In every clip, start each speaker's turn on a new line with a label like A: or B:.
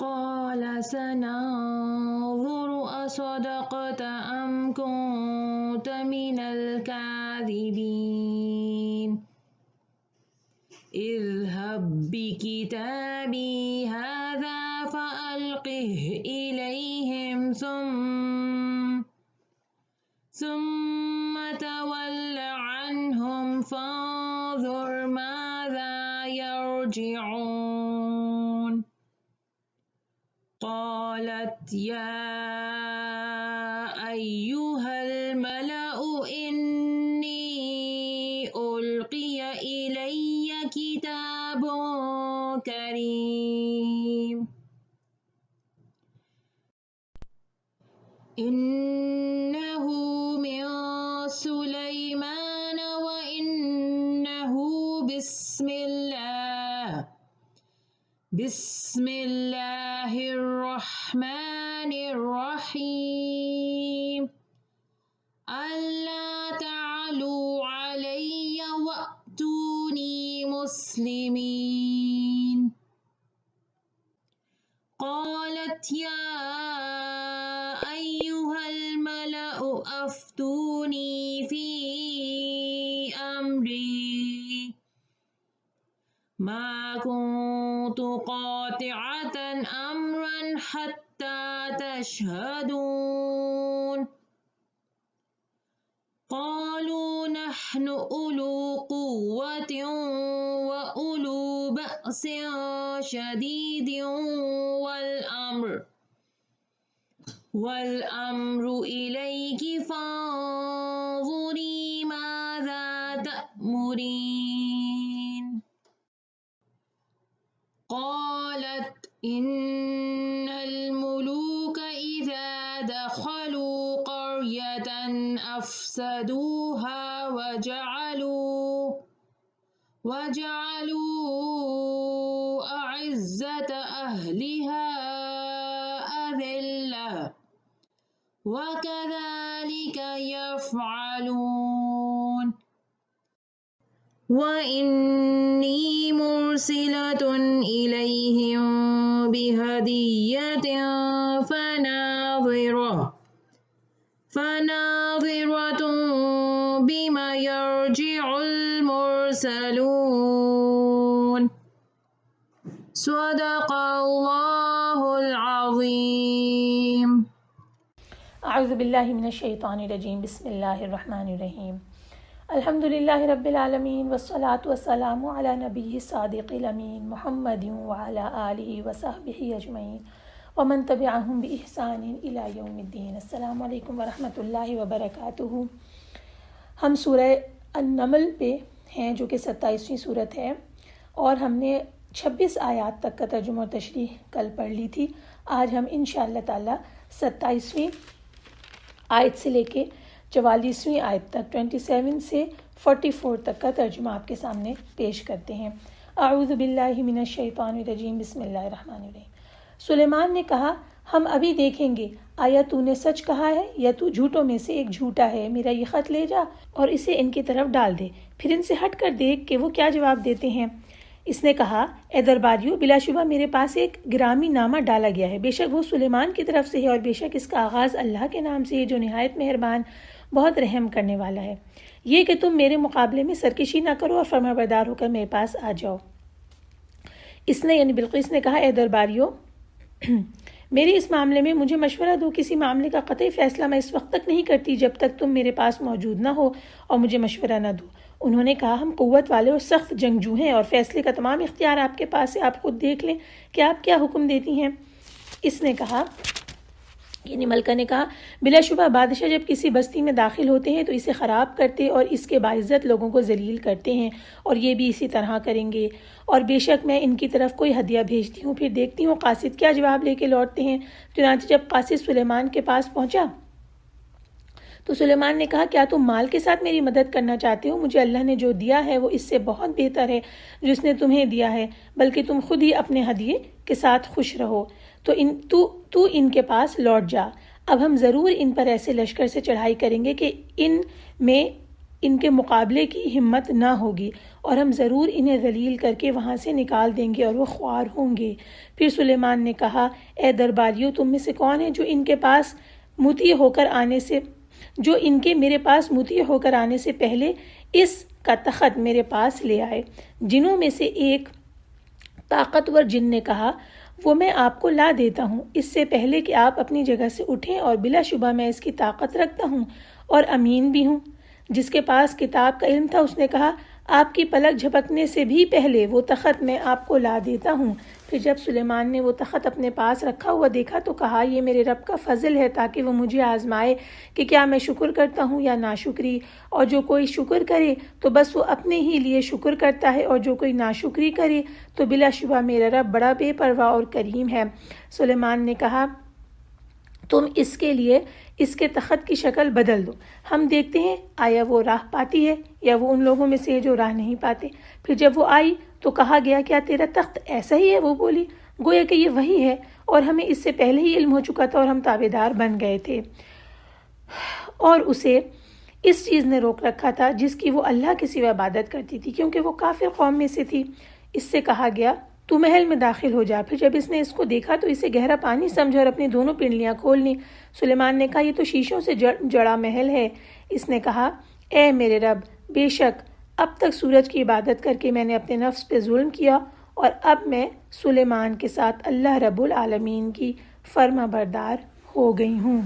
A: قال سننظر أصدقت أم كنت من الكاذبين اذهب بكتابي هذا فألقه إليهم ثم ثم تول عنهم فانظر ماذا يرجعون قالت يا أيها الملأ إني ألقي إلي كتاب كريم إنه من سليمان وإنه بسم الله بسم الله الرحمن الرحيم ألا تعلوا علي وأتوني مسلمين قالت يا أيها الملأ أفتوني في أمري ما كنت قاطعة أمرا حتى تشهدون قالوا نحن أولو قوة وأولو بأس شديد والأمر والأمر إليك فانظري ماذا تأمرين قالت إن الملوك إذا دخلوا قرية أفسدوها وجعلوا وجعلوا أعزة أهلها أذلة وكذلك يفعلون وإني مرسلة إليهم بهدية فناظرة فناظرة بما يرجع المرسلون صدق الله العظيم
B: أعوذ بالله من الشيطان الرجيم بسم الله الرحمن الرحيم अल्हम्दुलिल्लाह रब्बिलआलमीन वस्सलातु वस्सलामु अला नबी सादिक़िलमीन मोहम्मद वाला आलिहि वसहबिहि अजमैन वमन तबिअहुम बिहसान इला यौमिद्दीन अस्सलाम वालेकुम वरहमतुल्लाहि वबरकातुहू हम सूरह अनमल पे हैं जो कि सत्ताईसवीं सूरत है और हमने छब्बीस आयात तक का तर्जुम और तशरी कल पढ़ ली थी आज हम इन ताला सत्ताईसवीं आयत से लेके चवालीसवीं आयत तक ट्वेंटी सेवन से फोर्टी फोर तक का तर्जुमा आपके सामने पेश करते हैं आऊज़बिल्लिमिनशैपानरजीम बसमिल्लर सुलेमान ने कहा हम अभी देखेंगे आया तूने सच कहा है या तू झूठों में से एक झूठा है मेरा ये ख़त ले जा और इसे इनकी तरफ डाल दे फिर इनसे हट कर देख के वो क्या जवाब देते हैं इसने कहा ए दरबारियों बिलाशुबा मेरे पास एक ग्रामी नामा डाला गया है बेशक वो सुलेमान की तरफ से है और बेशक इसका आगाज़ अल्लाह के नाम से है जो नहायत मेहरबान बहुत रहम करने वाला है ये कि तुम मेरे मुकाबले में सरकशी ना करो और फर्माबरदार होकर मेरे पास आ जाओ इसने यानी बिल्किस ने कहा ए दरबारियों मेरे इस मामले में मुझे मशवरा दो किसी मामले का कतई फैसला मैं इस वक्त तक नहीं करती जब तक तुम मेरे पास मौजूद ना हो और मुझे मशवरा ना दो उन्होंने कहा हम क़वत वाले और सख्त जंगजू हैं और फैसले का तमाम इख्तियार आपके पास है आप खुद देख लें कि आप क्या हुक्म देती हैं इसने कहा यानी मलका ने कहा बिलाशुबा बादशाह जब किसी बस्ती में दाखिल होते हैं तो इसे ख़राब करते और इसके बाजत लोगों को जलील करते हैं और ये भी इसी तरह करेंगे और बेशक मैं इनकी तरफ कोई हदिया भेजती हूँ फिर देखती हूँ कासिद क्या जवाब लेके लौटते हैं चुनाच जब कासिद सुलेमान के पास पहुँचा तो सुलेमान ने कहा क्या तुम माल के साथ मेरी मदद करना चाहते हो मुझे अल्लाह ने जो दिया है वो इससे बहुत बेहतर है जिसने तुम्हें दिया है बल्कि तुम खुद ही अपने हदिये के साथ खुश रहो तो इन तू तू इनके पास लौट जा अब हम ज़रूर इन पर ऐसे लश्कर से चढ़ाई करेंगे कि इन में इनके मुकाबले की हिम्मत ना होगी और हम ज़रूर इन्हें जलील करके वहाँ से निकाल देंगे और वो ख्वार होंगे फिर सुलेमान ने कहा ए दरबारियों तुम में से कौन है जो इनके पास मुती होकर आने से जो इनके मेरे पास मुती होकर आने से पहले इस का तखत मेरे पास ले आए जिन्हों में से एक ताकतवर जिन ने कहा वो मैं आपको ला देता हूँ इससे पहले कि आप अपनी जगह से उठें और बिला शुबा मैं इसकी ताकत रखता हूँ और अमीन भी हूँ जिसके पास किताब का इल्म था उसने कहा आपकी पलक झपकने से भी पहले वो तखत मैं आपको ला देता हूँ फिर जब सुलेमान ने वो तखत अपने पास रखा हुआ देखा तो कहा यह मेरे रब का फजल है ताकि वो मुझे आजमाए कि क्या मैं शुक्र करता हूँ या नाशुक्री और जो कोई शुक्र करे तो बस वो अपने ही लिए शुक्र करता है और जो कोई नाशुक्री करे तो बिलाशुबा मेरा रब बड़ा बेपरवाह और करीम है सुलेमान ने कहा तुम इसके लिए इसके तख्त की शक्ल बदल दो हम देखते हैं आया वो राह पाती है या वो उन लोगों में से है जो राह नहीं पाते फिर जब वो आई तो कहा गया क्या तेरा तख्त ऐसा ही है वो बोली गोया कि ये वही है और हमें इससे पहले ही इल्म हो चुका था और हम ताबेदार बन गए थे और उसे इस चीज़ ने रोक रखा था जिसकी वो अल्लाह के सिवा इबादत करती थी क्योंकि वो काफिर कौम में से थी इससे कहा गया तू महल में दाखिल हो जा फिर जब इसने इसको देखा तो इसे गहरा पानी समझा और अपनी दोनों पिंडलियाँ खोल ली सुलेमान ने कहा यह तो शीशों से जड़, जड़ा महल है इसने कहा ए मेरे रब बेशक अब तक सूरज की इबादत करके मैंने अपने नफ्स पे जुल्म किया और अब मैं सुलेमान के साथ अल्लाह रब्बुल आलमीन की फर्मा बरदार हो गई हूँ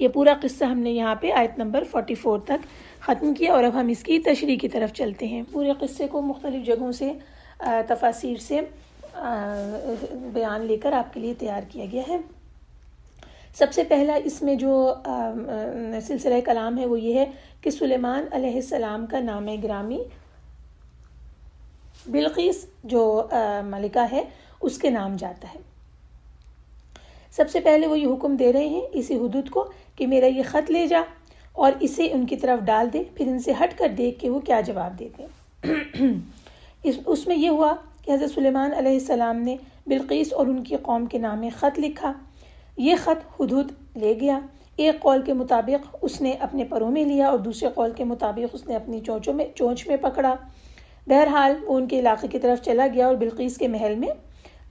B: यह पूरा किस्सा हमने यहाँ पे आयत नंबर 44 तक ख़त्म किया और अब हम इसकी तशरी की तरफ चलते हैं पूरे किस्से को मुख्तलिफ़ जगहों से तफासिर से बयान लेकर आपके लिए तैयार किया गया है सबसे पहला इसमें जो सिलसिला कलाम है वो ये है कि सुलेमान अलैहिस्सलाम का नाम ग्रामी बिल्किस जो मलिका है उसके नाम जाता है सबसे पहले वो ये हुक्म दे रहे हैं इसी हदूद को कि मेरा ये ख़त ले जा और इसे उनकी तरफ डाल दे फिर इनसे हट कर देख के वो क्या जवाब देते हैं इस उसमें यह हुआ कि हज़रत सुलेमान अलैहिस्सलाम ने बिल्किस और उनकी कौम के नाम ख़त लिखा ये ख़त हदूद ले गया एक कौल के मुताबिक उसने अपने परों में लिया और दूसरे कौल के मुताबिक उसने अपनी चोंचों में चोंच में पकड़ा बहरहाल वो उनके इलाके की तरफ चला गया और बिल्किस के महल में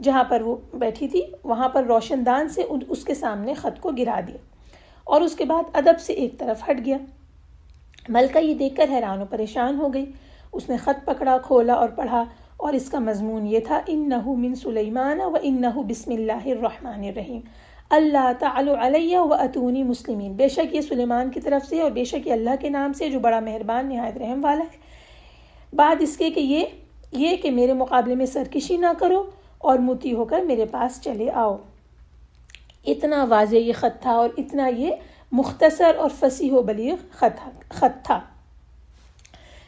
B: जहाँ पर वो बैठी थी वहाँ पर रोशनदान से उन उसके सामने ख़त को गिरा दिया और उसके बाद अदब से एक तरफ हट गया मलका ये देखकर हैरान और परेशान हो गई उसने ख़त पकड़ा खोला और पढ़ा और इसका मजमून ये था इन नहू मिन सुलेमान व इन नहू बसमिल्लाम अल्लाह तलिया व अतूनी मुस्लिमीन बेशक ये सुलेमान की तरफ से और बेशक ये अल्लाह के नाम से जो बड़ा मेहरबान नहायत रहम वाला है बाद इसके कि ये ये कि मेरे मुकाबले में सरकशी ना करो और मुती होकर मेरे पास चले आओ इतना वाज ये ख़त था और इतना ये मुख्तसर और फसी हो बलीग ख़त था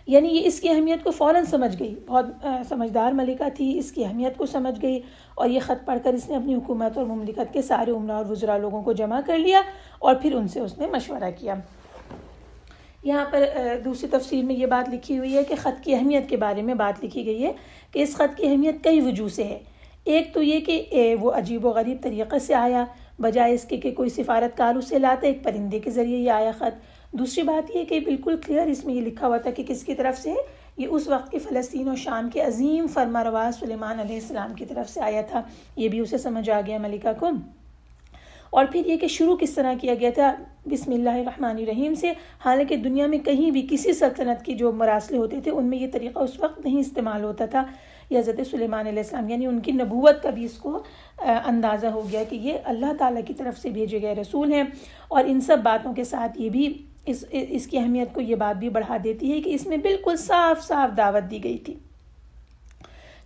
B: यानी ये इसकी अहमियत को फ़ौर समझ गई बहुत समझदार मलिका थी इसकी अहमियत को समझ गई और ये ख़त पढ़कर इसने अपनी हुकूमत और ममलिकत के सारे उम्र और वजरा लोगों को जमा कर लिया और फिर उनसे उसने मशवरा किया यहाँ पर दूसरी तफसीर में ये बात लिखी हुई है कि ख़त की अहमियत के बारे में बात लिखी गई है कि इस ख़त की अहमियत कई वजू से है एक तो ये कि वो अजीब व गरीब तरीक़े से आया बजाय इसके कि कोई सिफारतकार उसे लाते एक परिंदे के ज़रिए ये आया ख़त दूसरी बात यह कि बिल्कुल क्लियर इसमें यह लिखा हुआ था कि किसकी तरफ से ये उस वक्त के फ़लस्तीन और शाम के अजीम फरमारवा सुलेमान आसमाम की तरफ से आया था ये भी उसे समझ आ गया मलिका को और फिर ये कि शुरू किस तरह किया गया था बिसमीम से हालांकि दुनिया में कहीं भी किसी सल्तनत के जो मरासले होते थे उनमें ये तरीक़ा उस वक्त नहीं इस्तेमाल होता था यह हज़रत सलेमान यानी उनकी नबूवत का भी इसको अंदाज़ा हो गया कि ये अल्लाह ताला की तरफ से भेजे गए रसूल हैं और इन सब बातों के साथ ये भी इस इसकी अहमियत को ये बात भी बढ़ा देती है कि इसमें बिल्कुल साफ साफ दावत दी गई थी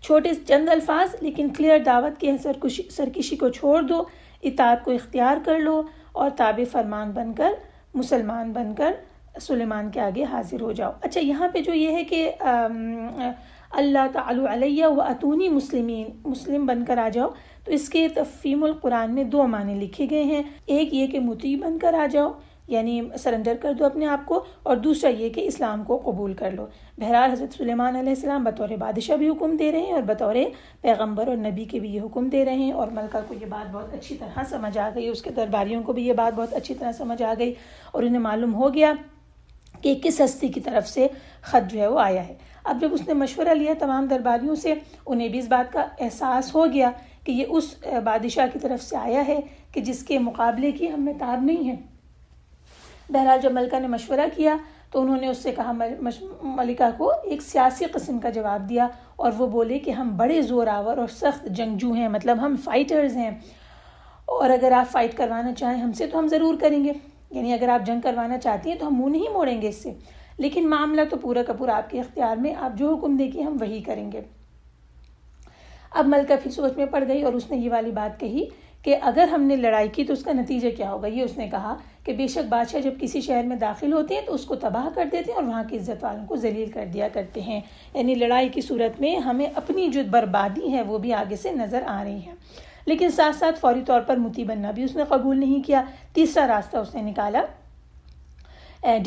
B: छोटे चंद अल्फाज लेकिन क्लियर दावत की सरकुशी सरकशी को छोड़ दो इतात को इख्तियार कर लो और ताब फरमान बनकर मुसलमान बनकर सुलेमान के आगे हाजिर हो जाओ अच्छा यहाँ पे जो ये है कि अल्लाह तैया व अतूनी मुस्लिमीन मुस्लिम बनकर आ जाओ तो इसके तफ़ीमुल कुरान में दो माने लिखे गए हैं एक ये कि मुती बनकर आ जाओ यानी सरेंडर कर दो अपने आप को और दूसरा ये कि इस्लाम को कबूल कर लो बहरहाल हज़रत सलाम बतौर बादशाह भी हुक्म दे रहे हैं और बतौर पैगम्बर और नबी के भी ये हुक्म दे रहे हैं और मलका को ये बात बहुत अच्छी तरह समझ आ गई उसके दरबारियों को भी ये बात बहुत अच्छी तरह समझ आ गई और उन्हें मालूम हो गया कि किस हस्ती की तरफ से ख़त जो है वो आया है अब जब उसने मशवरा लिया तमाम दरबारियों से उन्हें भी इस बात का एहसास हो गया कि ये उस बादशाह की तरफ से आया है कि जिसके मुकाबले की हमें ताब नहीं है बहरहाल जब मलिका ने मशवरा किया तो उन्होंने उससे कहा मलिका को एक सियासी कस्म का जवाब दिया और वो बोले कि हम बड़े ज़ोरावर और सख्त जंगजू हैं मतलब हम फ़ाइटर्स हैं और अगर आप फ़ाइट करवाना चाहें हमसे तो हम ज़रूर करेंगे यानी अगर आप जंग करवाना चाहती हैं तो हम मुँह नहीं मोड़ेंगे इससे लेकिन मामला तो पूरा का पूरा आपके इख्तियार में आप जो हुक्म देगी हम वही करेंगे अब मलका फिर सोच में पड़ गई और उसने ये वाली बात कही कि अगर हमने लड़ाई की तो उसका नतीजा क्या होगा ये उसने कहा कि बेशक बादशाह जब किसी शहर में दाखिल होते हैं तो उसको तबाह कर देते हैं और वहाँ की इज़्ज़त वालों को जलील कर दिया करते हैं यानी लड़ाई की सूरत में हमें अपनी जो बर्बादी है वो भी आगे से नज़र आ रही है लेकिन साथ साथ फौरी तौर पर मुती बनना भी उसने कबूल नहीं किया तीसरा रास्ता उसने निकाला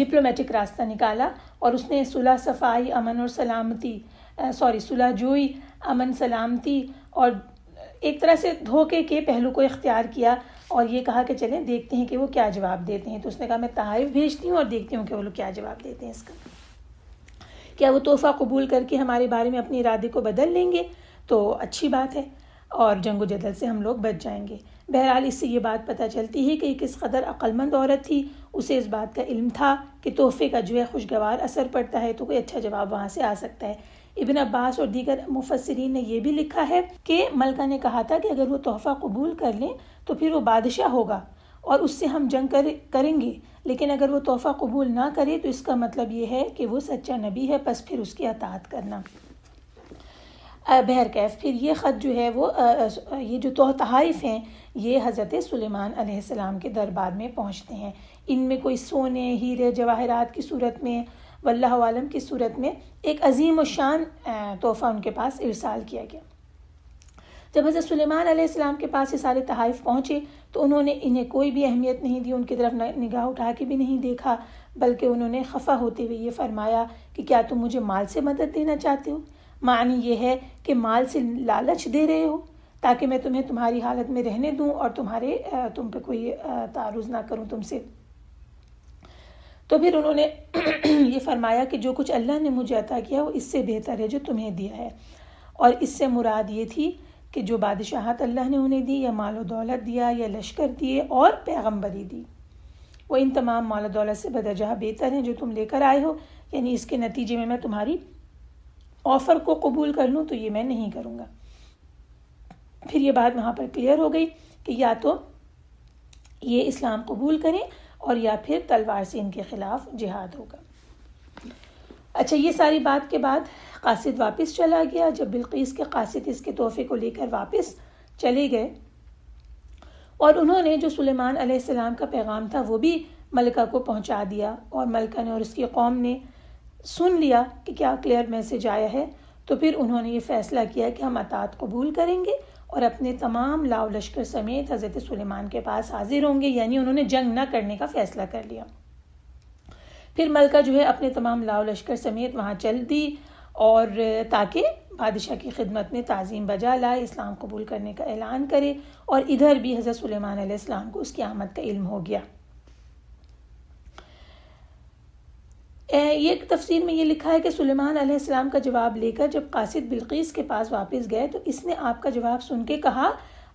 B: डिप्लोमेटिक रास्ता निकाला और उसने सुलह सफाई अमन और सलामती सॉरी सुलह जोई अमन सलामती और एक तरह से धोखे के पहलू को इख्तियार किया और ये कहा कि चलें देखते हैं कि वो क्या जवाब देते हैं तो उसने कहा मैं तहारीफ भेजती हूँ और देखती हूँ कि वो लोग क्या जवाब देते हैं इसका क्या वो तोहफ़ा कबूल करके हमारे बारे में अपने इरादे को बदल लेंगे तो अच्छी बात है और जंग जदल से हम लोग बच जाएंगे बहरहाल इससे ये बात पता चलती है कि किस कदर अक्लमंद औरत थी उसे इस बात का इल्म था कि तोहफ़े का जो है खुशगवार असर पड़ता है तो कोई अच्छा जवाब वहाँ से आ सकता है इबन अब्बास और दीगर मुफसरीन ने यह भी लिखा है कि मलका ने कहा था कि अगर वो तोहफ़ा कबूल कर लें तो फिर वो बादशाह होगा और उससे हम जंग कर करेंगे लेकिन अगर वो तोहफ़ा कबूल ना करे तो इसका मतलब ये है कि वो सच्चा नबी है बस फिर उसकी अतात करना बहर कैफ फिर ये ख़त जो है वो ये जो तो तहफ़ हैं ये हज़रत सुलेमान अलैहिस्सलाम के दरबार में पहुँचते हैं इनमें कोई सोने हीरे जवाहरात की सूरत में वल्लम आलम की सूरत में एक अजीम शान तोहफ़ा उनके पास इरसाल किया गया जब हज़रत सुलेमान आसमाम के पास ये सारे तहाइफ पहुँचे तो उन्होंने इन्हें कोई भी अहमियत नहीं दी उनकी तरफ निगाह उठा के भी नहीं देखा बल्कि उन्होंने खफा होते हुए ये फरमाया कि क्या तुम मुझे माल से मदद देना चाहते हो मानी यह है कि माल से लालच दे रहे हो ताकि मैं तुम्हें तुम्हारी हालत में रहने दूँ और तुम्हारे तुम पर कोई तारुज़ ना करूँ तुमसे तो फिर उन्होंने ये फरमाया कि जो कुछ अल्लाह ने मुझे अता किया वो इससे बेहतर है जो तुम्हें दिया है और इससे मुराद ये थी कि जो बादशाहत अल्लाह ने उन्हें दी या माल दौलत दिया या लश्कर दिए और पैगम्बरी दी वो इन तमाम माल दौलत से बदरजहा बेहतर हैं जो तुम लेकर आए हो यानी इसके नतीजे में मैं तुम्हारी ऑफ़र को कबूल कर लूँ तो ये मैं नहीं करूँगा फिर ये बात वहाँ पर क्लियर हो गई कि या तो ये इस्लाम कबूल करें और या फिर तलवार से इनके ख़िलाफ़ जिहाद होगा अच्छा ये सारी बात के बाद कासिद वापस चला गया जब बिल्किस के कासिद इसके तोहफे को लेकर वापस चले गए और उन्होंने जो सुलेमान अलैहिस्सलाम का पैगाम था वो भी मलका को पहुंचा दिया और मलका ने और उसकी कौम ने सुन लिया कि क्या क्लियर मैसेज आया है तो फिर उन्होंने ये फ़ैसला किया कि हम अतात कबूल करेंगे और अपने तमाम लाव लश्कर समेत हज़रत सुलेमान के पास हाजिर होंगे यानी उन्होंने जंग न करने का फ़ैसला कर लिया फिर मलका जो है अपने तमाम लाव लश्कर समेत वहाँ चल दी और ताकि बादशाह की खिदमत में तज़ीम बजा लाए इस्लाम कबूल करने का ऐलान करे और इधर भी हज़रत सुलेमान आसमाम को उसकी आमद का इल्म हो गया ये तफसीर में ये लिखा है कि सुलेमान सलेमान का जवाब लेकर जब कासिद बिल्कीस के पास वापस गए तो इसने आपका जवाब सुन के कहा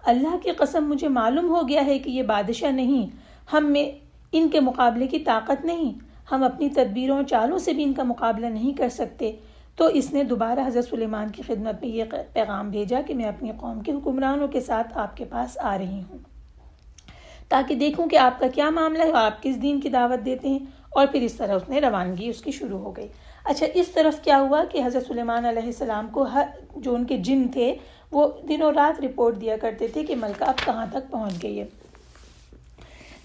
B: अल्लाह की कसम मुझे मालूम हो गया है कि ये बादशाह नहीं हम में इनके मुकाबले की ताकत नहीं हम अपनी तदबीरों चालों से भी इनका मुकाबला नहीं कर सकते तो इसने दोबारा हज़रत सुलेमान की खिदमत में ये पैगाम भेजा कि मैं अपनी कौम के हुक्मरानों के साथ आपके पास आ रही हूँ ताकि देखूं कि आपका क्या मामला है आप किस दिन की दावत देते हैं और फिर इस तरह उसने रवानगी उसकी शुरू हो गई अच्छा इस तरफ क्या हुआ कि हज़रत सुलेमान सलाम को हर जो उनके जिन थे वो दिनों रात रिपोर्ट दिया करते थे कि मलका अब कहाँ तक पहुँच गई है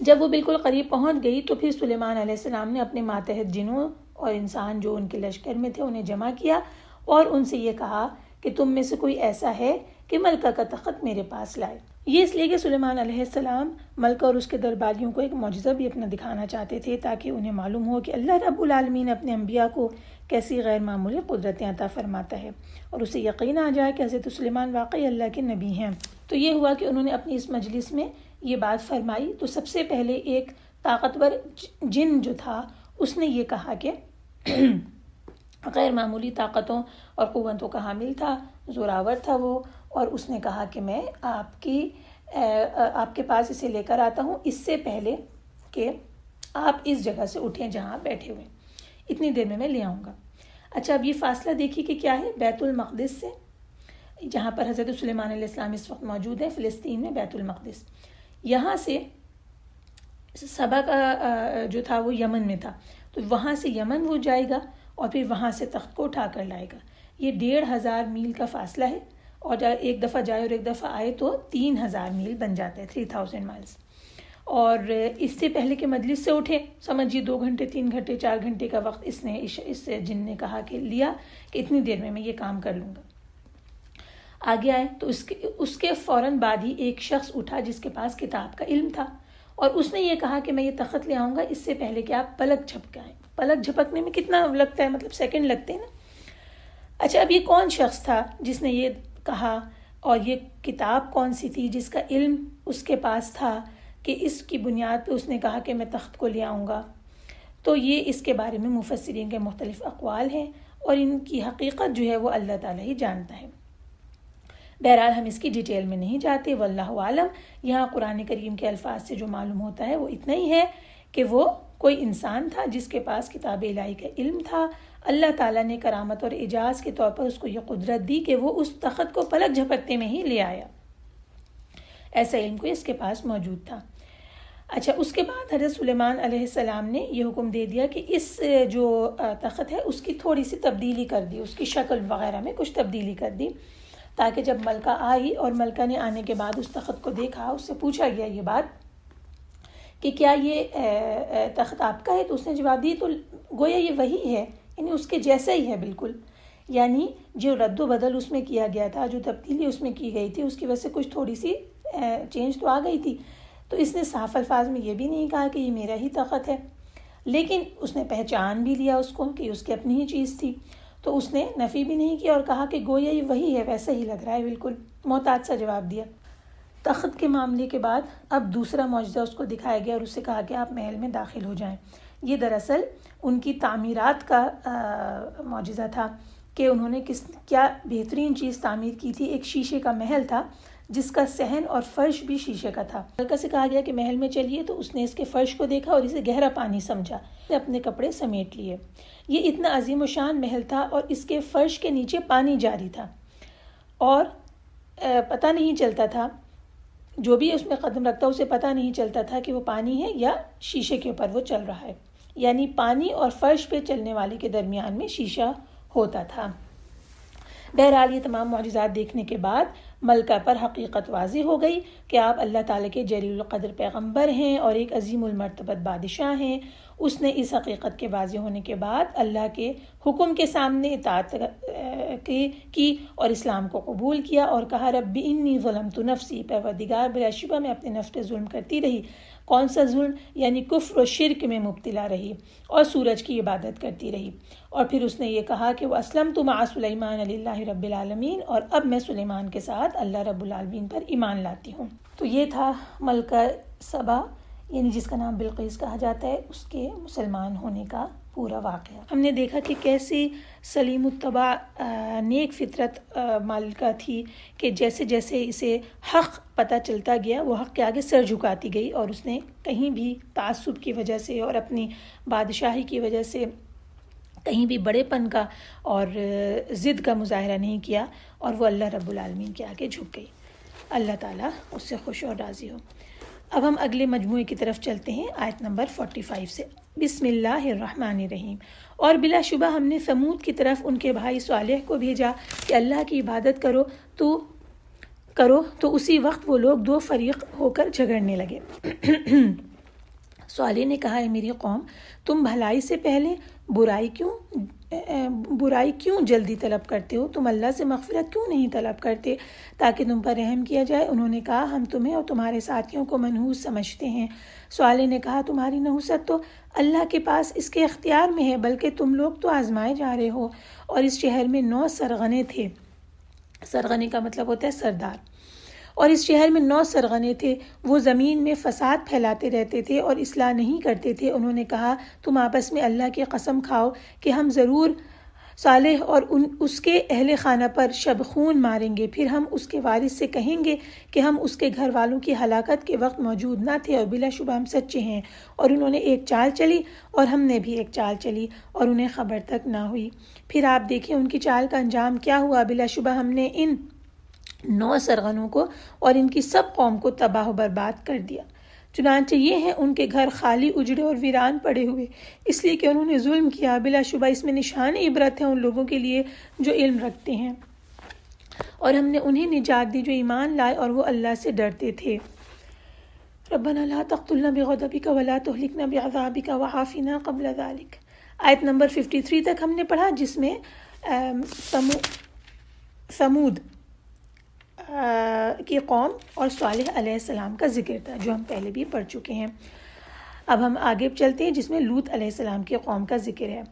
B: जब वो बिल्कुल करीब पहुँच गई तो फिर सुलेमान सलाम ने अपने मातहत जिनों और इंसान जो उनके लश्कर में थे उन्हें जमा किया और उनसे ये कहा कि तुम में से कोई ऐसा है कि मलका का तख्त मेरे पास लाए ये इसलिए कि सुलेमान अलैहिस्सलाम मलका और उसके दरबारियों को एक मुजज़ा भी अपना दिखाना चाहते थे ताकि उन्हें मालूम हो कि अल्लाह रब्लमीन अपने अम्बिया को कैसी गैर मामूली कुदरतें अता फरमाता है और उसे यकीन आ जाए कि हज़रत सुलेमान वाकई अल्लाह के नबी हैं तो ये हुआ कि उन्होंने अपनी इस मजलिस में ये बात फरमाई तो सबसे पहले एक ताकतवर जिन जो था उसने ये कहा कि गैर मामूली ताकतों और कुतों का हामिल था जोरावर था वो और उसने कहा कि मैं आपकी आपके पास इसे लेकर आता हूँ इससे पहले कि आप इस जगह से उठें जहाँ आप बैठे हुए इतनी देर में मैं ले आऊँगा अच्छा अब ये फासला देखिए कि क्या है बैतुलमक़दस से जहाँ पर हज़रत इस्लाम इस वक्त मौजूद है फ़िलिस्तीन में बैतुलमक़दस यहाँ से सबा का जो था वो यमन में था तो वहाँ से यमन वो जाएगा और फिर वहाँ से तख्त को उठा कर लाएगा ये डेढ़ हज़ार मील का फासला है और एक दफ़ा जाए और एक दफ़ा आए तो तीन हज़ार मील बन जाते हैं थ्री थाउजेंड माइल्स और इससे पहले कि मजलिस से उठे समझिए दो घंटे तीन घंटे चार घंटे का वक्त इसने इस, इस जिन ने कहा कि लिया कि इतनी देर में मैं ये काम कर लूँगा आगे आए तो उसके उसके फ़ौर बाद ही एक शख्स उठा जिसके पास किताब का इल्म था और उसने ये कहा कि मैं ये तख्त ले आऊँगा इससे पहले कि आप पलक झपकाएँ पलक झपकने में कितना लगता है मतलब सेकंड लगते हैं ना अच्छा अब ये कौन शख्स था जिसने ये कहा और ये किताब कौन सी थी जिसका इल्म उसके पास था कि इसकी बुनियाद पर उसने कहा कि मैं तख्त को ले आऊँगा तो ये इसके बारे में मुफसरीन के मुख्तलिफ़ अकवाल हैं और इनकी हकीकत जो है वो अल्लाह ताला ही जानता है बहरहाल हम इसकी डिटेल में नहीं जाते वल्लाह आलम यहाँ कुरान करीम के अल्फाज से जो मालूम होता है वो इतना ही है कि वो कोई इंसान था जिसके पास किताब इलाही का इल्म था अल्लाह ताला ने करामत और एजाज के तौर पर उसको यह कुदरत दी कि वो उस तख्त को पलक झपकते में ही ले आया ऐसा इनको इसके पास मौजूद था अच्छा उसके बाद हजरत सुलेमान सलाम ने यह हुक्म दे दिया कि इस जो तख्त है उसकी थोड़ी सी तब्दीली कर दी उसकी शक्ल वगैरह में कुछ तब्दीली कर दी ताकि जब मलका आई और मलका ने आने के बाद उस तख्त को देखा उससे पूछा गया ये बात कि क्या ये तख्त आपका है तो उसने जवाब दी तो गोया ये वही है यानी उसके जैसा ही है बिल्कुल यानी जो रद्द बदल उसमें किया गया था जो तब्दीली उसमें की गई थी उसकी वजह से कुछ थोड़ी सी चेंज तो आ गई थी तो इसने साफ अल्फाज में ये भी नहीं कहा कि ये मेरा ही तखत है लेकिन उसने पहचान भी लिया उसको कि उसकी अपनी ही चीज़ थी तो उसने नफ़ी भी नहीं किया और कहा कि गोया ये वही है वैसा ही लग रहा है बिल्कुल मोहताज सा जवाब दिया तख्त के मामले के बाद अब दूसरा मुआजा उसको दिखाया गया और उससे कहा कि आप महल में दाखिल हो जाएं ये दरअसल उनकी तामीरात का मुआजा था कि उन्होंने किस क्या बेहतरीन चीज़ तामीर की थी एक शीशे का महल था जिसका सहन और फर्श भी शीशे का था हल्का से कहा गया कि महल में चलिए तो उसने इसके फर्श को देखा और इसे गहरा पानी समझा अपने कपड़े समेट लिए ये इतना अजीम शान महल था और इसके फर्श के नीचे पानी जारी था और पता नहीं चलता था जो भी उसमें कदम रखता उसे पता नहीं चलता था कि वो पानी है या शीशे के ऊपर वो चल रहा है यानी पानी और फर्श पे चलने वाले के दरमियान में शीशा होता था बहरहाल ये तमाम मुआजात देखने के बाद मलका पर हकीकत वाजी हो गई कि आप अल्लाह ताला के जरीलक़द्र पैगंबर हैं और एक अजीमरतबत बादशाह हैं उसने इस हकीकत के वाजी होने के बाद अल्लाह के हुक्म के सामने इतात की, की और इस्लाम को कबूल किया और कहा रब्बी इन्नी ज़ुलम तो नफसी परवदिगार बिलाशुबा मैं अपने नफ्स जुल्म करती रही कौन सा जुल यानी कुफ्र और शिरक में मुबतला रही और सूरज की इबादत करती रही और फिर उसने ये कहा कि वह असलम तो माँ सुलेमान रबालमीन और अब मैं सुलेमान के साथ अल्लाह रबालमीन पर ईमान लाती हूँ तो ये था मलका सबा यानी जिसका नाम बिल्किस कहा जाता है उसके मुसलमान होने का पूरा वाक़ हमने देखा कि कैसे सलीम उतबा नेक फितरत मालिका थी कि जैसे जैसे इसे हक़ पता चलता गया वो हक़ के आगे सर झुकाती गई और उसने कहीं भी तसब की वजह से और अपनी बादशाही की वजह से कहीं भी बड़ेपन का और ज़िद का मुजाहरा नहीं किया और वो अल्लाह रबालमीन के आगे झुक गई अल्लाह ताला उससे खुश और राज़ी हो अब हम अगले मजमू की तरफ चलते हैं आयत नंबर फोर्टी फाइव से बिसमीम और बिलाशुबा हमने समूद की तरफ उनके भाई सालह को भेजा कि अल्लाह की इबादत करो तो करो तो उसी वक्त वो लोग दो फरीक होकर झगड़ने लगे साले ने कहा है मेरी कौम तुम भलाई से पहले बुराई क्यों बुराई क्यों जल्दी तलब करते हो तुम अल्लाह से मगफरत क्यों नहीं तलब करते ताकि तुम पर रहम किया जाए उन्होंने कहा हम तुम्हें और तुम्हारे साथियों को मनहूस समझते हैं सवाले ने कहा तुम्हारी नहूसत तो अल्लाह के पास इसके अख्तियार में है बल्कि तुम लोग तो आजमाए जा रहे हो और इस शहर में नौ सरगने थे सरगने का मतलब होता है सरदार और इस शहर में नौ सरगने थे वो ज़मीन में फसाद फैलाते रहते थे और इसलाह नहीं करते थे उन्होंने कहा तुम आपस में अल्लाह की कसम खाओ कि हम ज़रूर सालेह और उन उसके अहल खाना पर शब खून मारेंगे फिर हम उसके वारिस से कहेंगे कि हम उसके घर वालों की हलाकत के वक्त मौजूद ना थे और बिलाशुबा हम सच्चे हैं और उन्होंने एक चाल चली और हमने भी एक चाल चली और उन्हें खबर तक ना हुई फिर आप देखें उनकी चाल का अंजाम क्या हुआ बिलाशुबा हमने इन नौ सरगनों को और इनकी सब कौम को तबाह बर्बाद कर दिया चुनानचे ये हैं उनके घर खाली उजड़े और वीरान पड़े हुए इसलिए कि उन्होंने जुल्म किया बिलाशुबा इसमें निशान इबरत है उन लोगों के लिए जो इल्म रखते हैं और हमने उन्हें निजात दी जो ईमान लाए और वो अल्लाह से डरते थे रबना ला तख्तुल्ना बेगदबिका वला तहलिकना का वहाफ़िना कबल दालिक आयत नंबर फिफ्टी थ्री तक हमने पढ़ा जिसमें समूद की कौम और साल का जिक्र था जो हम पहले भी पढ़ चुके हैं अब हम आगे चलते हैं जिसमें लूत सलाम की कौम का जिक्र है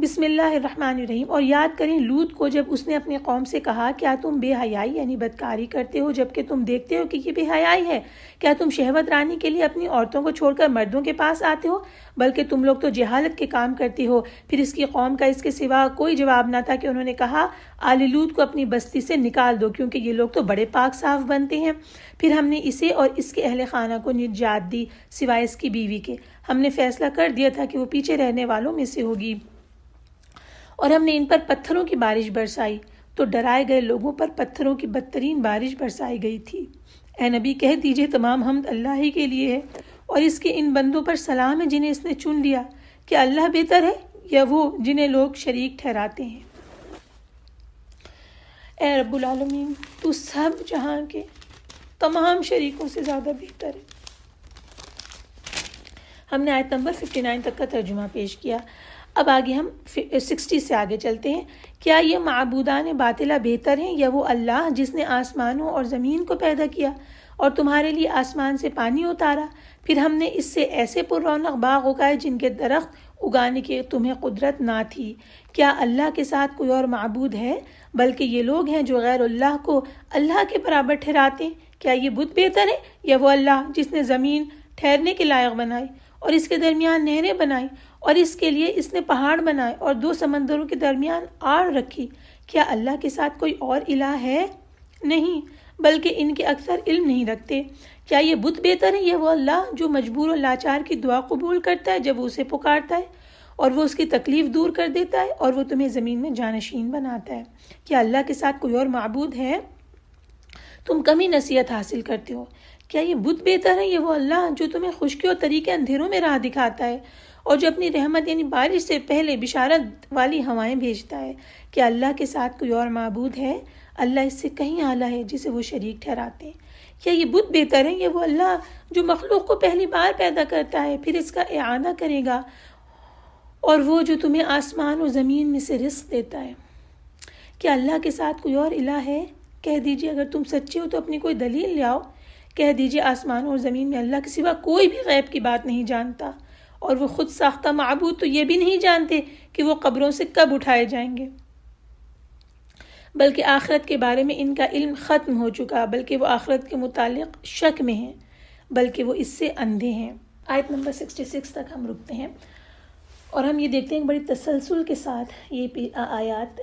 B: बिसमीम और याद करें लूत को जब उसने अपनी कौम से कहा क्या तुम बेहयाई यानी बदकारी करते हो जबकि तुम देखते हो कि ये बेहयाई है क्या तुम शहवत रानी के लिए अपनी औरतों को छोड़कर मर्दों के पास आते हो बल्कि तुम लोग तो जहालत के काम करते हो फिर इसकी कौम का इसके सिवा कोई जवाब ना था कि उन्होंने कहा आली लूत को अपनी बस्ती से निकाल दो क्योंकि ये लोग तो बड़े पाक साफ बनते हैं फिर हमने इसे और इसके अहल खाना को निजात दी सिवाय इसकी बीवी के हमने फैसला कर दिया था कि वो पीछे रहने वालों में से होगी और हमने इन पर पत्थरों की बारिश बरसाई तो डराए गए लोगों पर पत्थरों की बदतरीन बारिश बरसाई गई थी ए नबी कह दीजिए तमाम हमद तो अल्लाह ही के लिए है और इसके इन बंदों पर सलाम है जिन्हें इसने चुन लिया कि अल्लाह बेहतर है या वो जिन्हें लोग शरीक ठहराते हैं ए रबालमीन तो सब जहाँ के तमाम शरीकों से ज़्यादा बेहतर है हमने आयत नंबर फिफ्टी नाइन तक का तर्जुमा पेश किया अब आगे हम सिक्सटी से आगे चलते हैं क्या ये मबूदान बातिला बेहतर हैं या वो अल्लाह जिसने आसमानों और ज़मीन को पैदा किया और तुम्हारे लिए आसमान से पानी उतारा फिर हमने इससे ऐसे रौनक बाग उगाए जिनके दरख्त उगाने की तुम्हें कुदरत ना थी क्या अल्लाह के साथ कोई और मबूद है बल्कि ये लोग हैं जो गैर अल्लाह को अल्लाह के बराबर ठहराते क्या ये बुत बेहतर है या वो अल्लाह जिसने ज़मीन ठहरने के लायक बनाई और इसके दरमियान नहरें बनाई और इसके लिए इसने पहाड़ बनाए और दो समंदरों के दरमियान आड़ रखी क्या अल्लाह के साथ कोई और इलाह है नहीं बल्कि इनके अक्सर इल्म नहीं रखते क्या ये बुत बेहतर है यह वो अल्लाह जो मजबूर और लाचार की दुआ कबूल करता है जब वो उसे पुकारता है और वो उसकी तकलीफ़ दूर कर देता है और वो तुम्हें ज़मीन में जानशीन बनाता है क्या अल्लाह के साथ कोई और मबूद है तुम कमी नसीहत हासिल करते हो क्या ये बुत बेहतर है ये वो अल्लाह जो तुम्हें खुशकी और तरीके अंधेरों में राह दिखाता है और जो अपनी रहमत यानी बारिश से पहले बिशारत वाली हवाएं भेजता है कि अल्लाह के साथ कोई और मबूद है अल्लाह इससे कहीं आला है जिसे वो शरीक ठहराते हैं क्या ये बुद्ध बेहतर है या वो अल्लाह जो मखलूक को पहली बार पैदा करता है फिर इसका अदा करेगा और वो जो तुम्हें आसमान और ज़मीन में से रिस्क देता है क्या अल्लाह के साथ कोई और इला है कह दीजिए अगर तुम सच्चे हो तो अपनी कोई दलील ले आओ कह दीजिए आसमान और ज़मीन में अल्लाह के सिवा कोई भी गैब की बात नहीं जानता और वो ख़ुद साख्ता मबूद तो ये भी नहीं जानते कि वो कब्रों से कब उठाए जाएंगे बल्कि आखरत के बारे में इनका इल्म ख़त्म हो चुका बल्कि वो आखरत के मुतल शक में हैं बल्कि वो इससे अंधे हैं आयत नंबर सिक्सटी सिक्स तक हम रुकते हैं और हम ये देखते हैं बड़ी तसलसल के साथ ये आयात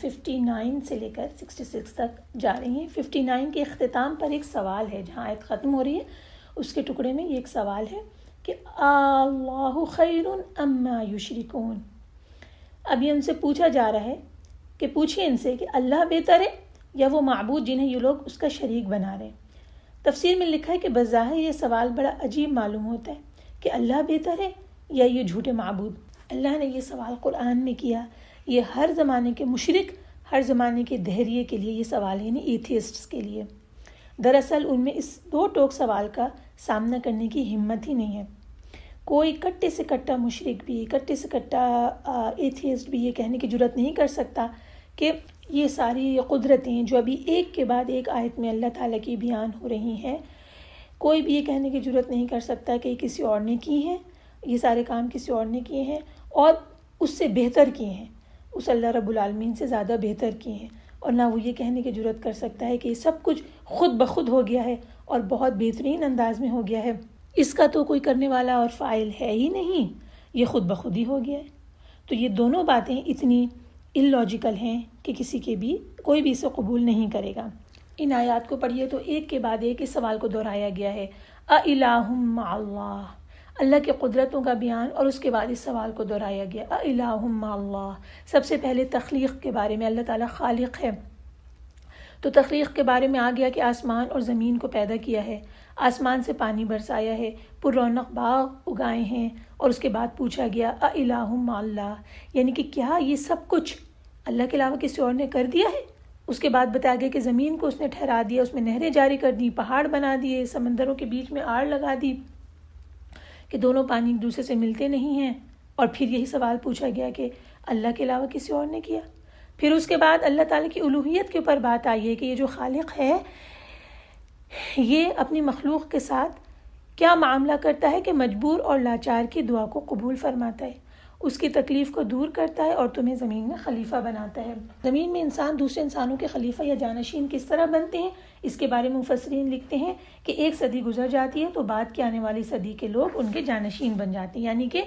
B: फिफ्टी नाइन से लेकर सिक्सटी सिक्स तक जा रही हैं फिफ्टी नाइन के अख्ताम पर एक सवाल है जहाँ आयत ख़त्म हो रही है उसके टुकड़े में ये एक सवाल है कि अल्लाह खैर अम्मा युशरिकून अभी उनसे पूछा जा रहा है कि पूछिए इनसे कि अल्लाह बेहतर है या वो मबूद जिन्हें ये लोग उसका शरीक बना रहे हैं तफसीर में लिखा है कि बज़ाहिर ये सवाल बड़ा अजीब मालूम होता है कि अल्लाह बेहतर है या ये झूठे मबूद अल्लाह ने यह सवाल कुरान में किया ये हर ज़माने के मशरक़ हर ज़माने के दहरिए के लिए ये सवाल यानी एथियस्ट्स के लिए दरअसल उनमें इस दो टोक सवाल का सामना करने की हिम्मत ही नहीं है कोई कट्टे से कट्टा मुशरक भी कट्टे से कट्टा एथियस्ट भी ये कहने की जरूरत नहीं कर सकता कि ये सारी कुदरतें जो अभी एक के बाद एक आयत में अल्लाह ताला की बयान हो रही हैं कोई भी ये कहने की ज़रूरत नहीं कर सकता कि किसी और ने की हैं ये सारे काम किसी और ने किए हैं और उससे बेहतर किए हैं उस अल्लाह रबालमीन से ज़्यादा बेहतर किए हैं और ना वो ये कहने की ज़रूरत कर सकता है कि ये सब कुछ खुद ब खुद हो गया है और बहुत बेहतरीन अंदाज में हो गया है इसका तो कोई करने वाला और फ़ाइल है ही नहीं ये खुद ब खुद ही हो गया है तो ये दोनों बातें इतनी इलॉजिकल हैं कि किसी के भी कोई भी इसे कबूल नहीं करेगा इन आयात को पढ़िए तो एक के बाद एक इस सवाल को दोहराया गया है अलाहम अल्लाह अल्लाह के कुदरतों का बयान और उसके बाद इस सवाल को दोहराया गया अलाहम अल्लाह सबसे पहले तख्लीक के बारे में अल्लाह ताला खालिक है तो तख्लीक के बारे में आ गया कि आसमान और ज़मीन को पैदा किया है आसमान से पानी बरसाया है पुरौनक बाग उगाए हैं और उसके बाद पूछा गया अलाहम अल्लाह यानी कि क्या ये सब कुछ अल्लाह के अलावा किसी और ने कर दिया है उसके बाद बताया गया कि ज़मीन को उसने ठहरा दिया उसमें नहरें जारी कर दी पहाड़ बना दिए समंदरों के बीच में आड़ लगा दी कि दोनों पानी एक दूसरे से मिलते नहीं हैं और फिर यही सवाल पूछा गया कि अल्लाह के अलावा किसी और ने किया फिर उसके बाद अल्लाह ताला की उलूहियत के ऊपर बात आई है कि ये जो खालिक है ये अपनी मखलूक के साथ क्या मामला करता है कि मजबूर और लाचार की दुआ को कबूल फरमाता है उसकी तकलीफ़ को दूर करता है और तुम्हें ज़मीन में खलीफा बनाता है ज़मीन में इंसान दूसरे इंसानों के खलीफा या जानशीन किस तरह बनते हैं इसके बारे में मुफसरीन लिखते हैं कि एक सदी गुजर जाती है तो बाद के आने वाली सदी के लोग उनके जानशीन बन जाते हैं यानी कि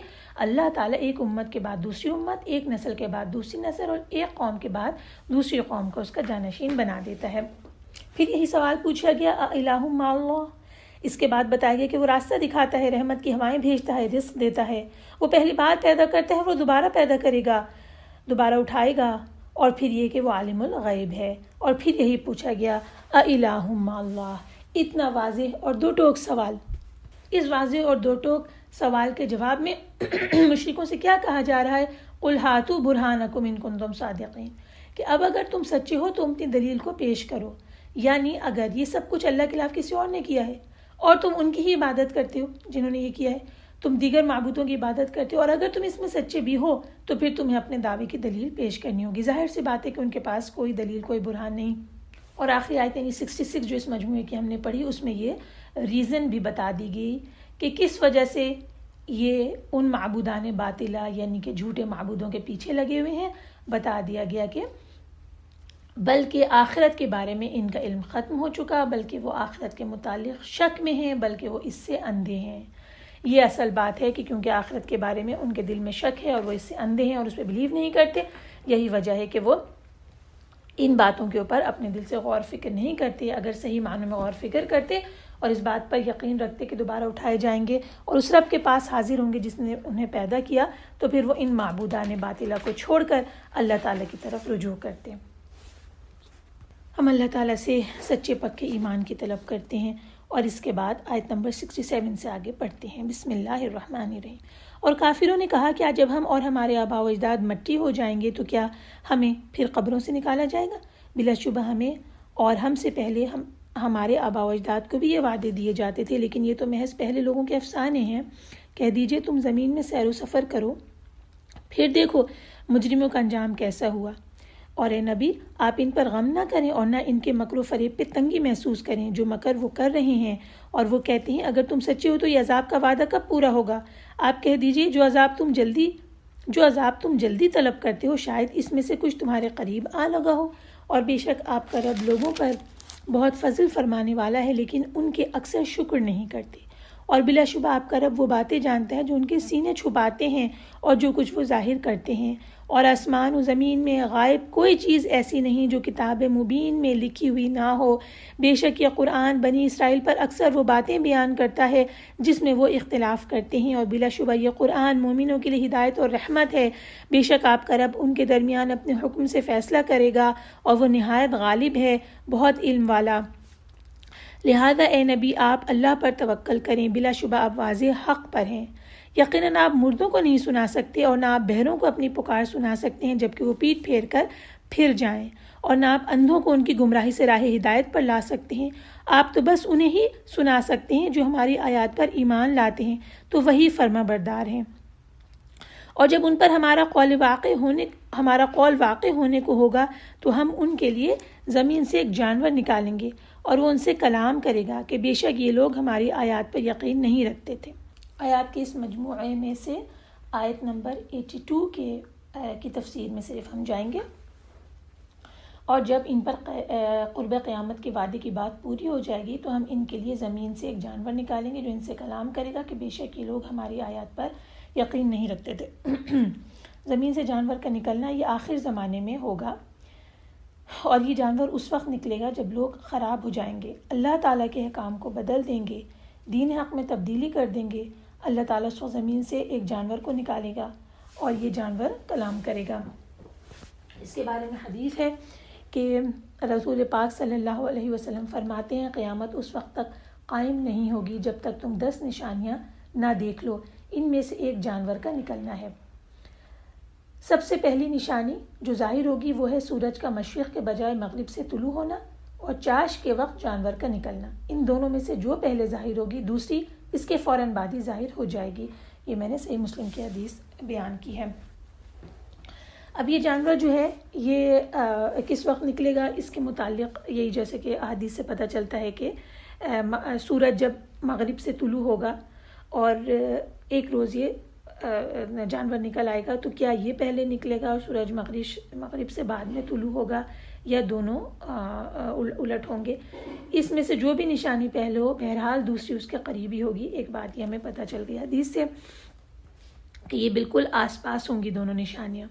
B: अल्लाह ताला एक उम्मत के बाद दूसरी उम्मत एक नस्ल के बाद दूसरी नस्ल और एक कौम के बाद दूसरी कौम का उसका जानशीन बना देता है फिर यही सवाल पूछा गया अला इसके बाद बताया गया कि वो रास्ता दिखाता है रहमत की हवाएं भेजता है रिस्क देता है वो पहली बार पैदा करता है वो दोबारा पैदा करेगा दोबारा उठाएगा और फिर ये कि वो आलिमुल गैब है और फिर यही पूछा गया अलाहुम इतना वाज और दो टोक सवाल इस वाज और दो टोक सवाल के जवाब में मुशरकों से क्या कहा जा रहा है उल्हातु बुरहान बुरहानकुम इन कुंदम सादकिन कि अब अगर तुम सच्चे हो तो अपनी दलील को पेश करो यानी अगर ये सब कुछ अल्लाह के खिलाफ किसी और ने किया है और तुम उनकी ही इबादत करते हो जिन्होंने ये किया है तुम दीगर मबूतों की इबादत करते हो और अगर तुम इसमें सच्चे भी हो तो फिर तुम्हें अपने दावे की दलील पेश करनी होगी जाहिर सी बात है कि उनके पास कोई दलील कोई बुरहान नहीं और आखिरी आयत यानी सिक्सटी सिक्स जो इस मजमू की हमने पढ़ी उसमें ये रीज़न भी बता दी गई कि किस वजह से ये उन मबूदान बातिला यानी कि झूठे मबूदों के पीछे लगे हुए हैं बता दिया गया कि बल्कि आखिरत के बारे में इनका इल्म ख़त्म हो चुका बल्कि वो आखिरत के मुतालिक शक में हैं बल्कि वो इससे अंधे हैं ये असल बात है कि क्योंकि आखिरत के बारे में उनके दिल में शक है और वो इससे अंधे हैं और उस पर बिलीव नहीं करते यही वजह है कि वो इन बातों के ऊपर अपने दिल से गौर फिक्र नहीं करते अगर सही मानों में गौर फिक्र करते और इस बात पर यकीन रखते कि दोबारा उठाए जाएंगे और उस रब के पास हाजिर होंगे जिसने उन्हें पैदा किया तो फिर वो इन मबूदा ने बातिला को छोड़कर अल्लाह ताला की तरफ रुजू करते हैं हम अल्लाह ताला से सच्चे पक्के ईमान की तलब करते हैं और इसके बाद आयत नंबर 67 से आगे पढ़ते हैं बिसमीम और काफिरों ने कहा क्या जब हम और हमारे आबा अजदाद मट्टी हो जाएंगे तो क्या हमें फिर कब्रों से निकाला जाएगा बिलाशुबा हमें और हमसे पहले हम हमारे आबा अजदाद को भी ये वादे दिए जाते थे लेकिन ये तो महज पहले लोगों के अफसाने हैं कह दीजिए तुम ज़मीन में सैर सफ़र करो फिर देखो मुजरिमों का अंजाम कैसा हुआ और ए नबी आप इन पर गम ना करें और ना इनके मकर फरेब पे तंगी महसूस करें जो मकर वो कर रहे हैं और वो कहते हैं अगर तुम सच्चे हो तो ये अजाब का वादा कब पूरा होगा आप कह दीजिए जो अजाब तुम जल्दी जो अजाब तुम जल्दी तलब करते हो शायद इसमें से कुछ तुम्हारे करीब आ लगा हो और बेशक आपका रब लोगों पर बहुत फजल फरमाने वाला है लेकिन उनके अक्सर शुक्र नहीं करते और बिलाशुबा आपका रब वो बातें जानता है जो उनके सीने छुपाते हैं और जो कुछ वो जाहिर करते हैं और आसमान व ज़मीन में गायब कोई चीज़ ऐसी नहीं जो किताब मुबीन में लिखी हुई ना हो बेशक यह कुरान बनी इसराइल पर अक्सर वो बातें बयान करता है जिसमें वो इख्तलाफ करते हैं और बिलाशुबा यह कुरान मोमिनों के लिए हिदायत और रहमत है बेशक आपका रब उनके दरमियान अपने हुक्म से फ़ैसला करेगा और वह नहायत गालिब है बहुत इल्म वाला लिहाजा ए नबी आप अल्लाह पर तवक्ल करें बिलाशुबा आप वाज हक़ पर हैं यकीन आप मुर्दों को नहीं सुना सकते और ना आप बहरों को अपनी पुकार सुना सकते हैं जबकि वो पीठ फेर कर फिर जाएं और ना आप अंधों को उनकी गुमराही से राह हिदायत पर ला सकते हैं आप तो बस उन्हें ही सुना सकते हैं जो हमारी आयात पर ईमान लाते हैं तो वही फर्मा बरदार हैं और जब उन पर हमारा कौल वाक़ होने हमारा कौल वाक़ होने को होगा तो हम उनके लिए ज़मीन से एक जानवर निकालेंगे और वो उनसे कलाम करेगा कि बेशक ये लोग हमारी आयात पर यकीन नहीं रखते थे आयात के इस मजमू में से आयत नंबर टू के की तफसीर में सिर्फ हम जाएंगे और जब इन पर क़ुरब क़्यामत के वादे की बात पूरी हो जाएगी तो हम इनके लिए ज़मीन से एक जानवर निकालेंगे जो इनसे कलाम करेगा कि बेशक ये लोग हमारी आयात पर यकीन नहीं रखते थे ज़मीन से जानवर का निकलना ये आखिर ज़माने में होगा और ये जानवर उस वक्त निकलेगा जब लोग ख़राब हो जाएंगे अल्लाह ताला के अहकाम को बदल देंगे दीन हक़ में तब्दीली कर देंगे अल्लाह ताला सो ज़मीन से एक जानवर को निकालेगा और ये जानवर कलाम करेगा इसके बारे में हदीस है कि रसूल पाक सल्लल्लाहु अलैहि वसल्लम फरमाते हैं क़यामत उस वक्त तक कायम नहीं होगी जब तक तुम दस निशानियाँ ना देख लो इनमें से एक जानवर का निकलना है सबसे पहली निशानी जो जाहिर होगी वो है सूरज का मशरक़ के बजाय मगरब से तुलू होना और चाश के वक्त जानवर का निकलना इन दोनों में से जो पहले जाहिर होगी दूसरी इसके फ़ौर बाद ही ज़ाहिर हो जाएगी ये मैंने सही मुस्लिम की हदीस बयान की है अब ये जानवर जो है ये आ, किस वक्त निकलेगा इसके मुतालिक यही जैसे कि अदीस से पता चलता है कि सूरज जब मगरिब से तुलु होगा और एक रोज़ ये जानवर निकल आएगा तो क्या ये पहले निकलेगा और सूरज मगरिब मगरिब से बाद में तुलु होगा या दोनों उलट होंगे इसमें से जो भी निशानी पहले हो बहरहाल दूसरी उसके करीबी होगी एक बात ये हमें पता चल गया हदीस से कि ये बिल्कुल आसपास होंगी दोनों निशानियाँ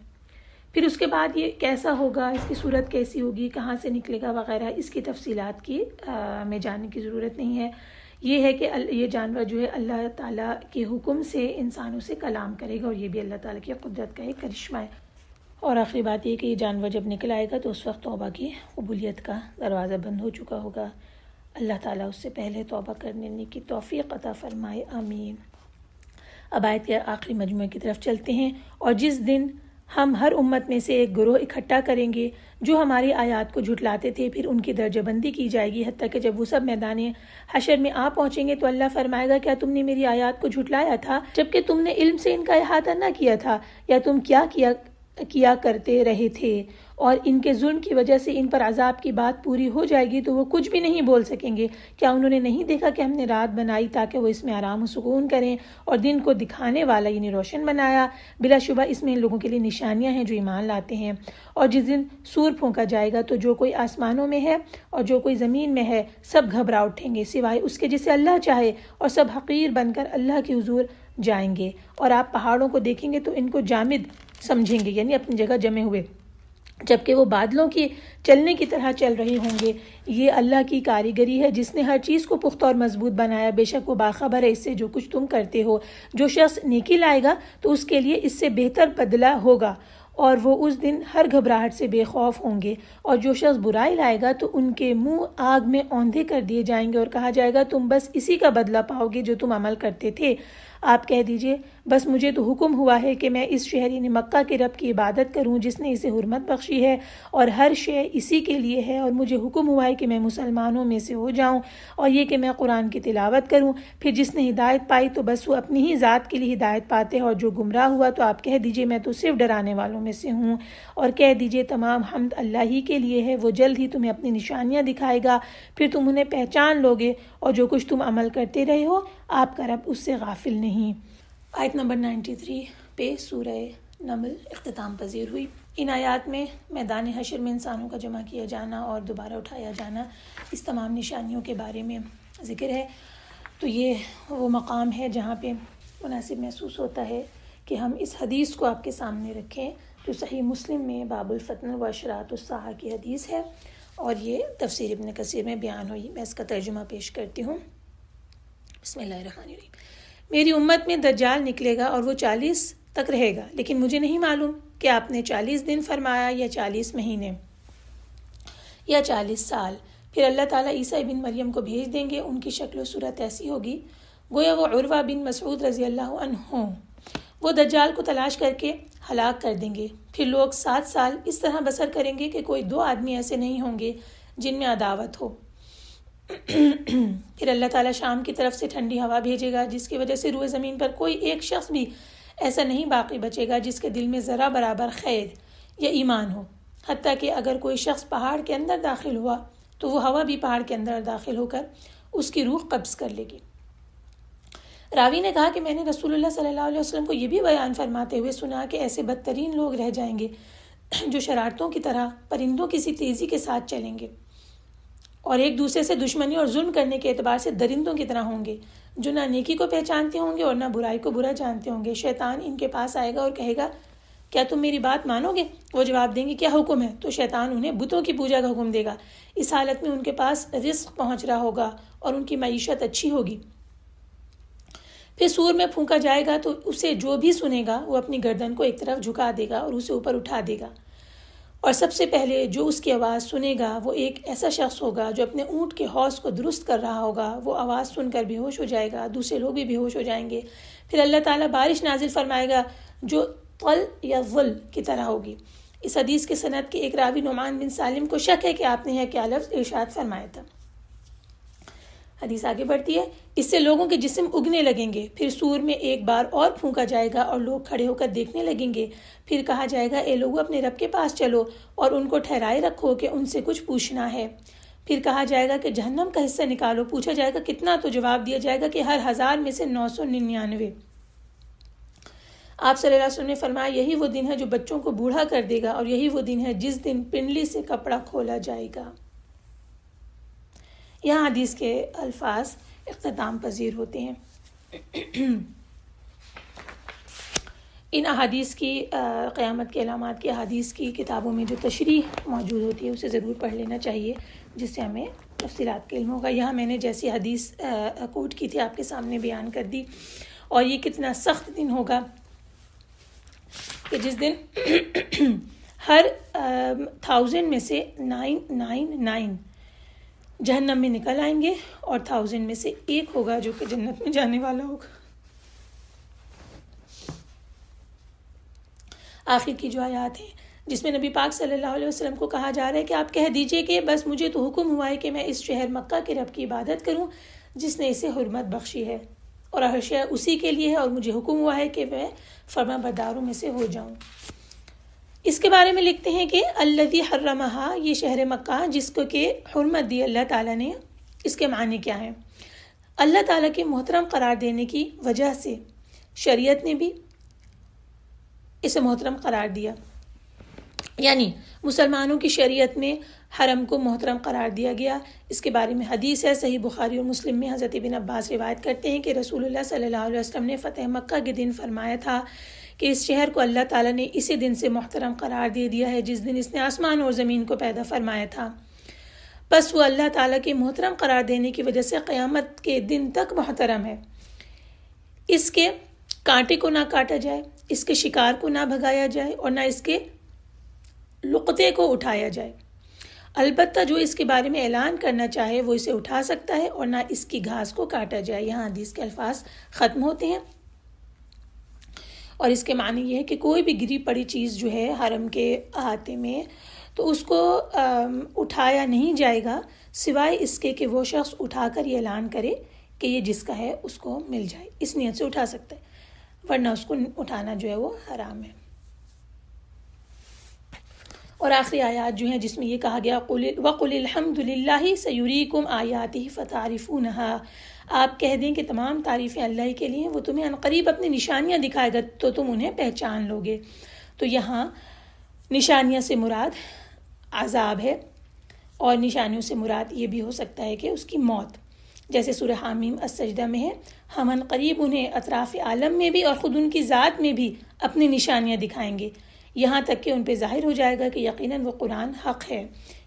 B: फिर उसके बाद ये कैसा होगा इसकी सूरत कैसी होगी कहाँ से निकलेगा वगैरह इसकी तफसीलात की हमें जानने की ज़रूरत नहीं है ये है कि ये जानवर जो है अल्लाह ताला के हुक्म से इंसानों से कलाम करेगा और ये भी अल्लाह ताला की कुदरत का एक करिश्मा है और आखिरी बात यह कि ये जानवर जब निकल आएगा तो उस वक्त तोबा की कबूलियत का दरवाज़ा बंद हो चुका होगा अल्लाह ताला उससे पहले तोबा करने की तोफ़ी अता फ़रमाए आमीन अब आयत के आखिरी मजमू की तरफ चलते हैं और जिस दिन हम हर उम्मत में से एक ग्रोह इकट्ठा करेंगे जो हमारी आयात को झुटलाते थे फिर उनकी दर्जबंदी की जाएगी हती कि जब वो सब मैदान हशर में आ पहुँचेंगे तो अल्लाह फरमाएगा क्या तुमने मेरी आयात को झुटलाया था जबकि तुमने इल्म से इनका अहाता न किया था या तुम क्या किया किया करते रहे थे और इनके जुल्म की वजह से इन पर अजाब की बात पूरी हो जाएगी तो वो कुछ भी नहीं बोल सकेंगे क्या उन्होंने नहीं देखा कि हमने रात बनाई ताकि वो इसमें आराम सुकून करें और दिन को दिखाने वाला यानी रोशन बनाया बिलाशुबा इसमें इन लोगों के लिए निशानियाँ हैं जो ईमान लाते हैं और जिस दिन सूर फूका जाएगा तो जो कोई आसमानों में है और जो कोई ज़मीन में है सब घबरा उठेंगे सिवाय उसके जिसे अल्लाह चाहे और सब हकीर बनकर अल्लाह के हजूर जाएंगे और आप पहाड़ों को देखेंगे तो इनको जामिद समझेंगे यानी अपनी जगह जमे हुए जबकि वो बादलों के चलने की तरह चल रहे होंगे ये अल्लाह की कारीगरी है जिसने हर चीज़ को पुख्ता और मजबूत बनाया बेशक वो बाखबर है इससे जो कुछ तुम करते हो जो शख्स नेकी लाएगा तो उसके लिए इससे बेहतर बदला होगा और वो उस दिन हर घबराहट से बेखौफ होंगे और जो शख्स बुराई लाएगा तो उनके मुंह आग में औंधे कर दिए जाएंगे और कहा जाएगा तुम बस इसी का बदला पाओगे जो तुम अमल करते थे आप कह दीजिए बस मुझे तो हुक्म हुआ है कि मैं इस शहरी ने मक्का के रब की इबादत करूं जिसने इसे हरमत बख्शी है और हर शे इसी के लिए है और मुझे हुक्म हुआ है कि मैं मुसलमानों में से हो जाऊं और ये कि मैं कुरान की तिलावत करूं फिर जिसने हिदायत पाई तो बस वो अपनी ही ज़ात के लिए हिदायत पाते हैं और जो गुमराह हुआ तो आप कह दीजिए मैं तो सिर्फ डराने वालों में से हूँ और कह दीजिए तमाम हमद अल्लाह ही के लिए है वो जल्द ही तुम्हें अपनी निशानियाँ दिखाएगा फिर तुम उन्हें पहचान लोगे और जो कुछ तुम अमल करते रहे हो आपका रब उससे गाफिल नहीं आयत नंबर नाइन्टी थ्री पे सूरह नमल अख्ताम पजीर हुई इन आयात में मैदान हशर में इंसानों का जमा किया जाना और दोबारा उठाया जाना इस तमाम निशानियों के बारे में ज़िक्र है तो ये वो मकाम है जहाँ पे मुनासिब महसूस होता है कि हम इस हदीस को आपके सामने रखें जो सही मुस्लिम में फतन व शरात की हदीस है और ये तफसीर इबन कसीर में बयान हुई मैं इसका तर्जुमा पेश करती हूँ बसमिल्लर मेरी उम्मत में दज्जाल निकलेगा और वो चालीस तक रहेगा लेकिन मुझे नहीं मालूम कि आपने चालीस दिन फरमाया या चालीस महीने या चालीस साल फिर अल्लाह ताला ईसा बिन मरियम को भेज देंगे उनकी शक्ल सूरत ऐसी होगी गोया वो उर्वा बिन मसूद रज़ी अल्लाह हों वो दज्जाल को तलाश करके हलाक कर देंगे फिर लोग सात साल इस तरह बसर करेंगे कि कोई दो आदमी ऐसे नहीं होंगे जिनमें अदावत हो फिर अल्लाह ताला शाम की तरफ से ठंडी हवा भेजेगा जिसकी वजह से रूए ज़मीन पर कोई एक शख्स भी ऐसा नहीं बाकी बचेगा जिसके दिल में ज़रा बराबर खैर या ईमान हो हती कि अगर कोई शख्स पहाड़ के अंदर दाखिल हुआ तो वह हवा भी पहाड़ के अंदर दाखिल होकर उसकी रूह कब्ज़ कर लेगी रावी ने कहा कि मैंने रसूलुल्लाह सल्लल्लाहु अलैहि वसल्लम को यह भी बयान फरमाते हुए सुना कि ऐसे बदतरीन लोग रह जाएंगे जो शरारतों की तरह परिंदों किसी तेज़ी के साथ चलेंगे और एक दूसरे से दुश्मनी और जुल्म करने के अतबार से दरिंदों की तरह होंगे जो ना नेकी को पहचानते होंगे और ना बुराई को बुरा जानते होंगे शैतान इनके पास आएगा और कहेगा क्या तुम मेरी बात मानोगे वो जवाब देंगे क्या हुक्म है तो शैतान उन्हें बुतों की पूजा का हुक्म देगा इस हालत में उनके पास रिस्क पहुंच रहा होगा और उनकी मीशत अच्छी होगी फिर सूर में फूंका जाएगा तो उसे जो भी सुनेगा वो अपनी गर्दन को एक तरफ झुका देगा और उसे ऊपर उठा देगा और सबसे पहले जो उसकी आवाज़ सुनेगा वो एक ऐसा शख्स होगा जो अपने ऊँट के हौस को दुरुस्त कर रहा होगा वो आवाज़ सुनकर बेहोश हो जाएगा दूसरे लोग भी बेहोश हो जाएंगे फिर अल्लाह ताला बारिश नाजिल फरमाएगा जो तल या वल की तरह होगी इस हदीस के सनत के एक रावी नुमान बिन सालिम को शक है कि आपने यह क्या लफ्ज़ इर्शाद फरमाया था हदीस आगे बढ़ती है इससे लोगों के जिस्म उगने लगेंगे फिर सूर में एक बार और फूंका जाएगा और लोग खड़े होकर देखने लगेंगे फिर कहा जाएगा ए लोगों अपने रब के पास चलो और उनको ठहराए रखो कि उनसे कुछ पूछना है फिर कहा जाएगा कि जहन्नम का हिस्सा निकालो पूछा जाएगा कितना तो जवाब दिया जाएगा कि हर हज़ार में से नौ सौ निन्यानवे आप सल्लल्लाहु ने फरमाया यही वो दिन है जो बच्चों को बूढ़ा कर देगा और यही वो दिन है जिस दिन पिंडली से कपड़ा खोला जाएगा यहाँ हदीस के अल्फाज इख्ताम पजीर होते हैं इन अदीस की क़्यामत के अलामत की अदीस की किताबों में जो तशरी मौजूद होती है उसे ज़रूर पढ़ लेना चाहिए जिससे हमें तफसीत के इलम होगा यहाँ मैंने जैसी हदीस कोट की थी आपके सामने बयान कर दी और ये कितना सख्त दिन होगा कि जिस दिन हर थाउजेंड में से नाइन नाइन नाइन जहन्नम में निकल आएंगे और थाउजेंड में से एक होगा जो कि जन्नत में जाने वाला होगा आखिर की जो आयात है जिसमें नबी पाक सल्लल्लाहु अलैहि वसल्लम को कहा जा रहा है कि आप कह दीजिए कि बस मुझे तो हुक्म हुआ है कि मैं इस शहर मक्का के रब की इबादत करूं जिसने इसे हुरमत बख्शी है और हर उसी के लिए है और मुझे हुक्म हुआ है कि मैं फर्मा बरदारों में से हो जाऊं इसके बारे में लिखते हैं कि अल्लदी हर्रमहा ये शहर मक्का जिसको के हरमत दी अल्लाह ताला ने इसके माने क्या हैं अल्लाह ताला के मोहतरम करार देने की वजह से शरीयत ने भी इसे मोहतरम करार दिया यानी मुसलमानों की शरीयत में हरम को मोहतरम करार दिया गया इसके बारे में हदीस है सही बुखारी और मुस्लिम में हज़रत बिन अब्बास रिवायत करते हैं कि रसूल सल्ला वसम ने फतेह मक्का के दिन फरमाया था कि इस शहर को अल्लाह ताला ने इसी दिन से मोहतरम करार दे दिया है जिस दिन इसने आसमान और ज़मीन को पैदा फरमाया था बस वो अल्लाह ताला के मोहतरम करार देने की वजह से क़यामत के दिन तक मोहतरम है इसके कांटे को ना काटा जाए इसके शिकार को ना भगाया जाए और ना इसके लुकते को उठाया जाए अलबत् जो इसके बारे में ऐलान करना चाहे वो इसे उठा सकता है और ना इसकी घास को काटा जाए यहाँ हदीस के अल्फाज ख़त्म होते हैं और इसके माने ये है कि कोई भी गिरी पड़ी चीज़ जो है हरम के अहाते में तो उसको उठाया नहीं जाएगा सिवाय इसके कि वो शख्स उठाकर ये ऐलान करे कि ये जिसका है उसको मिल जाए इस नियत से उठा सकता है वरना उसको उठाना जो है वो हराम है और आखिरी आयात जो है जिसमें यह कहा गया अलहमदिल्ला सयूरी कुम आयाति फ़तारफ़ू नहा आप कह दें कि तमाम तारीफ़ें अल्लाह के लिए वो तुम्हें अनकरीब अपनी निशानियाँ दिखाएगा तो तुम उन्हें पहचान लोगे तो यहाँ निशानियाँ से मुराद आज़ाब है और निशानियों से मुराद ये भी हो सकता है कि उसकी मौत जैसे सुर हामीम असजदा में है हम अनकरीब उन्हें अतराफ़ आलम में भी और ख़ुद उनकी ज़ात में भी अपनी निशानियाँ दिखाएंगे यहाँ तक कि उन पर ज़ाहिर हो जाएगा कि यकीनन वो कुरान हक़ है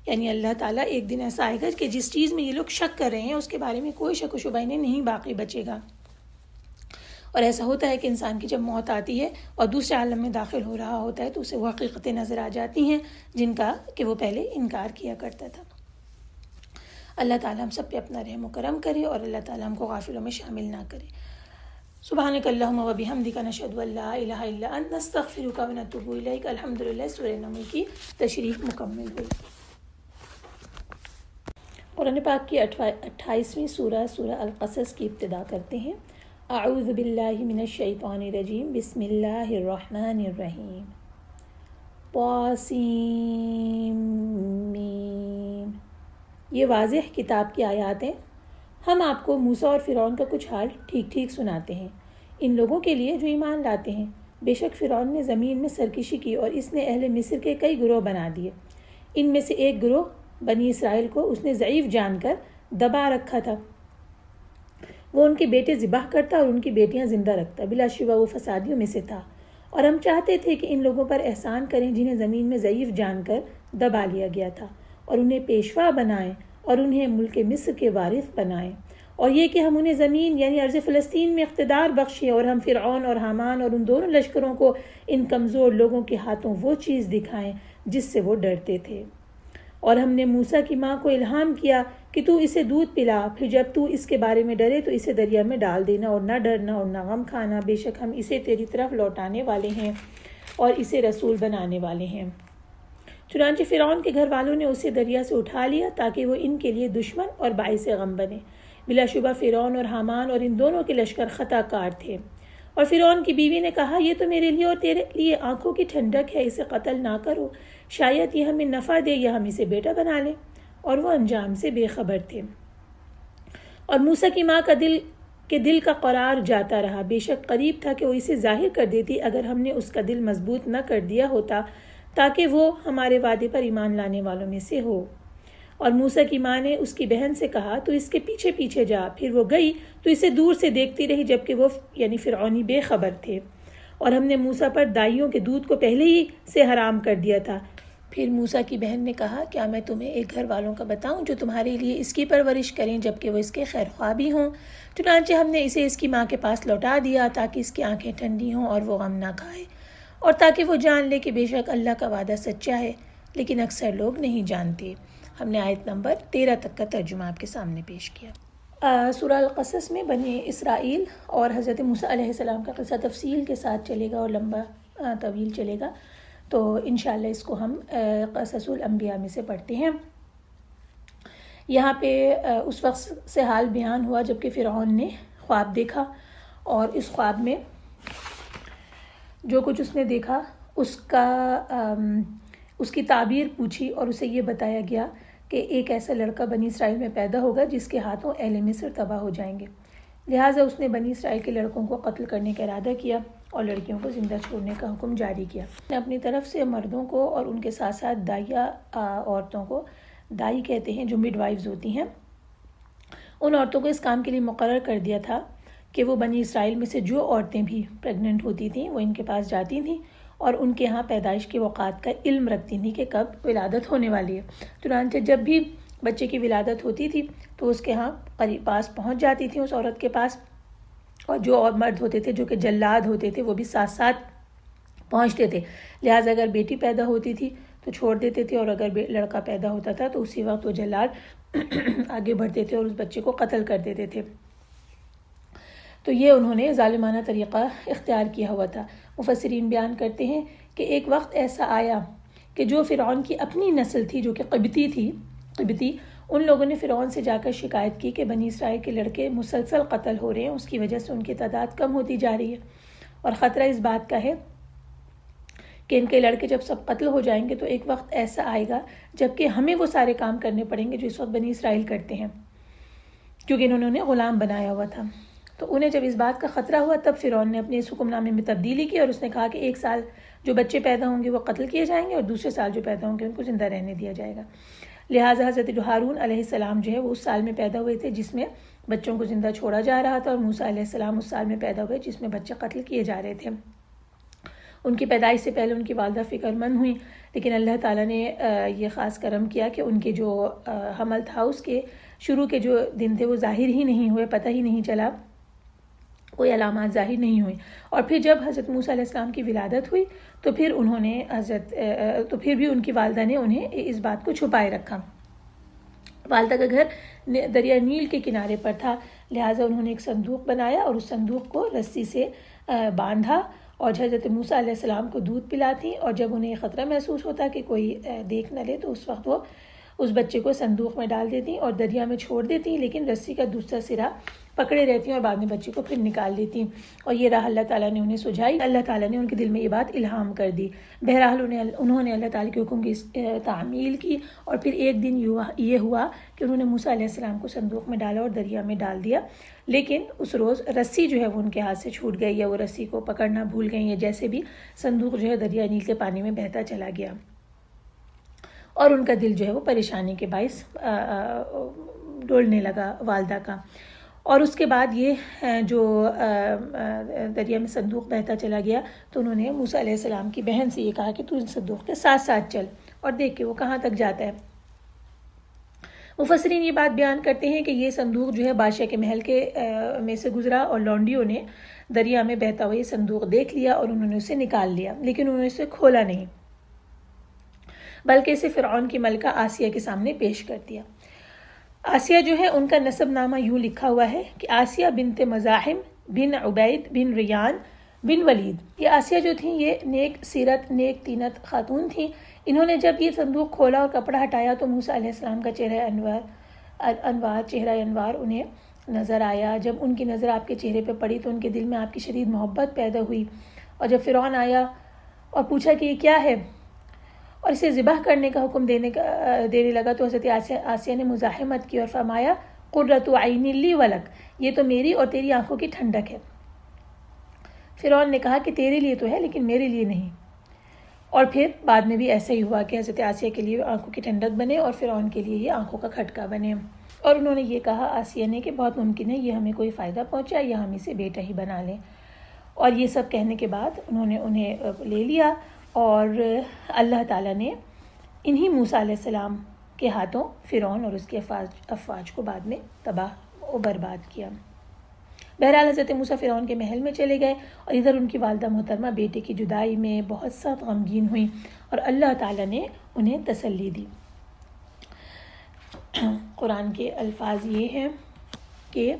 B: यानी अल्लाह ताला एक दिन ऐसा आएगा कि जिस चीज़ में ये लोग शक कर रहे हैं उसके बारे में कोई शक शुबा इन्हें नहीं बाकी बचेगा और ऐसा होता है कि इंसान की जब मौत आती है और दूसरे आलम में दाखिल हो रहा होता है तो उसे वो हकीकतें नज़र आ जाती हैं जिनका कि वो पहले इनकार किया करता था अल्लाह ताला हम सब पे अपना रहम करम करे और अल्लाह ताला हमको गाफिलों में शामिल ना करे सुबहान कल्लम हमदिका नशद नस्तफ़िर का नतबूल अलहमदिल्ला सूर्य की तशरीफ़ मुकम्मल हुई और पाक की अट्ठाईसवीं सूरह सूरह अलकसस की इब्तदा करते हैं आउज़बिल्लिमिनशैतरजीम बसमीम पासी ये वाज किताब की आयात हैं हम आपको मूसा और फ़िरौन का कुछ हाल ठीक ठीक सुनाते हैं इन लोगों के लिए जो ईमान लाते हैं बेशक फ़िरौन ने ज़मीन में सरकशी की और इसने अहल मिस्र के कई ग्रोह बना दिए इनमें से एक ग्रोह बनी इसराइल को उसने ज़यीफ़ जानकर दबा रखा था वो उनके बेटे ज़िबाह करता और उनकी बेटियां ज़िंदा रखता बिलाशुबा वो फसादियों में से था और हम चाहते थे कि इन लोगों पर एहसान करें जिन्हें ज़मीन में ज़यीफ़ जानकर दबा लिया गया था और उन्हें पेशवा बनाएं और उन्हें मुल्क मिस्र के वारिस बनाएं और ये कि हम उन्हें ज़मीन यानी अर्ज़ फ़लस्तीन में इकतदार बख्शें और हम फ़िरौन और हमान और उन दोनों लश्करों को इन कमज़ोर लोगों के हाथों वो चीज़ दिखाएं जिससे वो डरते थे और हमने मूसा की माँ को इल्हाम किया कि तू इसे दूध पिला फिर जब तू इसके बारे में डरे तो इसे दरिया में डाल देना और ना डरना और ना गम खाना बेशक हम इसे तेरी तरफ लौटाने वाले हैं और इसे रसूल बनाने वाले हैं चुनानचे फ़िरौन के घर वालों ने उसे दरिया से उठा लिया ताकि वो इनके लिए दुश्मन और बायस गम बने बिलाशुबा फ़िरौन और हमान और इन दोनों के लश्कर ख़ताकार थे और फिरौन की बीवी ने कहा यह तो मेरे लिए और तेरे लिए आंखों की ठंडक है इसे कत्ल ना करो शायद ये हमें नफ़ा दे या हम इसे बेटा बना लें और वह अंजाम से बेखबर थे और मूसा की माँ का दिल के दिल का करार जाता रहा बेशक करीब था कि वो इसे जाहिर कर देती अगर हमने उसका दिल मजबूत न कर दिया होता ताकि वो हमारे वादे पर ईमान लाने वालों में से हो और मूसा की माँ ने उसकी बहन से कहा तो इसके पीछे पीछे जा फिर वो गई तो इसे दूर से देखती रही जबकि वो यानी फिरौनी बेखबर थे और हमने मूसा पर दाइयों के दूध को पहले ही से हराम कर दिया था फिर मूसा की बहन ने कहा क्या मैं तुम्हें एक घर वालों का बताऊं जो तुम्हारे लिए इसकी परवरिश करें जबकि वो इसके खैर ख्वाह भी हों चुनाचे हमने इसे इसकी माँ के पास लौटा दिया ताकि इसकी आंखें ठंडी हों और वो गम ना खाए और ताकि वो जान ले कि बेशक अल्लाह का वादा सच्चा है लेकिन अक्सर लोग नहीं जानते हमने आयत नंबर तेरह तक का तर्जुमा आपके सामने पेश किया सुरस में बने इसराइल और हज़रत मूसा का क़स्सा तफसील के साथ चलेगा और लम्बा तवील चलेगा तो इन इसको हम अम्बिया में से पढ़ते हैं यहाँ पे उस वक्त से हाल बयान हुआ जबकि फ़िरौन ने ख्वाब देखा और इस ख्वाब में जो कुछ उसने देखा उसका उसकी ताबीर पूछी और उसे ये बताया गया कि एक ऐसा लड़का बनी इसराइल में पैदा होगा जिसके हाथों एहल मिस्र तबाह हो जाएंगे लिहाजा उसने बनी इसराइल के लड़कों को कत्ल करने का इरादा किया और लड़कियों को ज़िंदा छोड़ने का हुक्म जारी किया ने अपनी तरफ से मर्दों को और उनके साथ साथ दाइया औरतों को दाई कहते हैं जो मिडवाइफ्स होती हैं उन औरतों को इस काम के लिए मुकर कर दिया था कि वो बनी इसराइल में से जो औरतें भी प्रेग्नेंट होती थीं वो इनके पास जाती थीं और उनके यहाँ पैदाइश के वक़ात का इल्म रखती थी कि कब विलादत होने वाली है चुनानचे जब भी बच्चे की विलादत होती थी तो उसके यहाँ करीब पास पहुँच जाती थी उस औरत के पास और जो और मर्द होते थे जो कि जल्लाद होते थे वो भी साथ साथ पहुँचते थे लिहाजा अगर बेटी पैदा होती थी तो छोड़ देते थे और अगर लड़का पैदा होता था तो उसी वक्त वो जल्लाद आगे बढ़ते थे और उस बच्चे को कत्ल कर देते थे तो ये उन्होंने ालिमाना तरीक़ा इख्तियार किया हुआ था मुफसरीन बयान करते हैं कि एक वक्त ऐसा आया कि जो फ़िरौन की अपनी नस्ल थी जो कि कबती थी कबती उन लोगों ने फ़िरौन से जाकर शिकायत की कि बनी इसराइल के लड़के मुसलसल कत्ल हो रहे हैं उसकी वजह से उनकी तादाद कम होती जा रही है और ख़तरा इस बात का है कि इनके लड़के जब सब कत्ल हो जाएंगे तो एक वक्त ऐसा आएगा जबकि हमें वो सारे काम करने पड़ेंगे जो इस वक्त बनी इसराइल करते हैं क्योंकि इन्होंने उन्हें ग़ुलाम बनाया हुआ था तो उन्हें जब इस बात का ख़तरा हुआ तब फ़िरौन ने अपने इस हुक्मनामे में तब्दीली की और उसने कहा कि एक साल जो बच्चे पैदा होंगे वो कत्ल किए जाएंगे और दूसरे साल जो पैदा होंगे उनको ज़िंदा रहने दिया जाएगा लिहाजा हज़रत हारून आसमाम जो है वो उस साल में पैदा हुए थे जिसमें बच्चों को ज़िंदा छोड़ा जा रहा था और मूसा आसमाम उस साल में पैदा हुए जिसमें बच्चे कत्ल किए जा रहे थे उनकी पैदाइश से पहले उनकी वालदा फ़िक्रमंद हुई लेकिन अल्लाह ताला ने यह ख़ास करम किया कि उनके जो हमल था उसके शुरू के जो दिन थे वो ज़ाहिर ही नहीं हुए पता ही नहीं चला कोई अलामत ज़ाहिर नहीं हुई और फिर जब हज़रत मूसा की विलादत हुई तो फिर उन्होंने हज़रत तो फिर भी उनकी वालदा ने उन्हें इस बात को छुपाए रखा वालदा का घर दरिया नील के किनारे पर था लिहाजा उन्होंने एक संदूक बनाया और उस संदूक को रस्सी से बांधा और हज़रत मूसा सलाम को दूध पिलाती और जब उन्हें ख़तरा महसूस होता कि कोई देख न ले तो उस वक्त वो उस बच्चे को संदूक में डाल देती और दरिया में छोड़ देती लेकिन रस्सी का दूसरा सिरा पकड़े रहती हैं और बाद में बच्ची को फिर निकाल देती हूँ और ये राह अल्लाह ताला ने उन्हें सुझाई अल्लाह ताला ने उनके दिल में ये बात इल्हाम कर दी बहरहाल उन्हें उन्होंने अल्लाह ताला के हुक्म की तामील की और फिर एक दिन ये हुआ कि उन्होंने मूसा को संदूक में डाला और दरिया में डाल दिया लेकिन उस रोज़ रस्सी जो है वो उनके हाथ से छूट गई या वो रस्सी को पकड़ना भूल गई या जैसे भी संदूक जो है दरिया नील के पानी में बहता चला गया और उनका दिल जो है वो परेशानी के बायस डोलने लगा वालदा का और उसके बाद ये जो दरिया में संदूक बहता चला गया तो उन्होंने मूसा सलाम की बहन से ये कहा कि तू इन संदूक के साथ साथ चल और देख के वो कहाँ तक जाता है मुफसरीन ये बात बयान करते हैं कि ये संदूक जो है बादशाह के महल के आ, में से गुजरा और लॉन्डियो ने दरिया में बहता हुआ ये संदूक देख लिया और उन्होंने उसे निकाल लिया लेकिन उन्होंने उसे खोला नहीं बल्कि इसे फ़िरौन की मलका आसिया के सामने पेश कर दिया आसिया जो है उनका नसब नामा यूँ लिखा हुआ है कि आसिया बिनते मज़ाहिम बिन उबैद बिन रियान बिन वलीद ये आसिया जो थी ये नेक सीरत नेक तीनत खातून थी इन्होंने जब ये संदूक खोला और कपड़ा हटाया तो मूसा आसमाम का चेहरा अनवर अनवार चेहरा अनवार उन्हें नज़र आया जब उनकी नज़र आपके चेहरे पर पड़ी तो उनके दिल में आपकी शदीद मोहब्बत पैदा हुई और जब फ़िरौन आया और पूछा कि ये क्या है और इसे ज़िबा करने का हुक्म देने का देने लगा तो हज़रत आसिया आसिया ने मुजाहमत की और फरमाया कुर्रत आइनली वलक ये तो मेरी और तेरी आंखों की ठंडक है फिर ने कहा कि तेरे लिए तो है लेकिन मेरे लिए नहीं और फिर बाद में भी ऐसा ही हुआ कि हज़रत आसिया के लिए आंखों की ठंडक बने और फिर के लिए ये आंखों का खटका बने और उन्होंने ये कहा आसिया ने कि बहुत मुमकिन है ये हमें कोई फ़ायदा पहुँचा या हम इसे बेटा ही बना लें और ये सब कहने के बाद उन्होंने उन्हें ले लिया और अल्लाह ताला ने इन्हीं मूसा सलाम के हाथों फ़िरौन और उसके अफवाज अफवाज को बाद में तबाह और बर्बाद किया बहरहाल हज़रत मूसा फ़िरौन के महल में चले गए और इधर उनकी वालदा मोहतरमा बेटे की जुदाई में बहुत सख्त गमगीन हुई और अल्लाह ताला ने उन्हें तसल्ली दी कुरान के अल्फाज ये हैं कि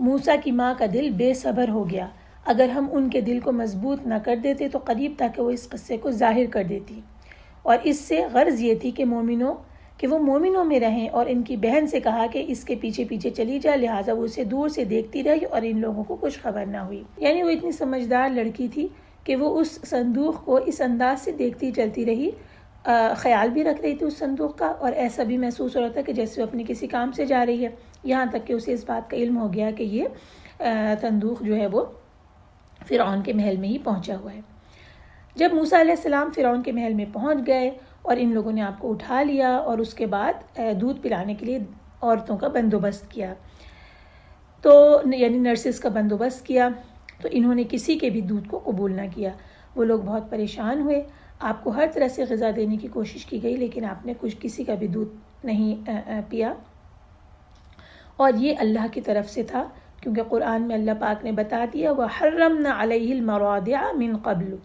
B: मूसा की माँ का दिल बेसब्र हो गया अगर हम उनके दिल को मजबूत ना कर देते तो करीब ताकि वो इस क़स्से को ज़ाहिर कर देती और इससे गर्ज ये थी कि मोमिनों कि वो मोमिनों में रहें और इनकी बहन से कहा कि इसके पीछे पीछे चली जाए लिहाजा वो उसे दूर से देखती रही और इन लोगों को कुछ खबर ना हुई यानी वो इतनी समझदार लड़की थी कि वो उस संदूक को इस अंदाज से देखती चलती रही ख्याल भी रख रही थी उस संदूक का और ऐसा भी महसूस हो रहा था कि जैसे वो अपने किसी काम से जा रही है यहाँ तक कि उसे इस बात का इल्म हो गया कि ये संदूक जो है वो फिर के महल में ही पहुंचा हुआ है जब मूसा सलाम फ़िरौन के महल में पहुंच गए और इन लोगों ने आपको उठा लिया और उसके बाद दूध पिलाने के लिए औरतों का बंदोबस्त किया तो यानी नर्सिस का बंदोबस्त किया तो इन्होंने किसी के भी दूध को कबूल ना किया वो लोग बहुत परेशान हुए आपको हर तरह से ग़ा देने की कोशिश की गई लेकिन आपने कुछ किसी का भी दूध नहीं पिया और ये अल्लाह की तरफ से था क्योंकि कुरान में अल्लाह पाक ने बता दिया वह हर्रम न अलमरदा मिन कबल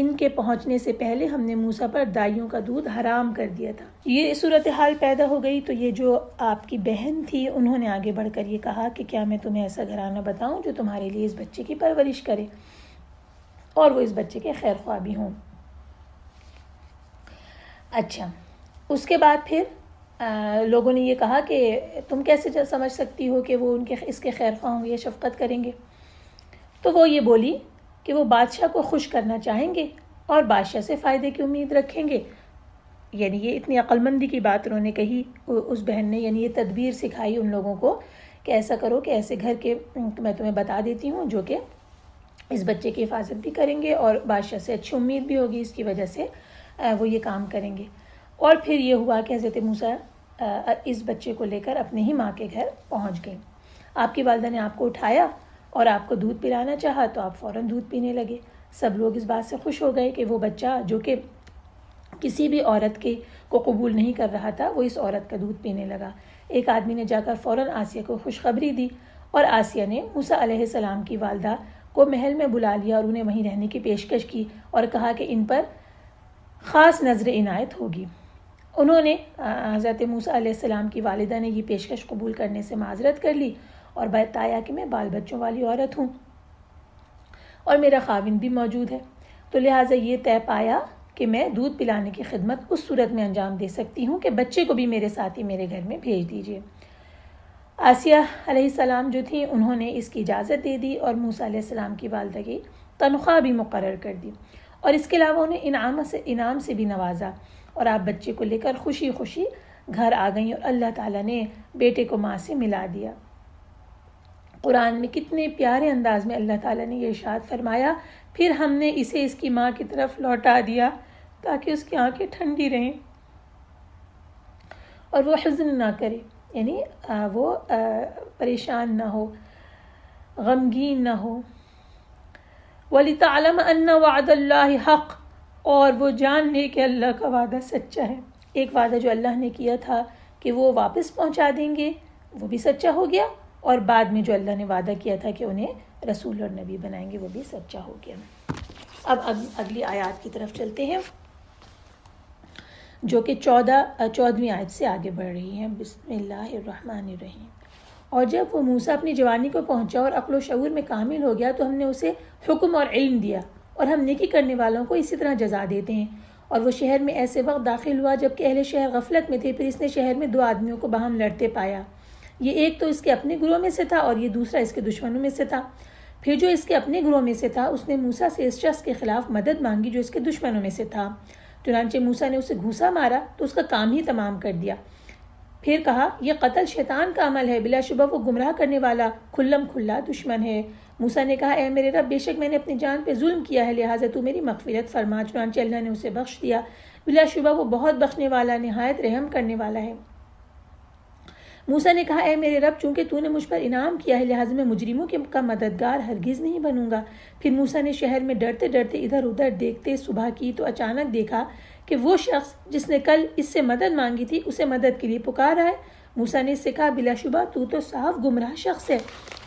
B: इनके पहुंचने से पहले हमने मूसा पर दाइयों का दूध हराम कर दिया था ये सूरत हाल पैदा हो गई तो ये जो आपकी बहन थी उन्होंने आगे बढ़कर ये कहा कि क्या मैं तुम्हें ऐसा घराना बताऊं जो तुम्हारे लिए इस बच्चे की परवरिश करे और वो इस बच्चे के खैर ख्वाबी हों अच्छा उसके बाद फिर लोगों ने ये कहा कि तुम कैसे समझ सकती हो कि वो उनके इसके खैर खा होंगे शफकत करेंगे तो वो ये बोली कि वो बादशाह को खुश करना चाहेंगे और बादशाह से फ़ायदे की उम्मीद रखेंगे यानी ये इतनी अक्लमंदी की बात उन्होंने कही उस बहन ने यानी ये तदबीर सिखाई उन लोगों को कि ऐसा करो कि ऐसे घर के मैं तुम्हें बता देती हूँ जो कि इस बच्चे की हिफाजत भी करेंगे और बादशाह से अच्छी उम्मीद भी होगी इसकी वजह से वो ये काम करेंगे और फिर ये हुआ कि हज़रत मूसा इस बच्चे को लेकर अपने ही माँ के घर पहुँच गई आपकी वालदा ने आपको उठाया और आपको दूध पिलाना चाहा तो आप फ़ौर दूध पीने लगे सब लोग इस बात से खुश हो गए कि वो बच्चा जो कि किसी भी औरत के को कबूल नहीं कर रहा था वो इस औरत का दूध पीने लगा एक आदमी ने जाकर फ़ौर आसिया को खुशखबरी दी और आसिया ने मूसा सलाम की वालदा को महल में बुला लिया और उन्हें वहीं रहने की पेशकश की और कहा कि इन पर ख़ास नज़र इनायत होगी उन्होंने हज़रत मूसा की वालदा ने यह पेशकश कबूल करने से माजरत कर ली और बताया कि मैं बाल बच्चों वाली औरत हूँ और मेरा खाविन भी मौजूद है तो लिहाजा ये तय पाया कि मैं दूध पिलाने की खिदमत उस सूरत में अंजाम दे सकती हूँ कि बच्चे को भी मेरे साथ ही मेरे घर में भेज दीजिए आसिया सलाम जो थी उन्होंने इसकी इजाज़त दे दी और मूसा सलाम की वालदा की तनख्वाह भी मुकर कर दी और इसके अलावा उन्हें इनाम से इनाम से भी नवाजा और आप बच्चे को लेकर खुशी खुशी घर आ गई और अल्लाह ताला ने बेटे को माँ से मिला दिया कुरान में कितने प्यारे अंदाज में अल्लाह ताला ने यह इशाद फरमाया फिर हमने इसे इसकी माँ की तरफ लौटा दिया ताकि उसकी आंखें ठंडी रहें और वो हजन ना करे यानी वो परेशान ना हो गमगीन ना हो वली तलम अन्ना वादल्ला हक़ और वो जान ले कि अल्लाह का वादा सच्चा है एक वादा जो अल्लाह ने किया था कि वो वापस पहुंचा देंगे वो भी सच्चा हो गया और बाद में जो अल्लाह ने वादा किया था कि उन्हें रसूल और नबी बनाएंगे वो भी सच्चा हो गया अब अग, अगली आयात की तरफ चलते हैं जो कि चौदह चौदहवीं आयत से आगे बढ़ रही हैं रही और जब वो मूसा अपनी जवानी को पहुंचा और अकलो शूर में कामिल हो गया तो हमने उसे हुक्म और इल्म दिया और हम नेकी करने वालों को इसी तरह जजा देते हैं और वो शहर में ऐसे वक्त दाखिल हुआ जबकि अहले शहर गफलत में थे फिर इसने शहर में दो आदमियों को बहम लड़ते पाया ये एक तो इसके अपने ग्रोह में से था और ये दूसरा इसके दुश्मनों में से था फिर जो इसके अपने ग्रोह में से था उसने मूसा से इस शख्स के खिलाफ मदद मांगी जो इसके दुश्मनों में से था चुनानचे मूसा ने उसे घूसा मारा तो उसका काम ही तमाम कर दिया फिर कहा यह कत्ल शैतान का अमल है बिलाशुबह वो गुमराह करने वाला खुल्लम खुल्ला दुश्मन है मूसा ने कहा ए मेरे रब बेशक मैंने अपनी जान पे जुल्म किया है लिहाजा तू मेरी मगफिरत फरमा चुनान चल्ला ने उसे बख्श दिया बिलाशुबा वो बहुत बख्शने वाला नहायत रहम करने वाला है मूसा ने कहा ए मेरे रब चूंकि तूने मुझ पर इनाम किया है लिहाजा मैं मुजरिमों के का मददगार हरगिज़ नहीं बनूंगा फिर मूसा ने शहर में डरते डरते इधर उधर देखते सुबह की तो अचानक देखा कि वो शख्स जिसने कल इससे मदद मांगी थी उसे मदद के लिए पुकारा है मूसा ने इससे कहा बिलाशुबा तू तो साफ गुमराह शख्स है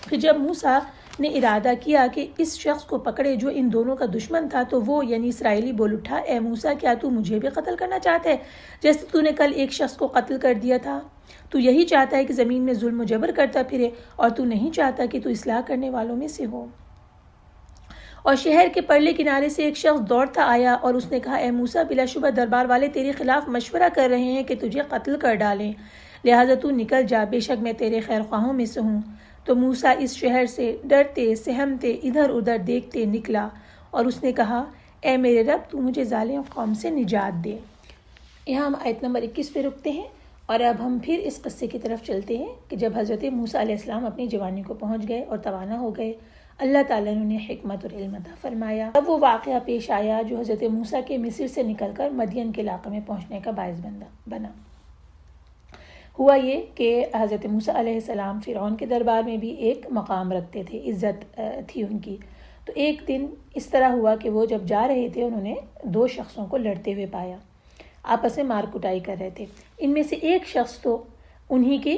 B: फिर जब मूसा उसने इरादा किया कि इस शख्स को पकड़े जो इन दोनों का दुश्मन था तो वो यानी इसराइली बोल उठा ए मूसा क्या तू मुझे भी कत्ल करना चाहता है जैसे तूने कल एक शख्स को कत्ल कर दिया था तू यही चाहता है कि ज़मीन में जुल्म जबर करता फिरे और तू नहीं चाहता कि तू इसलाह करने वालों में से हो और शहर के परले किनारे से एक शख्स दौड़ता आया और उसने कहा ए मूसा बिलाशुबा दरबार वाले तेरे खिलाफ मशवरा कर रहे हैं कि तुझे कत्ल कर डालें लिहाजा तू निकल जा बेशक मैं तेरे खैर ख्वाहों में से हूँ तो मूसा इस शहर से डरते सहमते इधर उधर देखते निकला और उसने कहा ए मेरे रब तू मुझे ज़ालिम कौम से निजात दे यहाँ हम आयत नंबर इक्कीस पे रुकते हैं और अब हम फिर इस कस्से की तरफ चलते हैं कि जब हज़रत मूसा अलैहिस्सलाम अपनी जवानी को पहुँच गए और तवाना हो गए अल्लाह ताला ने उन्हें हमत और इल्मता फरमाया तब वो वाक़ पेश आया जो हज़रत मूसा के मिसिर से निकलकर मदियन के इलाके में पहुँचने का बायस बना हुआ ये कि हज़रत मूसा फ़िरौन के दरबार में भी एक मकाम रखते थे इज़्ज़त थी उनकी तो एक दिन इस तरह हुआ कि वो जब जा रहे थे उन्होंने दो शख्सों को लड़ते हुए पाया आपस में मार कुटाई कर रहे थे इनमें से एक शख्स तो उन्हीं के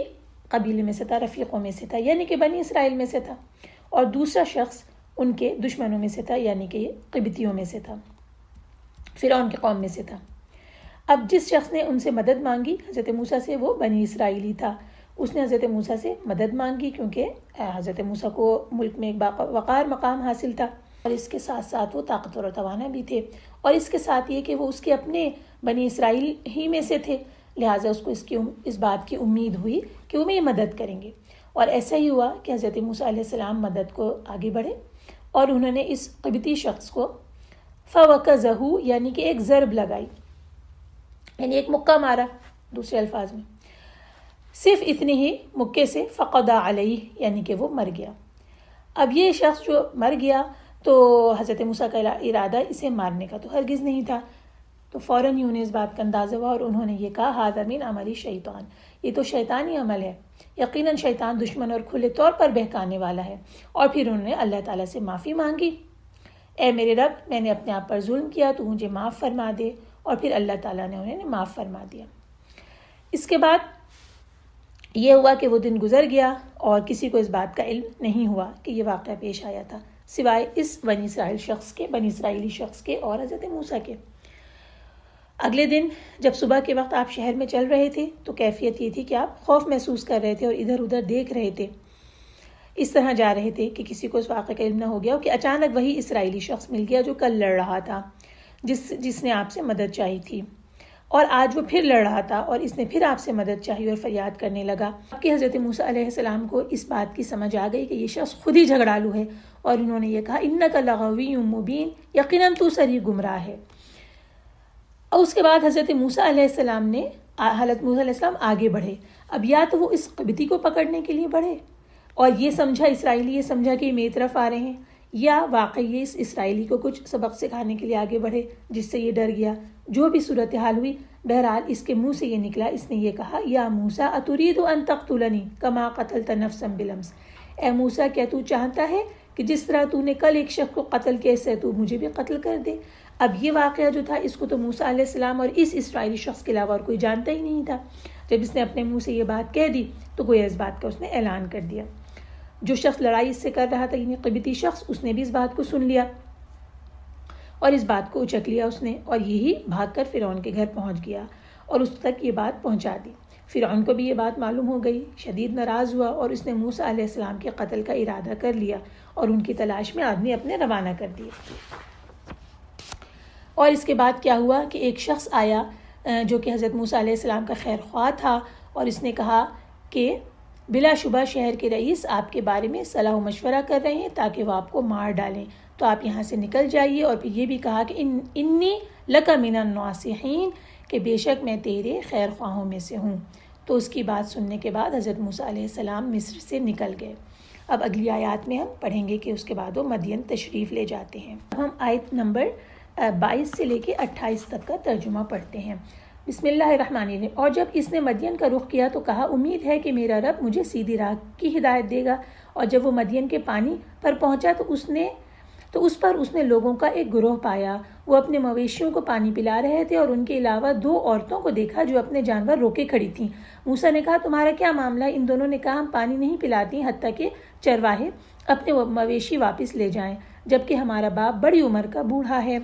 B: कबीले में से था रफ़ीक़ों में से था यानी कि बनी इसराइल में से था और दूसरा शख्स उनके दुश्मनों में से था यानी कि कबितियों में से था फ़िरौन के कौम में से था अब जिस शख्स ने उनसे मदद मांगी हज़रत मूसा से वो बनी इसराइली था उसने हज़रत मूसा से मदद मांगी क्योंकि हज़रत मूसा को मुल्क में एक वक़ार मकाम हासिल था और इसके साथ साथ वो ताकतवर तोाना भी थे और इसके साथ ये कि वो उसके अपने बनी इसराइल ही में से थे लिहाजा उसको इसकी इस बात की उम्मीद हुई कि वो मेरी मदद करेंगे और ऐसा ही हुआ कि हज़रत मूसा मदद को आगे बढ़े और उन्होंने इस कबती शख्स को फ़वक जहू यानी कि एक ज़रब लगाई यानी एक मुक्का मारा दूसरे अल्फाज में सिर्फ इतनी ही मुक्के से फ़कदा अलई यानी कि वो मर गया अब ये शख्स जो मर गया तो हज़रत मूसा का इरादा इसे मारने का तो हरगिज़ नहीं था तो फ़ौर ही उन्हें इस बात का अंदाज़ा हुआ और उन्होंने ये कहा हाजमीन अमली शैतान ये तो शैतानी अमल है यकीनन शैतान दुश्मन और खुले तौर पर बहकाने वाला है और फिर उन्होंने अल्लाह ताला से माफ़ी मांगी ए मेरे रब मैंने अपने आप पर जुल्म किया तो मुझे माफ़ फरमा दे और फिर अल्लाह ताला ने उन्हें माफ़ फरमा दिया इसके बाद ये हुआ कि वो दिन गुजर गया और किसी को इस बात का इल्म नहीं हुआ कि ये वाक़ पेश आया था सिवाय इस बनी इसराइल शख्स के बनी इसराइली शख्स के और हज़रत मूसा के अगले दिन जब सुबह के वक्त आप शहर में चल रहे थे तो कैफियत ये थी कि आप खौफ महसूस कर रहे थे और इधर उधर देख रहे थे इस तरह जा रहे थे कि किसी को इस वाक़े का इल्म ना हो गया कि अचानक वही इसराइली शख्स मिल गया जो कल लड़ रहा था जिस जिसने आपसे मदद चाहिए थी और आज वो फिर लड़ रहा था और इसने फिर आपसे मदद चाहिए और फरियाद करने लगा आपके हज़रत मूसा मूसम को इस बात की समझ आ गई कि ये शख्स खुद ही झगड़ालू है और उन्होंने ये कहा इन्ना का लगावी मुबीन यकीन तो सर ही गुमराह है और उसके बाद हज़रत मूसा ने हज़रत मूसा आगे बढ़े अब या तो वो इस कबिती को पकड़ने के लिए बढ़े और ये समझा इसराइली ये समझा कि मेरी तरफ आ रहे हैं या वाकई ये इस इसराइली को कुछ सबक सिखाने के लिए आगे बढ़े जिससे ये डर गया जो भी सूरत हाल हुई बहरहाल इसके मुंह से ये निकला इसने ये कहा या मूसा अतुरीद अन तख्तुलनी कमा कतल तनफ सम्बिलम्स ए मूसा क्या तू चाहता है कि जिस तरह तूने कल एक शख्स को कत्ल किया इससे तू मुझे भी कत्ल कर दे अब ये वाक़ जो था इसको तो मूसा आसमाम और इस इसराइली शख्स के अलावा और कोई जानता ही नहीं था जब इसने अपने मुँह से ये बात कह दी तो कोई इस बात का उसने ऐलान कर दिया जो शख्स लड़ाई इससे कर रहा था यानी कबीती शख्स उसने भी इस बात को सुन लिया और इस बात को उचक लिया उसने और यही भाग कर फिरौन के घर पहुंच गया और उस तक ये बात पहुंचा दी फिरौन को भी ये बात मालूम हो गई शदीद नाराज़ हुआ और उसने मूसा आसमाम के कत्ल का इरादा कर लिया और उनकी तलाश में आदमी अपने रवाना कर दिए और इसके बाद क्या हुआ कि एक शख्स आया जो कि हज़रत मूसा आसमाम का खैर ख्वा था और इसने कहा कि बिलाशुबा शहर के रईस आपके बारे में सलाह मशवरा कर रहे हैं ताकि वह आपको मार डालें तो आप यहाँ से निकल जाइए और फिर ये भी कहा कि इन इन्नी लका मीना नासिन के बेशक मैं तेरे खैर ख्वाहों में से हूँ तो उसकी बात सुनने के बाद हज़रत मूसा मिस्र से निकल गए अब अगली आयत में हम पढ़ेंगे कि उसके बाद वो मदीन तशरीफ़ ले जाते हैं अब हम आयत नंबर बाईस से लेके अट्ठाईस तक का तर्जुमा पढ़ते हैं ने और जब इसने मदियन का रुख किया तो कहा उम्मीद है कि मेरा रब मुझे सीधी राह की हिदायत देगा और जब वो मदियन के पानी पर पहुंचा तो उसने तो उस पर उसने लोगों का एक ग्रोह पाया वो अपने मवेशियों को पानी पिला रहे थे और उनके अलावा दो औरतों को देखा जो अपने जानवर रोके खड़ी थीं मूसा ने कहा तुम्हारा क्या मामला इन दोनों ने कहा हम पानी नहीं पिलाती हती के चरवाहे अपने मवेशी वापस ले जाएं जबकि हमारा बाप बड़ी उम्र का बूढ़ा है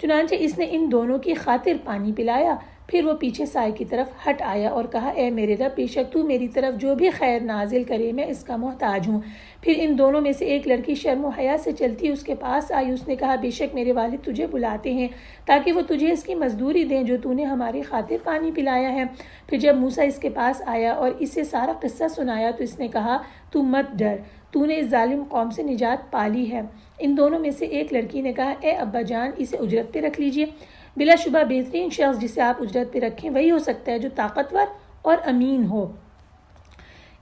B: चुनाचे इसने इन दोनों की खातिर पानी पिलाया फिर वो पीछे साय की तरफ हट आया और कहा ए मेरे रब बेशक तू मेरी तरफ जो भी खैर नाजिल करे मैं इसका मोहताज हूँ फिर इन दोनों में से एक लड़की शर्म हया से चलती उसके पास आई उसने कहा बेशक मेरे वालिद तुझे बुलाते हैं ताकि वो तुझे इसकी मजदूरी दें जो तूने हमारी खातिर पानी पिलाया है फिर जब मूसा इसके पास आया और इसे सारा किस्सा सुनाया तो इसने कहा तू मत डर तूने इस ालिम कौम से निजात पा ली है इन दोनों में से एक लड़की ने कहा ए अब्बा जान इसे उजरत पे रख लीजिए बिलाशुबा बेहतरीन शख्स जिसे आप उजरत पर रखें वही हो सकता है जो ताकतवर और अमीन हो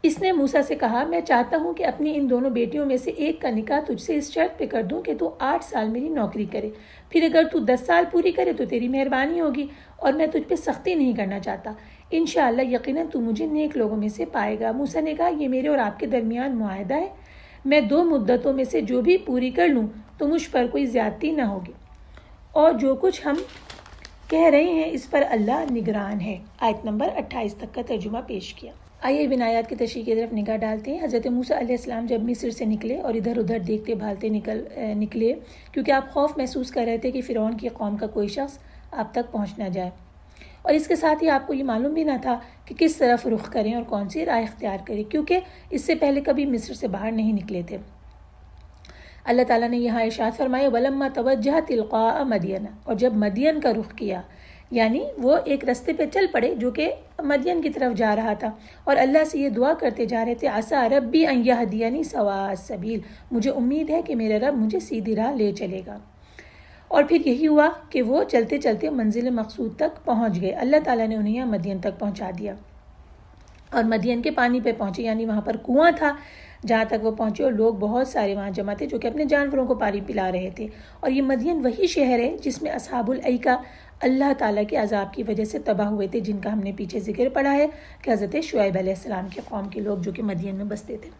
B: इसने मूसा से कहा मैं चाहता हूँ कि अपनी इन दोनों बेटियों में से एक का निकाह तुझसे इस शर्त पे कर दूँ कि तू आठ साल मेरी नौकरी करे फिर अगर तू दस साल पूरी करे तो तेरी मेहरबानी होगी और मैं तुझ पर सख्ती नहीं करना चाहता इन यकीन तू मुझे नेक लोगों में से पाएगा मूसा ने कहा यह मेरे और आपके दरमियान माहदा है मैं दो मुद्दतों में से जो भी पूरी कर लूँ तो मुझ पर कोई ज़्यादती ना होगी और जो कुछ हम कह रहे हैं इस पर अल्लाह निगरान है आयत नंबर 28 तक का तर्जुमा पेश किया आइए बिनायात की तशरी की तरफ निगाह डालते हैं हज़रत मूसा अलैहिस्सलाम जब मिस्र से निकले और इधर उधर देखते भालते निकल निकले क्योंकि आप खौफ महसूस कर रहे थे कि फ़िरौन की कौम का कोई शख्स आप तक पहुँच ना जाए और इसके साथ ही आपको ये मालूम भी ना था कि किस तरफ रुख करें और कौन सी राय इख्तियार करें क्योंकि इससे पहले कभी मिस्र से बाहर नहीं निकले थे अल्लाह ताला ने यहाँ इशात फरमाया वलम्मा तवज्जह तिलका मदीन और जब मदियन का रुख किया यानी वो एक रास्ते पे चल पड़े जो कि मदियन की तरफ जा रहा था और अल्लाह से ये दुआ करते जा रहे थे आसा रब भी अयहदियानी सवा सबील मुझे उम्मीद है कि मेरा रब मुझे सीधी राह ले चलेगा और फिर यही हुआ कि वो चलते चलते मंजिल मकसूद तक पहुंच गए अल्लाह ताला ने उन्हें यहाँ मदियन तक पहुंचा दिया और मदियन के पानी पे पहुंचे यानी वहाँ पर कुआं था जहाँ तक वो पहुँचे और लोग बहुत सारे वहाँ जमा थे जो कि अपने जानवरों को पानी पिला रहे थे और ये मदियन वही शहर है जिसमें असाबुल का अल्लाह ताला के अजाब की वजह से तबाह हुए थे जिनका हमने पीछे जिक्र पढ़ा है कि हज़रत शुएब आसमाम के कौम के लोग जो कि मदियन में बसते थे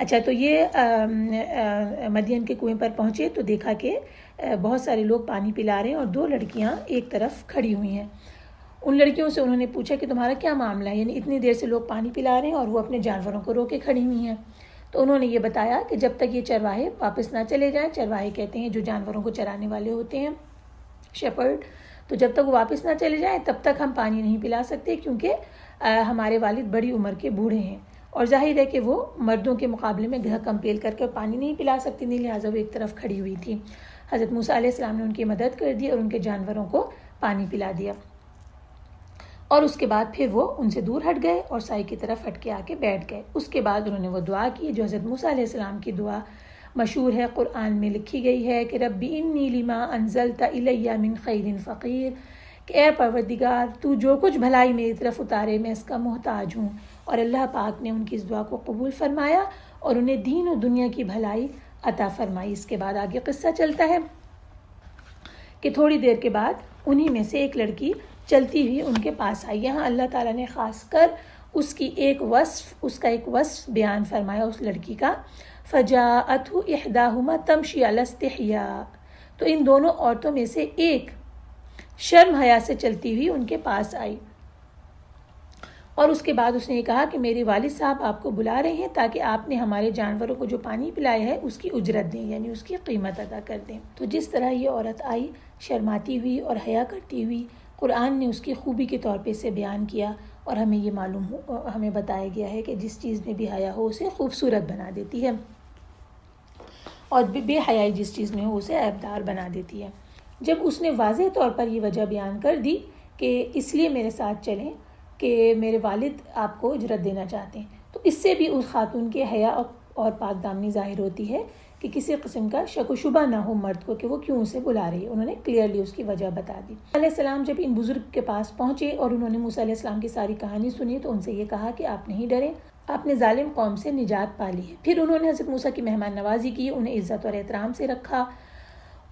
B: अच्छा तो ये मदियन के कुएं पर पहुँचे तो देखा कि बहुत सारे लोग पानी पिला रहे हैं और दो लड़कियाँ एक तरफ खड़ी हुई हैं उन लड़कियों से उन्होंने पूछा कि तुम्हारा क्या मामला है यानी इतनी देर से लोग पानी पिला रहे हैं और वो अपने जानवरों को रोके खड़ी हुई हैं तो उन्होंने ये बताया कि जब तक ये चरवाहे वापस ना चले जाएं चरवाहे कहते हैं जो जानवरों को चराने वाले होते हैं शेपर्ड तो जब तक वो वापस ना चले जाएं तब तक हम पानी नहीं पिला सकते क्योंकि हमारे वालिद बड़ी उम्र के बूढ़े हैं और जाहिर है कि वो मर्दों के मुकाबले में गह कम्पेल करके पानी नहीं पिला सकती थी लिहाजा वो एक तरफ खड़ी हुई थी हज़रत मूसा ने उनकी मदद कर दी और उनके जानवरों को पानी पिला दिया और उसके बाद फिर वो उनसे दूर हट गए और साई की तरफ हटके आके बैठ गए उसके बाद उन्होंने वो दुआ की जो हज़रत मूसा की दुआ मशहूर है क़ुरान में लिखी गई है कि रब्बी इन नीलिमा अनजल तलैया मिन खैरिन फ़कीर के ए परवरदिगार तू जो कुछ भलाई मेरी तरफ उतारे मैं इसका मोहताज हूँ और अल्लाह पाक ने उनकी इस दुआ को कबूल फरमाया और उन्हें दीन और दुनिया की भलाई अता फरमाई इसके बाद आगे किस्सा चलता है कि थोड़ी देर के बाद उन्हीं में से एक लड़की चलती हुई उनके पास आई यहाँ अल्लाह ताला ने ख़ास कर उसकी एक वस्फ उसका एक वस्फ बयान फरमाया उस लड़की का फ़जा अथु अहदाहुमा तमशी तो इन दोनों औरतों में से एक शर्म हया से चलती हुई उनके पास आई और उसके बाद उसने कहा कि मेरे वालिद साहब आपको बुला रहे हैं ताकि आपने हमारे जानवरों को जो पानी पिलाया है उसकी उजरत दें यानी उसकी कीमत अदा कर दें तो जिस तरह ये औरत आई शर्माती हुई और हया करती हुई कुरान ने उसकी खूबी के तौर पर इसे बयान किया और हमें ये मालूम हो हमें बताया गया है कि जिस चीज़ में भी हया हो उसे खूबसूरत बना देती है और बेहयाई जिस चीज़ में हो उसे ऐबदार बना देती है जब उसने वाज तौर पर यह वजह बयान कर दी कि इसलिए मेरे साथ चलें कि मेरे वालिद आपको इजरत देना चाहते हैं तो इससे भी उस खातून के हया और दामनी ज़ाहिर होती है कि किसी किस्म का शक शुबा ना हो मर्द को कि वो क्यों उसे बुला रही है उन्होंने क्लियरली उसकी वजह बता दी सलाम जब इन बुज़ुर्ग के पास पहुँचे और उन्होंने मूसम की सारी कहानी सुनी तो उनसे ये कहा कि आप नहीं डरें आपने ालिम कौम से निजात पा ली है फिर उन्होंने हज़रत मूसा की मेहमान नवाजी की उन्हें इज़्ज़त और एहतराम से रखा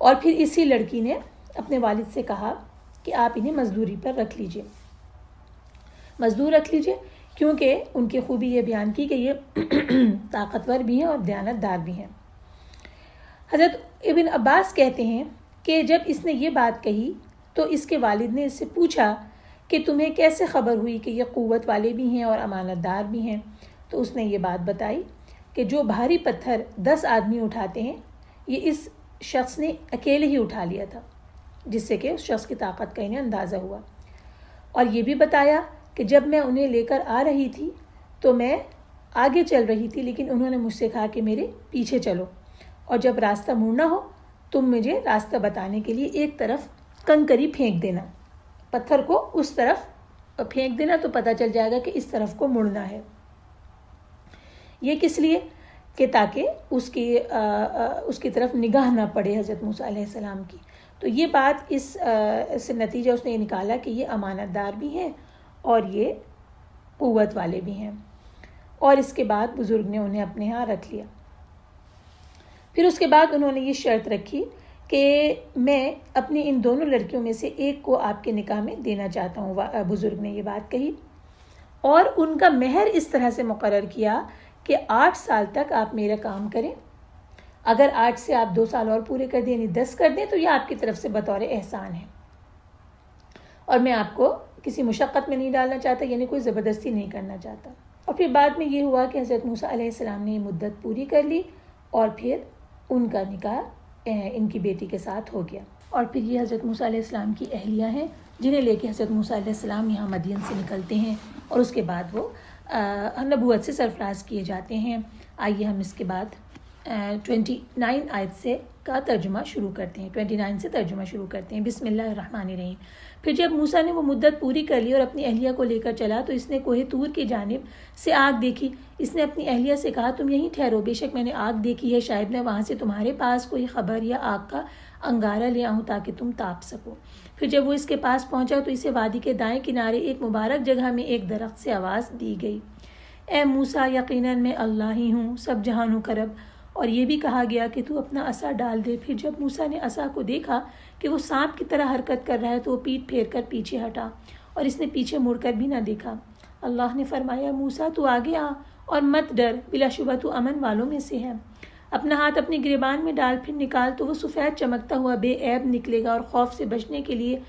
B: और फिर इसी लड़की ने अपने वालिद से कहा कि आप इन्हें मजदूरी पर रख लीजिए मज़दूर रख लीजिए क्योंकि उनकी खूबी ये बयान की कि ये ताकतवर भी हैं और दयानतदार भी हैं हज़रत इबिन अब्बास कहते हैं कि जब इसने ये बात कही तो इसके वालिद ने इससे पूछा कि तुम्हें कैसे खबर हुई कि ये क़वत वाले भी हैं और अमानतदार भी हैं तो उसने ये बात बताई कि जो भारी पत्थर दस आदमी उठाते हैं ये इस शख्स ने अकेले ही उठा लिया था जिससे कि उस शख्स की ताकत का इन्हें अंदाज़ा हुआ और ये भी बताया कि जब मैं उन्हें लेकर आ रही थी तो मैं आगे चल रही थी लेकिन उन्होंने मुझसे कहा कि मेरे पीछे चलो और जब रास्ता मुड़ना हो तुम मुझे रास्ता बताने के लिए एक तरफ कंकरी फेंक देना पत्थर को उस तरफ फेंक देना तो पता चल जाएगा कि इस तरफ को मुड़ना है ये किस लिए कि ताकि उसकी आ, आ, उसकी तरफ निगाह ना पड़े हज़रत मूसा की तो ये बात इस आ, से नतीजा उसने ये निकाला कि ये अमानतदार भी हैं और ये कुत वाले भी हैं और इसके बाद बुज़ुर्ग ने उन्हें अपने यहाँ रख लिया फिर उसके बाद उन्होंने ये शर्त रखी कि मैं अपनी इन दोनों लड़कियों में से एक को आपके निकाह में देना चाहता हूँ बुज़ुर्ग ने ये बात कही और उनका मेहर इस तरह से मुकर किया कि आठ साल तक आप मेरा काम करें अगर आठ से आप दो साल और पूरे कर दें यानी दस कर दें तो यह आपकी तरफ से बतौर एहसान है और मैं आपको किसी मुशक्क़त में नहीं डालना चाहता यानी कोई ज़बरदस्ती नहीं करना चाहता और फिर बाद में ये हुआ कि हज़रत मूसा आसमाम ने ये मुद्दत पूरी कर ली और फिर उनका निकाह इनकी बेटी के साथ हो गया और फिर ये हज़रत मूसा आसमाम की अहलिया हैं जिन्हें लेके हज़रत मूसा आसमाम यहाँ मदियन से निकलते हैं और उसके बाद वो नबूत से सरफराज किए जाते हैं आइए हम इसके बाद ट्वेंटी नाइन आयत से का तर्जुमा शुरू करते हैं ट्वेंटी नाइन से तर्जुमा शुरू करते हैं रहीम फिर जब मूसा ने वो मुद्दत पूरी कर ली और अपनी अहलिया को लेकर चला तो इसने कोहे तूर की जानब से आग देखी इसने अपनी अहलिया से कहा तुम यहीं ठहरो बेशक मैंने आग देखी है शायद मैं वहाँ से तुम्हारे पास कोई खबर या आग का अंगारा ले आऊँ ताकि तुम ताप सको फिर जब वो इसके पास पहुँचा तो इसे वादी के दाएँ किनारे एक मुबारक जगह में एक दरख्त से आवाज़ दी गई ए मूसा यकीनन मैं अल्लाह ही हूँ सब जहानों करब और ये भी कहा गया कि तू अपना असा डाल दे फिर जब मूसा ने असा को देखा कि वो सांप की तरह हरकत कर रहा है तो वो पीठ फेर कर पीछे हटा और इसने पीछे मुड़कर भी ना देखा अल्लाह ने फरमाया मूसा तू आगे आ और मत डर बिलाशुबा तू अमन वालों में से है अपना हाथ अपनी गिरबान में डाल फिर निकाल तो वो सफ़ेद चमकता हुआ बेऐब निकलेगा और खौफ से बचने के लिए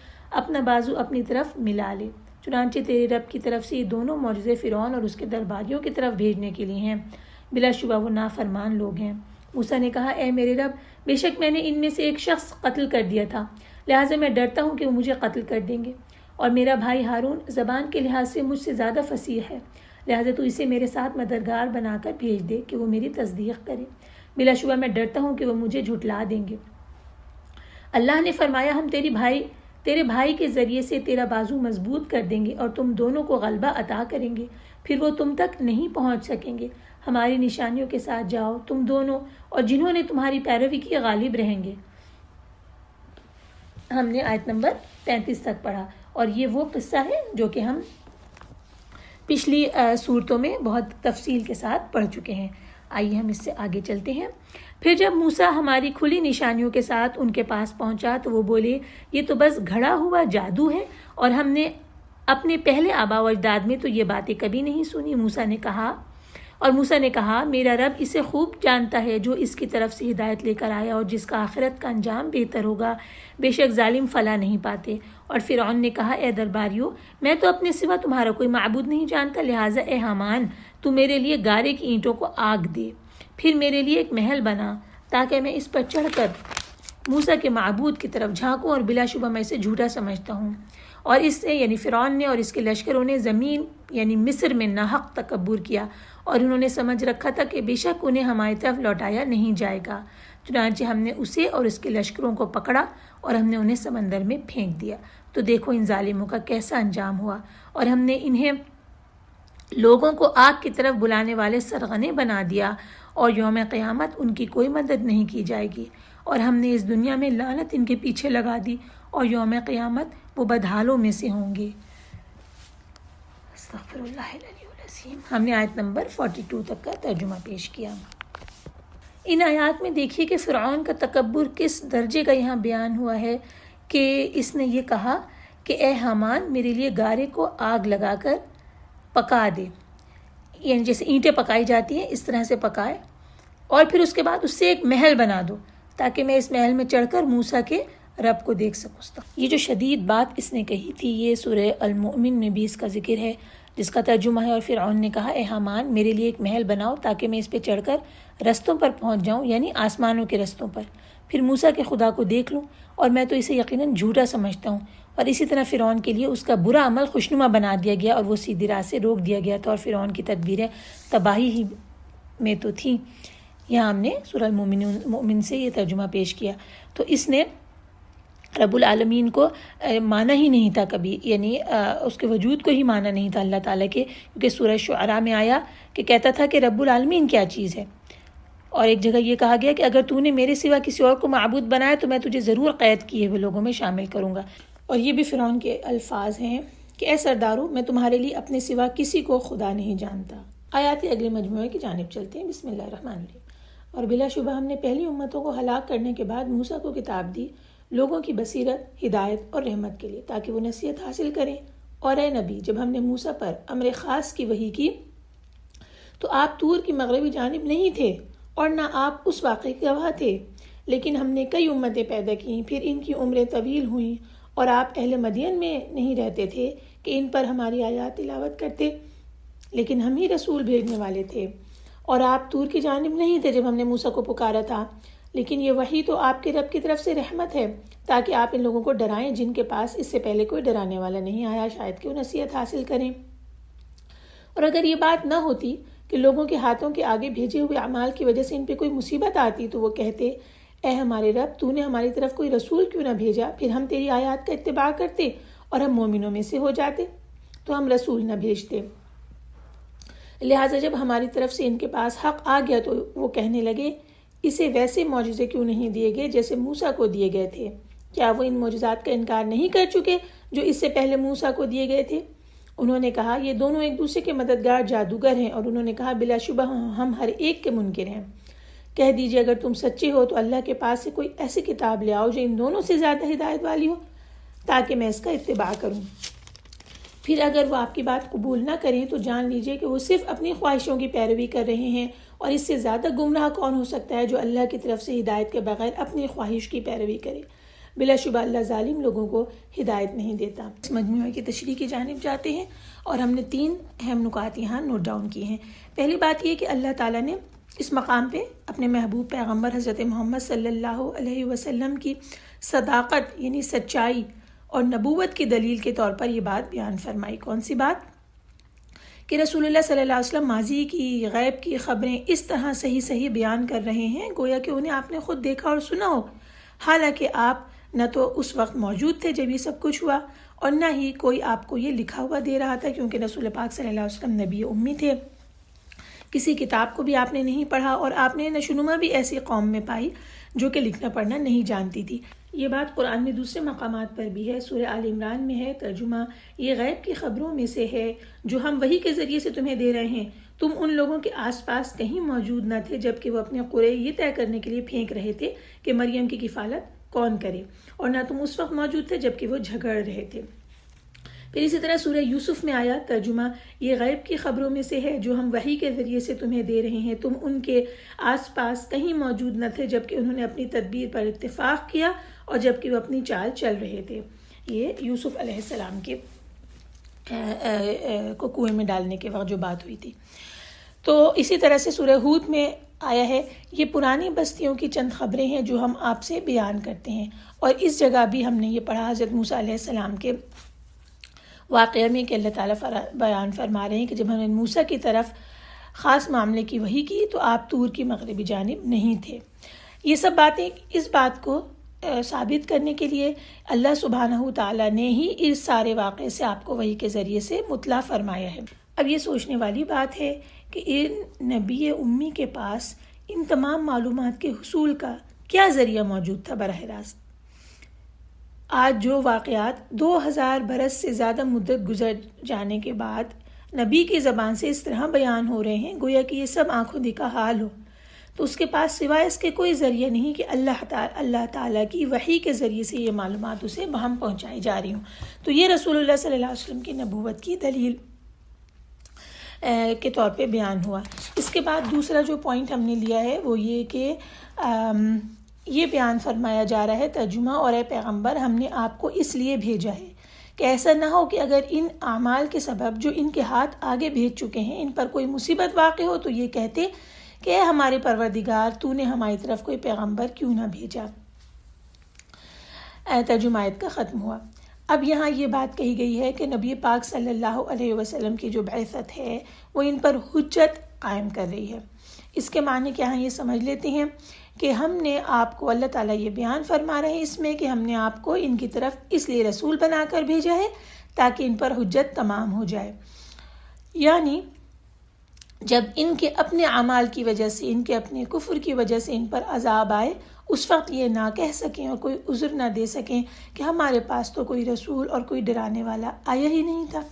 B: अपना बाजू अपनी तरफ मिला ले चुनाचे तेरे रब की तरफ से ये दोनों मौजे फ़िरौन और उसके दरबारियों की तरफ भेजने के लिए हैं बिलाशुबा वो नाफरमान लोग हैं मूसा ने कहा ए मेरे रब बेशक मैंने इनमें से एक शख्स कत्ल कर दिया था लिहाजा मैं डरता हूँ कि वो मुझे कत्ल कर देंगे और मेरा भाई हारून ज़बान के लिहाज से मुझसे ज़्यादा फसीह है लिहाजा तो इसे मेरे साथ मददगार बनाकर भेज दे कि वो मेरी तस्दीक करे बिलाशुबा मैं डरता हूँ कि वो मुझे झुटला देंगे अल्लाह ने फरमाया हम तेरी भाई तेरे भाई के ज़रिए से तेरा बाजू मजबूत कर देंगे और तुम दोनों को गलबा अता करेंगे फिर वो तुम तक नहीं पहुँच सकेंगे हमारी निशानियों के साथ जाओ तुम दोनों और जिन्होंने तुम्हारी पैरवी की गालिब रहेंगे हमने आयत नंबर पैंतीस तक पढ़ा और ये वो किस्सा है जो कि हम पिछली सूरतों में बहुत तफसील के साथ पढ़ चुके हैं आइए हम इससे आगे चलते हैं फिर जब मूसा हमारी खुली निशानियों के साथ उनके पास पहुंचा तो वो बोले ये तो बस घड़ा हुआ जादू है और हमने अपने पहले आबा अजदाद में तो ये बातें कभी नहीं सुनी मूसा ने कहा और मूसा ने कहा मेरा रब इसे खूब जानता है जो इसकी तरफ से हिदायत लेकर आया और जिसका आखिरत का अंजाम बेहतर होगा बेशक जालिम फला नहीं पाते और फिर ने कहा ए दरबारियो मैं तो अपने सिवा तुम्हारा कोई मबूद नहीं जानता लिहाजा ए हमान तू मेरे लिए गारे की ईंटों को आग दे फिर मेरे लिए एक महल बना ताकि मैं इस पर चढ़कर मूसा के मबूद की तरफ झाँकूँ और बिलाशुबा मैं इसे झूठा समझता हूँ और इससे यानी फ़िरौन ने और इसके लश्करों ने ज़मीन यानी मिस्र में नाहक तकबूर किया और उन्होंने समझ रखा था कि बेशक उन्हें हमारी तरफ लौटाया नहीं जाएगा चुनाचे हमने उसे और उसके लश्करों को पकड़ा और हमने उन्हें समंदर में फेंक दिया तो देखो इन ालिमों का कैसा अंजाम हुआ और हमने इन्हें लोगों को आग की तरफ बुलाने वाले सरगने बना दिया और योम क़यामत उनकी कोई मदद नहीं की जाएगी और हमने इस दुनिया में लानत इनके पीछे लगा दी और योम क़्यामत वो बदहालों में से होंगे थी हमने आयत नंबर फोर्टी टू तक का तर्जुमा पेश किया इन आयात में देखिए कि फ़िरौन का तकबर किस दर्जे का यहाँ बयान हुआ है कि इसने ये कहा कि ए हमान मेरे लिए गारे को आग लगाकर पका दे यानी जैसे ईंटें पकाई जाती हैं इस तरह से पकाए और फिर उसके बाद उससे एक महल बना दो ताकि मैं इस महल में चढ़कर मूसा के रब को देख सकूँ ये जो शदीद बात इसने कही थी ये सुरह अलमोमिन में भी इसका जिक्र है जिसका तर्जुमा है और फिर ने कहा ए हमान मेरे लिए एक महल बनाओ ताकि मैं इस पर चढ़कर रस्तों पर पहुंच जाऊं यानी आसमानों के रस्तों पर फिर मूसा के खुदा को देख लूं और मैं तो इसे यकीनन झूठा समझता हूं और इसी तरह फ़िरौन के लिए उसका बुरा अमल खुशनुमा बना दिया गया और वो सीधी राह से रोक दिया गया था और फ़िरौन की तदबीरें तबाही ही में तो थी यहाँ हमने सुरल मोमिन से ये तर्जुमा पेश किया तो इसने रबुल आलमीन को माना ही नहीं था कभी यानी उसके वजूद को ही माना नहीं था अल्लाह ताला के क्योंकि सूरज शुरा में आया कि कहता था कि रबुल आलमीन क्या चीज़ है और एक जगह ये कहा गया कि अगर तूने मेरे सिवा किसी और को मबूद बनाया तो मैं तुझे ज़रूर क़ैद किए हुए लोगों में शामिल करूँगा और ये भी फ़िरौन के अल्फाज हैं कि ए सरदारू मैं तुम्हारे लिए अपने सिवा किसी को खुदा नहीं जानता आयात अगले मजमू की जानब चलते हैं बिसमिल्ल और बिलाशुबा हमने पहली उम्मतों को हलाक करने के बाद मूसा को किताब दी लोगों की बसीरत हिदायत और रहमत के लिए ताकि वो नसीहत हासिल करें और ए नबी जब हमने मूसा पर अमर ख़ास की वही की तो आप तूर की मगरबी जानब नहीं थे और ना आप उस वाक़े के गवाह थे लेकिन हमने कई उम्मतें पैदा की फिर इनकी उम्रें तवील हुई और आप अहल मदीन में नहीं रहते थे कि इन पर हमारी आयात तिलावत करते लेकिन हम ही रसूल भेजने वाले थे और आप तूर की जानब नहीं थे जब हमने मूसा को पुकारा था लेकिन ये वही तो आपके रब की तरफ से रहमत है ताकि आप इन लोगों को डराएं जिनके पास इससे पहले कोई डराने वाला नहीं आया शायद क्यों नसीहत हासिल करें और अगर ये बात ना होती कि लोगों के हाथों के आगे भेजे हुए अमाल की वजह से इन पर कोई मुसीबत आती तो वो कहते ए हमारे रब तूने हमारी तरफ कोई रसूल क्यों ना भेजा फिर हम तेरी आयात का इतबा करते और हम मोमिनों में से हो जाते तो हम रसूल ना भेजते लिहाजा जब हमारी तरफ से इनके पास हक आ गया तो वो कहने लगे इसे वैसे मुजज़े क्यों नहीं दिए गए जैसे मूसा को दिए गए थे क्या वो इन मुजज़ात का इनकार नहीं कर चुके जो इससे पहले मूसा को दिए गए थे उन्होंने कहा ये दोनों एक दूसरे के मददगार जादूगर हैं और उन्होंने कहा बिलाशुबा हम हर एक के मुनकर हैं कह दीजिए अगर तुम सच्चे हो तो अल्लाह के पास से कोई ऐसी किताब ले आओ जो इन दोनों से ज़्यादा हिदायत वाली हो ताकि मैं इसका इतबा करूँ फिर अगर वो आपकी बात कबूल ना करें तो जान लीजिए कि वो सिर्फ अपनी ख्वाहिशों की पैरवी कर रहे हैं और इससे ज़्यादा गुमराह कौन हो सकता है जो अल्लाह की तरफ से हिदायत के बगैर अपनी ख्वाहिश की पैरवी करे बिलाशुबा अल्लाह ालिम लोगों को हिदायत नहीं देता इस मजमू की तशरी की जानब जाते हैं और हमने तीन अहम नुकात यहाँ नोट डाउन किए हैं पहली बात यह कि अल्लाह ताली ने इस मकाम पर अपने महबूब पैगम्बर हज़रत मोहम्मद सल्ला वसम की सदाकत यानी सच्चाई और नबूवत की दलील के तौर पर यह बात बयान फरमाई कौन सी बात कि रसूलुल्लाह सल्लल्लाहु अलैहि वसल्लम माजी की गैब की ख़बरें इस तरह सही सही बयान कर रहे हैं गोया कि उन्हें आपने ख़ुद देखा और सुना हो हालांकि आप न तो उस वक्त मौजूद थे जब ये सब कुछ हुआ और ना ही कोई आपको ये लिखा हुआ दे रहा था क्योंकि रसूल पाक सल्लल्लाहु अलैहि वसल्लम नबी उम्मी थे किसी किताब को भी आपने नहीं पढ़ा और आपने नशोनुमा भी ऐसी कौम में पाई जो कि लिखना पढ़ना नहीं जानती थी ये बात कुरान में दूसरे मकाम पर भी है सूर्य आल इमरान में है तर्जुमा ये गैब की ख़बरों में से है जो हम वही के ज़रिए से तुम्हें दे रहे हैं तुम उन लोगों के आसपास कहीं मौजूद न थे जबकि वो अपने कुरे ये तय करने के लिए फेंक रहे थे कि मरियम की किफ़ालत कौन करे और ना तुम उस वक्त मौजूद थे जबकि वो झगड़ रहे थे फिर इसी तरह सूर्य यूसुफ में आया तर्जुमा ये गैब की ख़बरों में से है जो हम वही के ज़रिए से तुम्हें दे रहे हैं तुम उनके आसपास कहीं मौजूद न थे जबकि उन्होंने अपनी तदबीर पर इतफ़ाक़ किया और जबकि वो अपनी चाल चल रहे थे ये यूसुफ़ अलैहिस्सलाम के को कुएं में डालने के वक्त जो बात हुई थी तो इसी तरह से सूर्य हूद में आया है ये पुरानी बस्तियों की चंद खबरें हैं जो हम आपसे बयान करते हैं और इस जगह भी हमने ये पढ़ा हज़रत मूसा अलैहिस्सलाम के वाक़ में कि अल्लाह ताला बयान फरमा रहे हैं कि जब हमने मूसा की तरफ ख़ास मामले की वही की तो आप तूर की मगरबी जानब नहीं थे ये सब बातें इस बात को साबित करने के लिए अल्लाह सुबहान तला ने ही इस सारे वाक़े से आपको वही के ज़रिए से मुतला फरमाया है अब ये सोचने वाली बात है कि इन नबी उम्मी के पास इन तमाम मालूम के हसूल का क्या ज़रिया मौजूद था बरह रास्त आज जो वाक़ात दो हज़ार बरस से ज़्यादा मुद्दत गुजर जाने के बाद नबी की ज़बान से इस तरह बयान हो रहे हैं गोया कि ये सब आंखों दिखा हाल हो तो उसके पास सिवाय इसके कोई ज़रिए नहीं कि अल्लाह अल्लाह ताला की वही के ज़रिए से ये मालूम उसे बहम पहुँचाई जा रही हूँ तो ये रसूल सल्ला वसम की नबूवत की दलील के तौर पे बयान हुआ इसके बाद दूसरा जो पॉइंट हमने लिया है वो ये कि ये बयान फरमाया जा रहा है तर्जुमा और ए पैगम्बर हमने आपको इसलिए भेजा है कि ऐसा ना हो कि अगर इन अमाल के सबब जो इनके हाथ आगे भेज चुके हैं इन पर कोई मुसीबत वाक़ हो तो ये कहते कि हमारे परवरदिगार तूने हमारी तरफ कोई पैगम्बर क्यों ना भेजा तर्जुमायत का ख़त्म हुआ अब यहाँ ये बात कही गई है कि नबी पाक सल्लल्लाहु अलैहि वसल्लम की जो बहसत है वो इन पर हजत कायम कर रही है इसके माने क्या हम ये समझ लेते हैं कि हमने आपको अल्लाह ताला ये बयान फरमा रहे हैं इसमें कि हमने आपको इनकी तरफ इसलिए रसूल बनाकर भेजा है ताकि इन पर हजत तमाम हो जाए यानी जब इनके अपने अमाल की वजह से इनके अपने कुफर की वजह से इन पर अजाब आए उस वक्त ये ना कह सकें और कोई उज़र ना दे सकें कि हमारे पास तो कोई रसूल और कोई डराने वाला आया ही नहीं था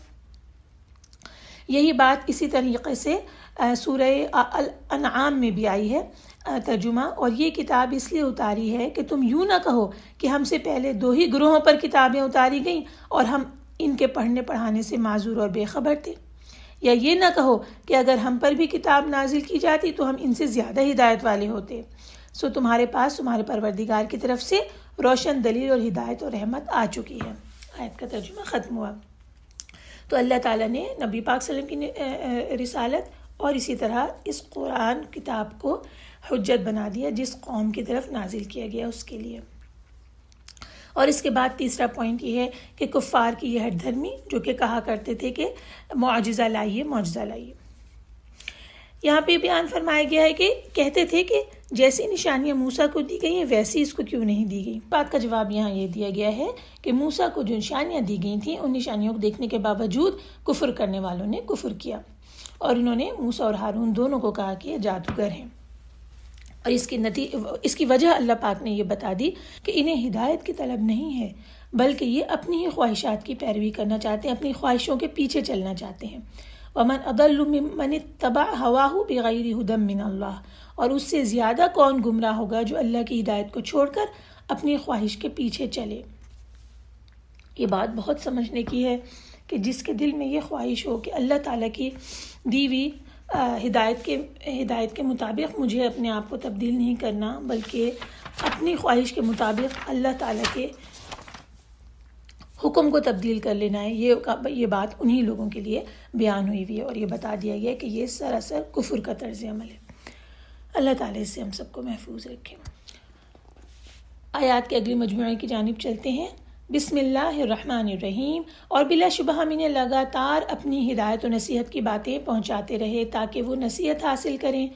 B: यही बात इसी तरीके से सूरह अनआम में भी आई है तर्जुमा और ये किताब इसलिए उतारी है कि तुम यूँ ना कहो कि हमसे पहले दो ही ग्रोहों पर किताबें उतारी गईं और हम इनके पढ़ने पढ़ाने से माजूर और बेखबर थे या ये ना कहो कि अगर हम पर भी किताब नाजिल की जाती तो हम इनसे ज़्यादा हिदायत वाले होते सो तुम्हारे पास तुम्हारे परवरदिगार की तरफ से रोशन दलील और हिदायत और रहमत आ चुकी है आयत का तर्जुमा ख़त्म हुआ तो अल्लाह ताला ने नबी पाक सल्लम की रिसालत और इसी तरह इस कुरान किताब को हजत बना दिया जिस कौम की तरफ नाजिल किया गया उसके लिए और इसके बाद तीसरा पॉइंट ये है कि कुफ़ार की यह धर्मी जो कि कहा करते थे कि मुआजा लाइए मुआजा लाइए यहाँ पे बयान फरमाया गया है कि कहते थे कि जैसी निशानियाँ मूसा को दी गई हैं वैसी इसको क्यों नहीं दी गई बात का जवाब यहाँ ये दिया गया है कि मूसा को जो निशानियाँ दी गई थी उन निशानियों को देखने के बावजूद कुफर करने वालों ने कुफर किया और इन्होंने मूसा और हारून दोनों को कहा कि जादूगर हैं और इसकी नती इसकी वजह अल्लाह पाक ने यह बता दी कि इन्हें हिदायत की तलब नहीं है बल्कि ये अपनी ही ख्वाहिशात की पैरवी करना चाहते हैं अपनी ख्वाहिशों के पीछे चलना चाहते हैं वमन अदलमन तबा हवाहू बग़ैर हदम मिन अल्लाह और उससे ज़्यादा कौन गुमराह होगा जो अल्लाह की हिदायत को छोड़कर अपनी ख्वाहिश के पीछे चले ये बात बहुत समझने की है कि जिसके दिल में ये ख्वाहिश हो कि अल्लाह ताला की दीवी हिदायत के हिदायत के मुताबिक मुझे अपने आप को तब्दील नहीं करना बल्कि अपनी ख्वाहिश के मुताबिक अल्लाह ताला के हुक्म को तब्दील कर लेना है ये ये बात उन्हीं लोगों के लिए बयान हुई हुई है और ये बता दिया गया कि ये सरासर कुफुर का तर्ज अमल है अल्लाह ताला इससे हम सबको महफूज रखें आयात के अगले मजमू की जानब चलते हैं बिसमीम और बिलाशुबह हम इन्हें लगातार अपनी हिदायत और नसीहत की बातें पहुंचाते रहे ताकि वो नसीहत हासिल करें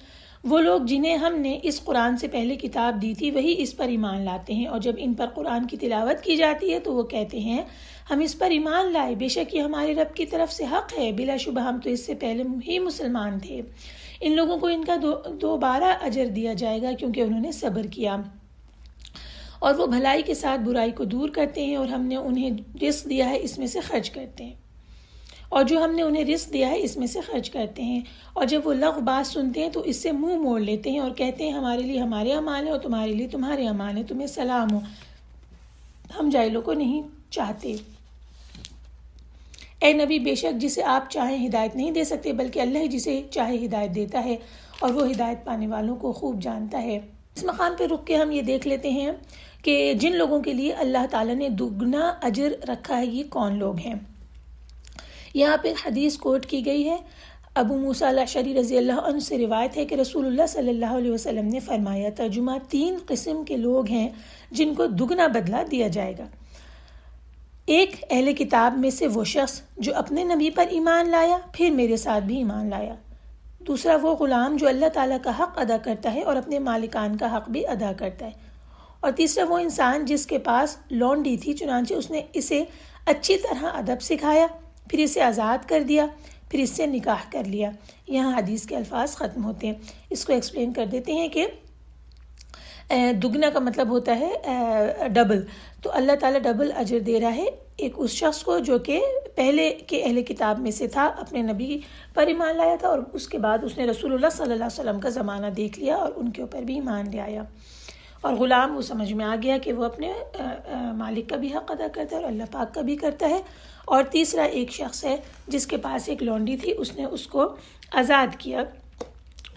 B: वो लोग जिन्हें हमने इस कुरान से पहले किताब दी थी वही इस पर ईमान लाते हैं और जब इन पर कुरान की तिलावत की जाती है तो वो कहते हैं हम इस पर ईमान लाए बेशक ये हमारे रब की तरफ से हक है बिलाशुबह हम तो इससे पहले ही मुसलमान थे इन लोगों को इनका दो दोबारा अजर दिया जाएगा क्योंकि उन्होंने सब्र किया और वो भलाई के साथ बुराई को दूर करते हैं और हमने उन्हें रिस्क दिया है इसमें से खर्च करते हैं और जो हमने उन्हें रिस्क दिया है इसमें से खर्च करते हैं और जब वो लफ बात सुनते हैं तो इससे मुंह मोड़ लेते हैं और कहते हैं हमारे लिए हमारे अमान है और तुम्हारे लिए तुम्हारे अमान है तुम्हें सलाम हो हम जाहिलों को नहीं चाहते ए नबी बेशक जिसे आप चाहे हिदायत नहीं दे सकते बल्कि अल्लाह जिसे चाहे हिदायत देता है और वो हिदायत पाने वालों को खूब जानता है इस मकाम पर रुक के हम ये देख लेते हैं कि जिन लोगों के लिए अल्लाह ताला ने दुगना अजर रखा है ये कौन लोग हैं यहाँ पर हदीस कोट की गई है अबू मूसा शरी रज़ी अल्लाह से रिवायत है कि रसूलुल्लाह सल्लल्लाहु अलैहि वसल्लम ने फरमाया तर्जुमा तीन किस्म के लोग हैं जिनको दुगना बदला दिया जाएगा एक अहले किताब में से वो शख्स जो अपने नबी पर ईमान लाया फिर मेरे साथ भी ईमान लाया दूसरा वो ग़ुलाम जो अल्लाह ताला का हक़ अदा करता है और अपने मालिकान का हक़ भी अदा करता है और तीसरा वो इंसान जिसके पास लॉन्डी थी चुनाचे उसने इसे अच्छी तरह अदब सिखाया फिर इसे आज़ाद कर दिया फिर इससे निकाह कर लिया यहाँ हदीस के अल्फाज ख़त्म होते हैं इसको एक्सप्लेन कर देते हैं कि दुगना का मतलब होता है डबल तो अल्लाह ताला डबल अजर दे रहा है एक उस शख्स को जो कि पहले के अहले किताब में से था अपने नबी पर ईमान लाया था और उसके बाद उसने रसूलुल्लाह सल्लल्लाहु अलैहि वसल्लम का ज़माना देख लिया और उनके ऊपर भी ईमान ले आया और ग़ुलाम वो समझ में आ गया कि वो अपने आ, आ, मालिक का भी हक़ अदा करता है और अल्लाह पाक का भी करता है और तीसरा एक शख्स है जिसके पास एक लॉन्डी थी उसने उसको आज़ाद किया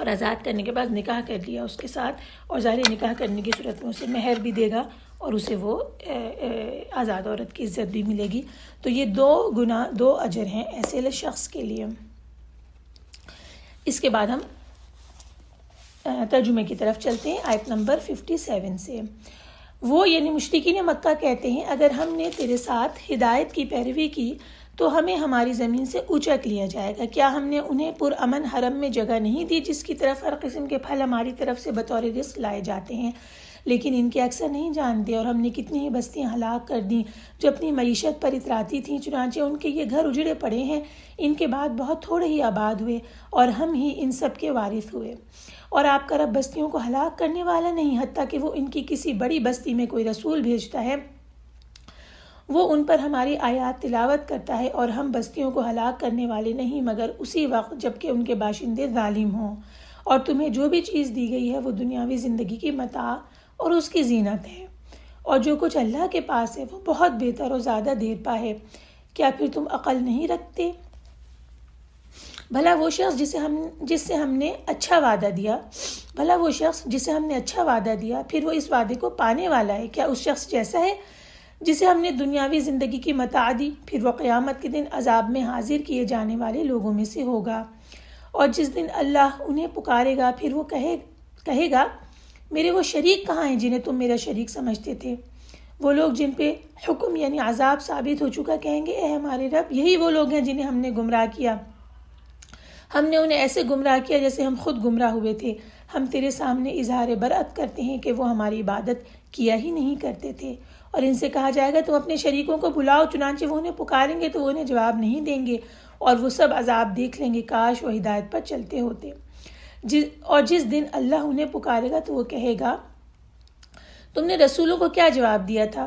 B: और आज़ाद करने के बाद निकाह कर लिया उसके साथ और ज़ाहिर निकाह करने की सूरत में उसे महर भी देगा और उसे वो आज़ाद औरत की इज़्ज़त भी मिलेगी तो ये दो गुना दो अजर हैं ऐसे शख्स के लिए इसके बाद हम तर्जुमे की तरफ चलते हैं आयत नंबर फिफ्टी सेवन से वो यानी मुशरकिन मक्का कहते हैं अगर हमने तेरे साथ हिदायत की पैरवी की तो हमें हमारी ज़मीन से उचक लिया जाएगा क्या हमने उन्हें पुरअमन हरम में जगह नहीं दी जिसकी तरफ हर किस्म के फल हमारी तरफ से बतौर रिस्क लाए जाते हैं लेकिन इनके अक्सर नहीं जानते और हमने कितनी ही बस्तियाँ हलाक कर दी जो अपनी मीशत पर इतराती थीं चुनाचे उनके ये घर उजड़े पड़े हैं इनके बाद बहुत थोड़े ही आबाद हुए और हम ही इन सब के वारिस हुए और आपका रब बस्तियों को हलाक करने वाला नहीं हती कि वो इनकी किसी बड़ी बस्ती में कोई रसूल भेजता है वो उन पर हमारी आयात तिलावत करता है और हम बस्तियों को हलाक करने वाले नहीं मगर उसी वक्त जबकि उनके बाशिंदे ालिम हों और तुम्हें जो भी चीज़ दी गई है वो दुनियावी ज़िंदगी की मता और उसकी जीनत है और जो कुछ अल्लाह के पास है वो बहुत बेहतर और ज़्यादा देर पा है क्या फिर तुम अकल नहीं रखते भला वो शख्स जिसे हम जिससे हमने अच्छा वादा दिया भला वो शख्स जिसे हमने अच्छा वादा दिया फिर वो इस वादे को पाने वाला है क्या उस शख्स जैसा है जिसे हमने दुनियावी ज़िंदगी की मता दी फिर वह क़्यामत के दिन अजाब में हाजिर किए जाने वाले लोगों में से होगा और जिस दिन अल्लाह उन्हें पुकारेगा फिर वो कहे कहेगा मेरे वो शरीक कहाँ हैं जिन्हें तुम मेरा शरीक समझते थे वो लोग जिन पे हुक्म यानी अजाब साबित हो चुका कहेंगे ए हमारे रब यही वो लोग हैं जिन्हें हमने गुमराह किया हमने उन्हें ऐसे गुमराह किया जैसे हम खुद गुमराह हुए थे हम तेरे सामने इजहार बरत करते हैं कि वो हमारी इबादत किया ही नहीं करते थे और इनसे कहा जाएगा तुम अपने शरीकों को बुलाओ चुनाचे वो उन्हें पुकारेंगे तो वो उन्हें जवाब नहीं देंगे और वो सब अजाब देख लेंगे काश व हिदायत पर चलते होते जिस और जिस दिन अल्लाह उन्हें पुकारेगा तो वो कहेगा तुमने रसूलों को क्या जवाब दिया था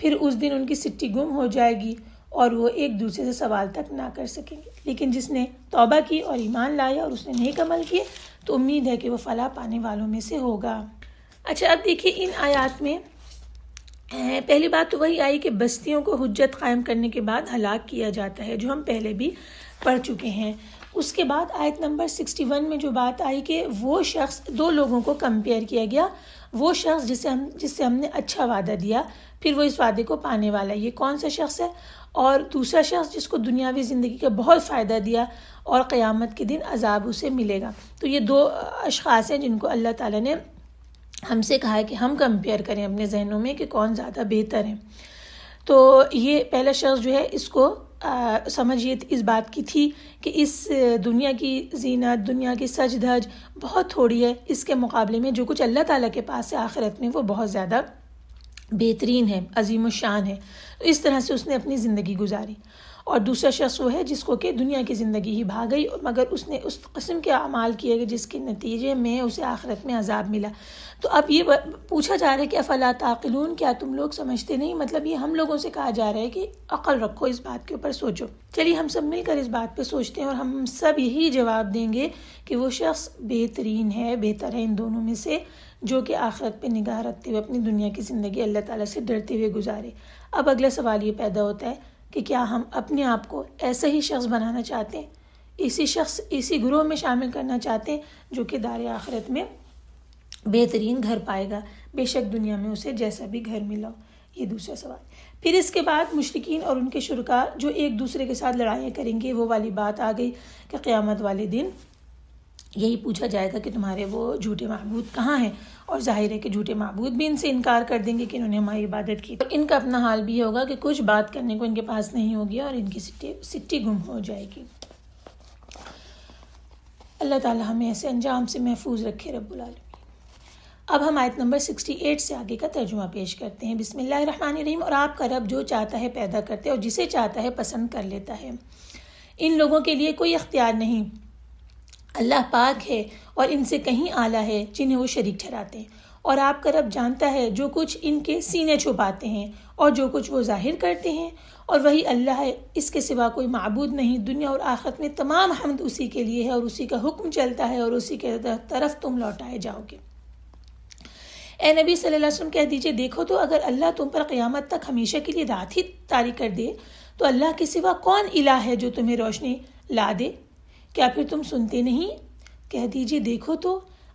B: फिर उस दिन उनकी सिट्टी गुम हो जाएगी और वो एक दूसरे से सवाल तक ना कर सकेंगे लेकिन जिसने तौबा की और ईमान लाया और उसने नेक अमल किए तो उम्मीद है कि वो फलाह पाने वालों में से होगा अच्छा अब देखिए इन आयात में पहली बात तो वही आई कि बस्तियों को हजत कायम करने के बाद हलाक किया जाता है जो हम पहले भी पढ़ चुके हैं उसके बाद आयत नंबर सिक्सटी वन में जो बात आई कि वो शख्स दो लोगों को कंपेयर किया गया वो शख्स जिसे हम जिससे हमने अच्छा वादा दिया फिर वो इस वादे को पाने वाला है ये कौन सा शख्स है और दूसरा शख्स जिसको दुनियावी ज़िंदगी का बहुत फ़ायदा दिया और क़यामत के दिन अजाब उसे मिलेगा तो ये दो अशास हैं जिनको अल्लाह ताला ने हमसे कहा है कि हम कंपेयर करें अपने जहनों में कि कौन ज़्यादा बेहतर है तो ये पहला शख्स जो है इसको समझ ये इस बात की थी कि इस दुनिया की जीनत दुनिया की सज धज बहुत थोड़ी है इसके मुकाबले में जो कुछ अल्लाह ताला के पास है आखिरत में वो बहुत ज़्यादा बेहतरीन है अजीम शान है तो इस तरह से उसने अपनी ज़िंदगी गुजारी और दूसरा शख्स वो है जिसको कि दुनिया की ज़िंदगी ही भाग गई मगर उसने उस कस्म के अमाल किए गए जिसके नतीजे में उसे आखिरत में अजाब मिला तो अब ये पूछा जा रहा है कि अफला ताकिलून क्या तुम लोग समझते नहीं मतलब ये हम लोगों से कहा जा रहा है कि अकल रखो इस बात के ऊपर सोचो चलिए हम सब मिलकर इस बात पर सोचते हैं और हम सब यही जवाब देंगे कि वो शख्स बेहतरीन है बेहतर है इन दोनों में से जो कि आखिरत पे निगाह रखते हुए अपनी दुनिया की ज़िंदगी अल्लाह ताला से डरते हुए गुजारे अब अगला सवाल ये पैदा होता है कि क्या हम अपने आप को ऐसे ही शख्स बनाना चाहते हैं इसी शख्स इसी ग्रोह में शामिल करना चाहते हैं जो कि दार आखिरत में बेहतरीन घर पाएगा बेशक दुनिया में उसे जैसा भी घर मिला ये दूसरा सवाल फिर इसके बाद मुश्किन और उनके शुरुआत जो एक दूसरे के साथ लड़ाइयाँ करेंगे वो वाली बात आ गई कि क़्यामत वाले दिन यही पूछा जाएगा कि तुम्हारे वो झूठे महबूद कहाँ हैं और जाहिर है कि झूठे महबूद भी इनसे इनकार कर देंगे कि इन्होंने हमारी इबादत की तो इनका अपना हाल भी होगा कि कुछ बात करने को इनके पास नहीं होगी और इनकी सिट्टी सिट्टी गुम हो जाएगी अल्लाह ताला हमें ऐसे अंजाम से महफूज रखे रबालमी अब हम आयत नंबर 68 से आगे का तर्जुमा पेश करते हैं रहीम और आपका रब जो चाहता है पैदा करते हैं और जिसे चाहता है पसंद कर लेता है इन लोगों के लिए कोई अख्तियार नहीं अल्लाह पाक है और इनसे कहीं आला है जिन्हें वो शरीक ठहराते हैं और आपका रब जानता है जो कुछ इनके सीने छुपाते हैं और जो कुछ वो जाहिर करते हैं और वही अल्लाह है इसके सिवा कोई मबूद नहीं दुनिया और आखत में तमाम हमद उसी के लिए है और उसी का हुक्म चलता है और उसी के तरफ तुम लौटाए जाओगे ए नबी सल्लल्लाहु अलैहि वसल्लम कह दीजिए देखो तो अगर अल्लाह तुम पर क़यामत तक हमेशा के लिए रात ही तारी कर दे तो अल्लाह के सिवा कौन इला है जो तुम्हें रोशनी ला दे क्या फिर तुम सुनते नहीं कह दीजिए देखो तो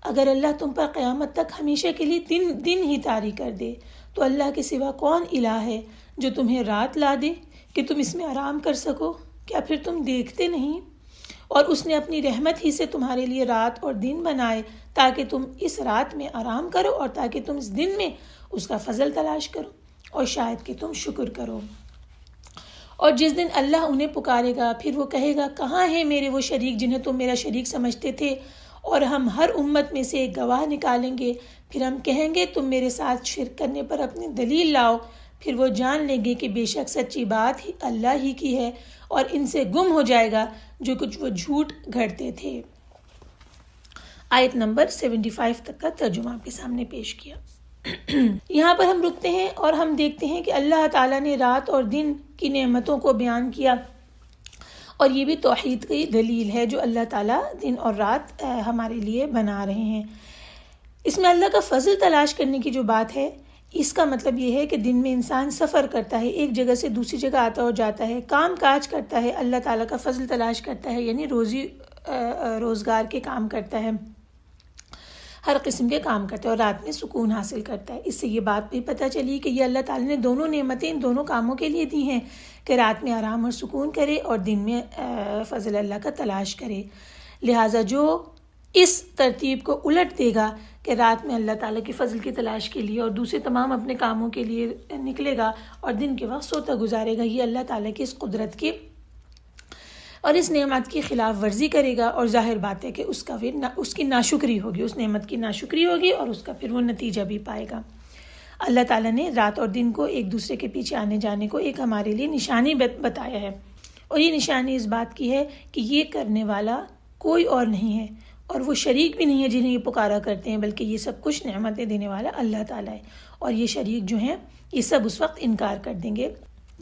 B: अगर अल्लाह तुम पर क़यामत तक हमेशा के लिए दिन दिन ही तारी कर दे तो अल्लाह के सिवा कौन इला है जो तुम्हें रात ला दे कि तुम इसमें आराम कर सको क्या फिर तुम देखते नहीं और उसने अपनी रहमत ही से तुम्हारे लिए रात और दिन बनाए ताकि तुम इस रात में आराम करो और ताकि तुम इस दिन में उसका फजल तलाश करो और शायद कि तुम शुक्र करो और जिस दिन अल्लाह उन्हें पुकारेगा फिर वो कहेगा कहाँ हैं मेरे वो शरीक जिन्हें तुम मेरा शरीक समझते थे और हम हर उम्मत में से एक गवाह निकालेंगे फिर हम कहेंगे तुम मेरे साथ शिर करने पर अपनी दलील लाओ फिर वो जान लेंगे कि बेशक सच्ची बात ही अल्लाह ही की है और इनसे गुम हो जाएगा जो कुछ वो झूठ घड़ते थे आयत नंबर फाइव तक का तर्जुमा आपके सामने पेश किया यहाँ पर हम रुकते हैं और हम देखते हैं कि अल्लाह ताला ने रात और दिन की नेमतों को बयान किया और ये भी तोहद की दलील है जो अल्लाह ताला दिन और रात हमारे लिए बना रहे हैं इसमें अल्लाह का फजल तलाश करने की जो बात है इसका मतलब ये है कि दिन में इंसान सफ़र करता है एक जगह से दूसरी जगह आता और जाता है काम काज करता है अल्लाह ताला का फजल तलाश करता है यानी रोज़ी रोज़गार के काम करता है हर किस्म के काम करता है और रात में सुकून हासिल करता है इससे ये बात भी पता चली कि ये अल्लाह ताला ने दोनों नेमतें इन दोनों कामों के लिए दी हैं कि रात में आराम और सुकून करे और दिन में फजल अल्लाह का तलाश करे लिहाजा जो इस तरतीब को उलट देगा कि रात में अल्लाह ताला की फ़जल की तलाश के लिए और दूसरे तमाम अपने कामों के लिए निकलेगा और दिन के वक्त सोता गुजारेगा ये अल्लाह ताला की इस कुदरत की और इस नेमत की खिलाफ वर्जी करेगा और जाहिर बात है कि उसका फिर ना, उसकी नाशुक्री होगी उस नेमत की नाशुक्री होगी और उसका फिर वो नतीजा भी पाएगा अल्लाह ताला ने रात और दिन को एक दूसरे के पीछे आने जाने को एक हमारे लिए निशानी बताया है और ये निशानी इस बात की है कि ये करने वाला कोई और नहीं है और वो शरीक भी नहीं है जिन्हें ये पुकारा करते हैं बल्कि ये सब कुछ नहमतें देने वाला अल्लाह ताला है और ये शरीक जो हैं ये सब उस वक्त इनकार कर देंगे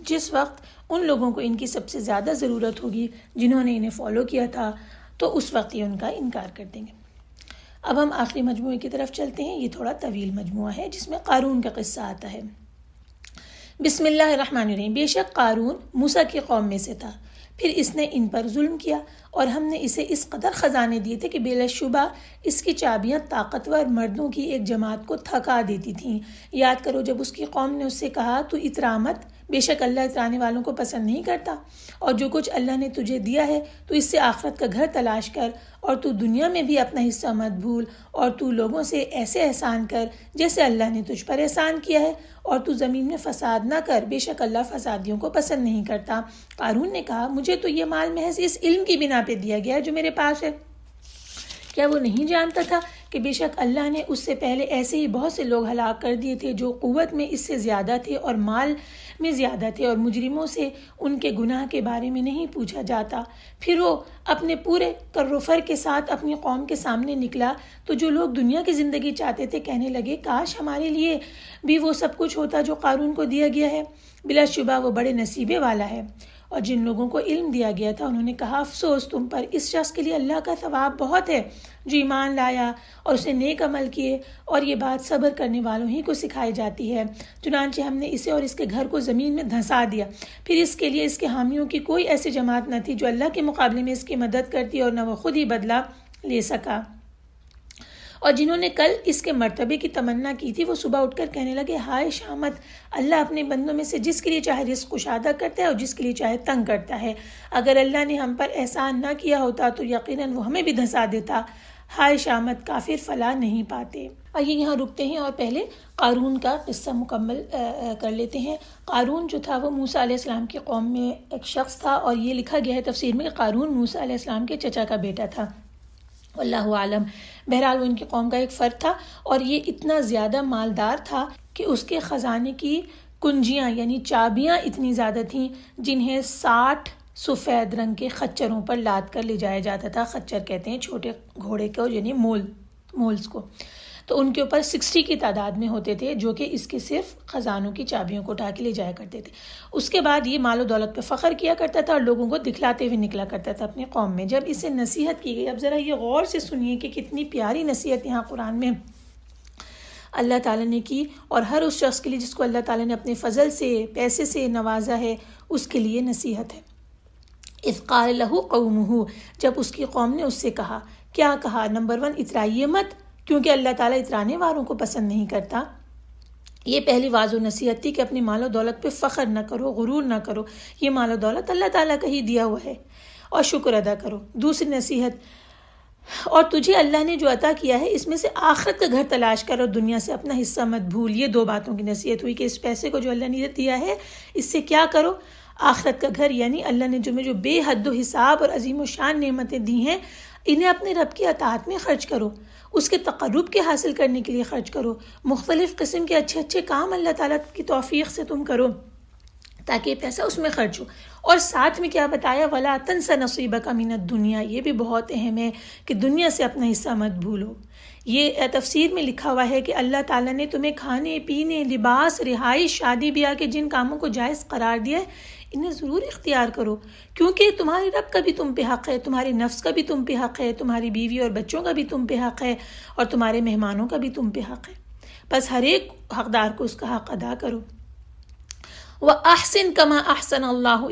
B: जिस वक्त उन लोगों को इनकी सबसे ज़्यादा ज़रूरत होगी जिन्होंने इन्हें फॉलो किया था तो उस वक्त ये उनका इनकार कर देंगे अब हम आखिरी मजमू की तरफ चलते हैं ये थोड़ा तवील मजमु है जिसमें कारून का किस्सा आता है बिसमिल्लर बेशक कारून मूसा की कौम में से था फिर इसने इन पर जुल्म किया और हमने इसे इस कदर ख़जाने दिए थे कि बेलशुबा इसकी चाबियां ताकतवर मर्दों की एक जमात को थका देती थीं याद करो जब उसकी कौम ने उससे कहा तो इतरामत बेशक अल्लाह इतराने वालों को पसंद नहीं करता और जो कुछ अल्लाह ने तुझे दिया है तो इससे आखरत का घर तलाश कर और तू दुनिया में भी अपना हिस्सा मत भूल और तू लोगों से ऐसे एहसान कर जैसे अल्लाह ने तुझ पर एहसान किया है और तू ज़मीन में फसाद ना कर बेशक अल्लाह फसादियों को पसंद नहीं करता कारून ने कहा मुझे तो ये माल महज इस इल्म की बिना पर दिया गया है जो मेरे पास है क्या वो नहीं जानता था कि बेशक अल्लाह ने उससे पहले ऐसे ही बहुत से लोग हलाक कर दिए थे जो क़वत में इससे ज़्यादा थे और माल में ज़्यादा थे और मुजरिमों से उनके गुनाह के बारे में नहीं पूछा जाता फिर वो अपने पूरे कर्रफर के साथ अपनी कौम के सामने निकला तो जो लोग दुनिया की ज़िंदगी चाहते थे कहने लगे काश हमारे लिए भी वो सब कुछ होता जो कानून को दिया गया है बिलाशुबा वो बड़े नसीबे वाला है और जिन लोगों को इल्म दिया गया था उन्होंने कहा अफसोस तुम पर इस शख्स के लिए अल्लाह का सवाब बहुत है जो ईमान लाया और उसने नेक अमल किए और ये बात सब्र करने वालों ही को सिखाई जाती है चुनानचे हमने इसे और इसके घर को ज़मीन में धंसा दिया फिर इसके लिए इसके हामियों की कोई ऐसी जमात न थी जो अल्लाह के मुकाबले में इसकी मदद करती और न वो खुद ही बदला ले सका और जिन्होंने कल इसके मरतबे की तमन्ना की थी वो सुबह उठकर कहने लगे हाय शामत अल्लाह अपने बंदों में से जिसके लिए चाहे रिस्क कुशादा करता है और जिसके लिए चाहे तंग करता है अगर अल्लाह ने हम पर एहसान ना किया होता तो यकीनन वो हमें भी धंसा देता हाय शामत काफिर फला नहीं पाते आइए यहाँ रुकते हैं और पहले कारून का किस्सा मुकम्मल कर लेते हैं कारून जो था वो मूसा अलैहिस्सलाम की कौम में एक शख्स था और ये लिखा गया है तफसीर में कारून मूसा अलैहिस्सलाम के चचा का बेटा था अल्लाह आलम बहरहाल वो इनकी कौम का एक फ़र्द था और ये इतना ज़्यादा मालदार था कि उसके ख़जाने की कुंजियाँ यानी चाबियाँ इतनी ज़्यादा थीं जिन्हें साठ सफ़ेद रंग के खच्चरों पर लाद कर ले जाया जाता था खच्चर कहते हैं छोटे घोड़े को यानी मोल मोल्स को तो उनके ऊपर सिक्सटी की तादाद में होते थे जो कि इसके सिर्फ ख़जानों की चाबियों को उठा के ले जाया करते थे उसके बाद ये मालो दौलत पर फ़ख्र किया करता था और लोगों को दिखलाते हुए निकला करता था अपने कौम में जब इसे नसीहत की गई अब ज़रा ये गौर से सुनिए कि कितनी प्यारी नसीहत यहाँ कुरान में अल्लाह ताला ने की और हर उस शख्स के लिए जिसको अल्लाह ताला ने अपने फ़जल से पैसे से नवाजा है उसके लिए नसीहत है इसकार लहू कौम जब उसकी कौम ने उससे कहा क्या कहा नंबर वन इतराइए मत क्योंकि अल्लाह ताला इतराने वालों को पसंद नहीं करता ये पहली वाजो नसीहत थी कि अपनी मालो दौलत पे फ़ख्र ना करो गुरूर ना करो ये मालो दौलत अल्लाह ताला का ही दिया हुआ है और शुक्र अदा करो दूसरी नसीहत और तुझे अल्लाह ने जो अता किया है इसमें से आखरत का घर तलाश कर और दुनिया से अपना हिस्सा मत भूल ये दो बातों की नसीहत हुई कि इस पैसे को जो अल्लाह ने दिया है इससे क्या करो आखरत का घर यानी अल्लाह ने तुम्हें जो बेहद हिसाब और अजीम शान नेमतें दी हैं इन्हें अपने रब की अतात में खर्च करो उसके तकरब के हासिल करने के लिए ख़र्च करो मुख्तलिफ़ किस्म के अच्छे अच्छे काम अल्लाह ताला की तोफ़ी से तुम करो ताकि पैसा उसमें खर्च हो और साथ में क्या बताया वला सा नसीब का मिनत दुनिया ये भी बहुत अहम है कि दुनिया से अपना हिस्सा मत भूलो ये तफसीर में लिखा हुआ है कि अल्लाह ताला ने तुम्हें खाने पीने लिबास रिहाइश शादी ब्याह के जिन कामों को जायज़ करार दिया है इन्हें ज़रूर इख्तियार करो क्योंकि तुम्हारे रब का भी तुम पे हक़ है तुम्हारे नफ्स का भी तुम पे हक़ है तुम्हारी बीवी और बच्चों का भी तुम पे हक़ है और तुम्हारे मेहमानों का भी तुम पे हक़ है बस हर एक हकदार को उसका हक़ अदा करो व आहसन कमा आहसन अल्लाह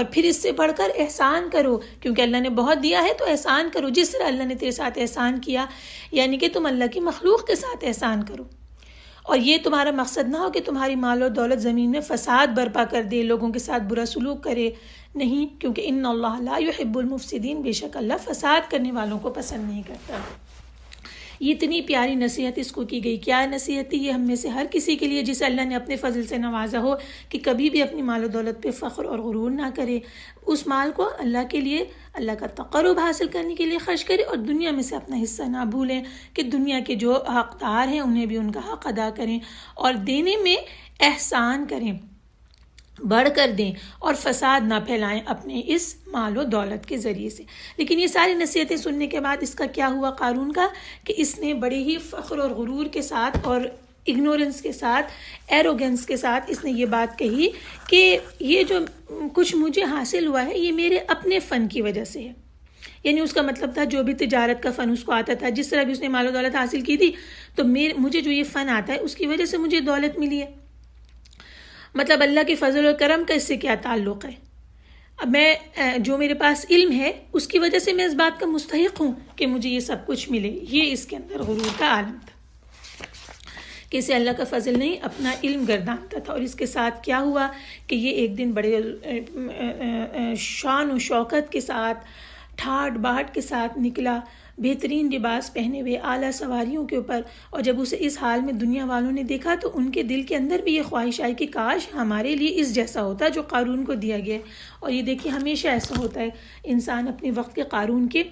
B: और फिर इससे बढ़कर एहसान करो क्योंकि अल्लाह ने बहुत दिया है तो एहसान करो जिस तरह अल्लाह ने तेरे साथ एहसान किया यानी कि तुम अल्लाह की मखलूक के साथ एहसान करो और ये तुम्हारा मकसद ना हो कि तुम्हारी माल और दौलत ज़मीन में फ़साद बर्पा कर दे लोगों के साथ बुरा सलूक करे नहीं क्योंकि इन अल्लाह हिब्बुलमफसदीन बेशक अल्लाह फ़साद करने वालों को पसंद नहीं करता ये इतनी प्यारी नसीहत इसको की गई क्या नसीहत ये हम में से हर किसी के लिए जिसे अल्लाह ने अपने फजल से नवाजा हो कि कभी भी अपनी माल दौलत पर फ़ख्र और गुरूर ना करे उस माल को अल्लाह के लिए अल्लाह का तकरब हासिल करने के लिए खर्च करें और दुनिया में से अपना हिस्सा ना भूलें कि दुनिया के जो हकदार हैं उन्हें भी उनका हक अदा करें और देने में एहसान करें बढ़ कर दें और फसाद ना फैलाएं अपने इस माल और दौलत के ज़रिए से लेकिन ये सारी नसीहतें सुनने के बाद इसका क्या हुआ कानून का कि इसने बड़े ही फ़ख्र और गुरूर के साथ और इग्नोरेंस के साथ एरोगेंस के साथ इसने ये बात कही कि ये जो कुछ मुझे हासिल हुआ है ये मेरे अपने फ़न की वजह से है यानी उसका मतलब था जो भी तजारत का फ़न उसको आता था जिस तरह भी उसने मालो दौलत हासिल की थी तो मेरे मुझे जो ये फ़न आता है उसकी वजह से मुझे दौलत मिली है मतलब अल्लाह के फजल और करम का इससे क्या ताल्लुक़ है अब मैं जो मेरे पास इल्म है उसकी वजह से मैं इस बात का मुस्तक हूँ कि मुझे ये सब कुछ मिले ये इसके अंदर गुरू का आलम था कि इसे अल्लाह का फजल नहीं अपना इल्म गर्दानता था और इसके साथ क्या हुआ कि ये एक दिन बड़े शान व शौकत के साथ ठाट बाट के साथ निकला बेहतरीन लिबास पहने हुए आला सवारियों के ऊपर और जब उसे इस हाल में दुनिया वालों ने देखा तो उनके दिल के अंदर भी ये ख्वाहिश आई कि काश हमारे लिए इस जैसा होता जो कारून को दिया गया और ये देखिए हमेशा ऐसा होता है इंसान अपने वक्त के कारून के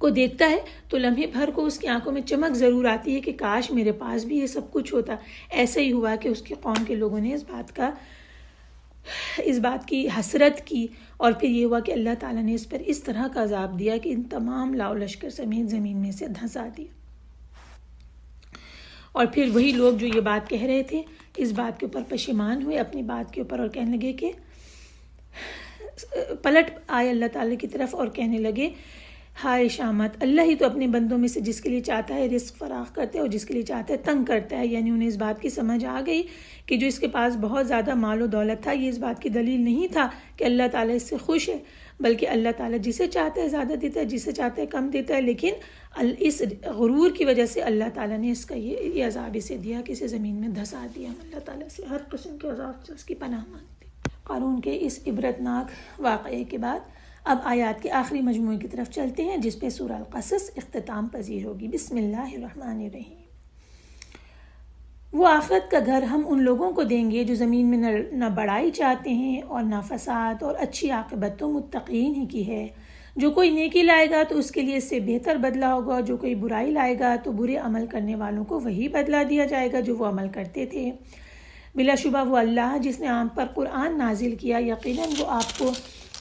B: को देखता है तो लम्हे भर को उसकी आंखों में चमक ज़रूर आती है कि काश मेरे पास भी ये सब कुछ होता ऐसा ही हुआ कि उसके कौम के लोगों ने इस बात का इस बात की हसरत की और फिर ये हुआ कि अल्लाह ताला ने इस पर इस तरह का अजाब दिया कि इन तमाम लाव लश्कर समेत ज़मीन में से धंसा दिया और फिर वही लोग जो ये बात कह रहे थे इस बात के ऊपर पशेमान हुए अपनी बात के ऊपर और कहने लगे कि पलट आए अल्लाह ताला की तरफ और कहने लगे हाय शामत अल्लाह ही तो अपने बंदों में से जिसके लिए चाहता है रिस्क फराख करता है और जिसके लिए चाहता है तंग करता है यानी उन्हें इस बात की समझ आ गई कि जो इसके पास बहुत ज़्यादा माल और दौलत था ये इस बात की दलील नहीं था कि अल्लाह ताला इससे खुश है बल्कि अल्लाह ताला जिसे चाहता है ज़्यादा देता है जिसे चाहता है कम देता है लेकिन इस गुरूर की वजह से अल्लाह ताला ने इसका ये ये अजाब इसे दिया कि इसे ज़मीन में धंसा दिया अल्लाह ताला से हर किस्म के अजाब से उसकी पनाह मांगती कानून के इस इबरतनाक वाक़े के बाद अब आयात के आखिरी मजमू की तरफ चलते हैं जिस पे सूरह कसस अख्ताम पजीर होगी बिसमीम वो आफ़त का घर हम उन लोगों को देंगे जो ज़मीन में न न बढ़ाई चाहते हैं और ना फसाद और अच्छी आकबत तो मुतकीन ही की है जो कोई नेकी लाएगा तो उसके लिए इससे बेहतर बदला होगा और जो कोई बुराई लाएगा तो बुरे अमल करने वालों को वही बदला दिया जाएगा जो वो अमल करते थे बिलाशुबा वो अल्लाह जिसने आप पर कुरान नाजिल किया यकीन वो आपको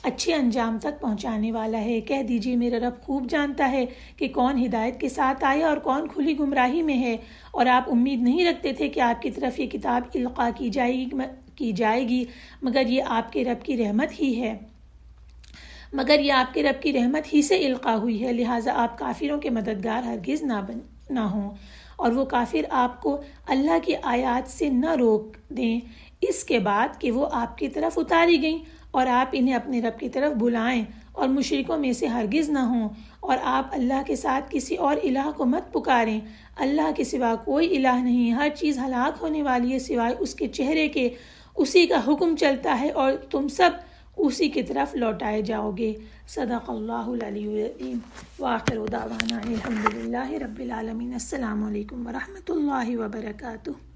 B: अच्छे अंजाम तक पहुंचाने वाला है कह दीजिए मेरा रब खूब जानता है कि कौन हिदायत के साथ आया और कौन खुली गुमराही में है और आप उम्मीद नहीं रखते थे कि आपकी तरफ ये किताब इल्का की जाएगी की जाएगी मगर ये आपके रब की रहमत ही है मगर ये आपके रब की रहमत ही से इल्का हुई है लिहाजा आप काफिरों के मददगार हरगिज़ ना बन ना हों और वो काफिर आपको अल्लाह की आयात से न रोक दें इसके बाद कि वो आपकी तरफ उतारी गई और आप इन्हें अपने रब की तरफ बुलाएं और मुशरिकों में से हरगिज़ ना हों और आप अल्लाह के साथ किसी और इलाह को मत पुकारें अल्लाह के सिवा कोई इलाह नहीं हर चीज़ हलाक होने वाली है सिवाय उसके चेहरे के उसी का हुक्म चलता है और तुम सब उसी की तरफ लौटाए जाओगे सदाकल्लाम वाखिर उदावाना अलहमदिल्ला रबालमीन अल्लाम वरहमल वर्का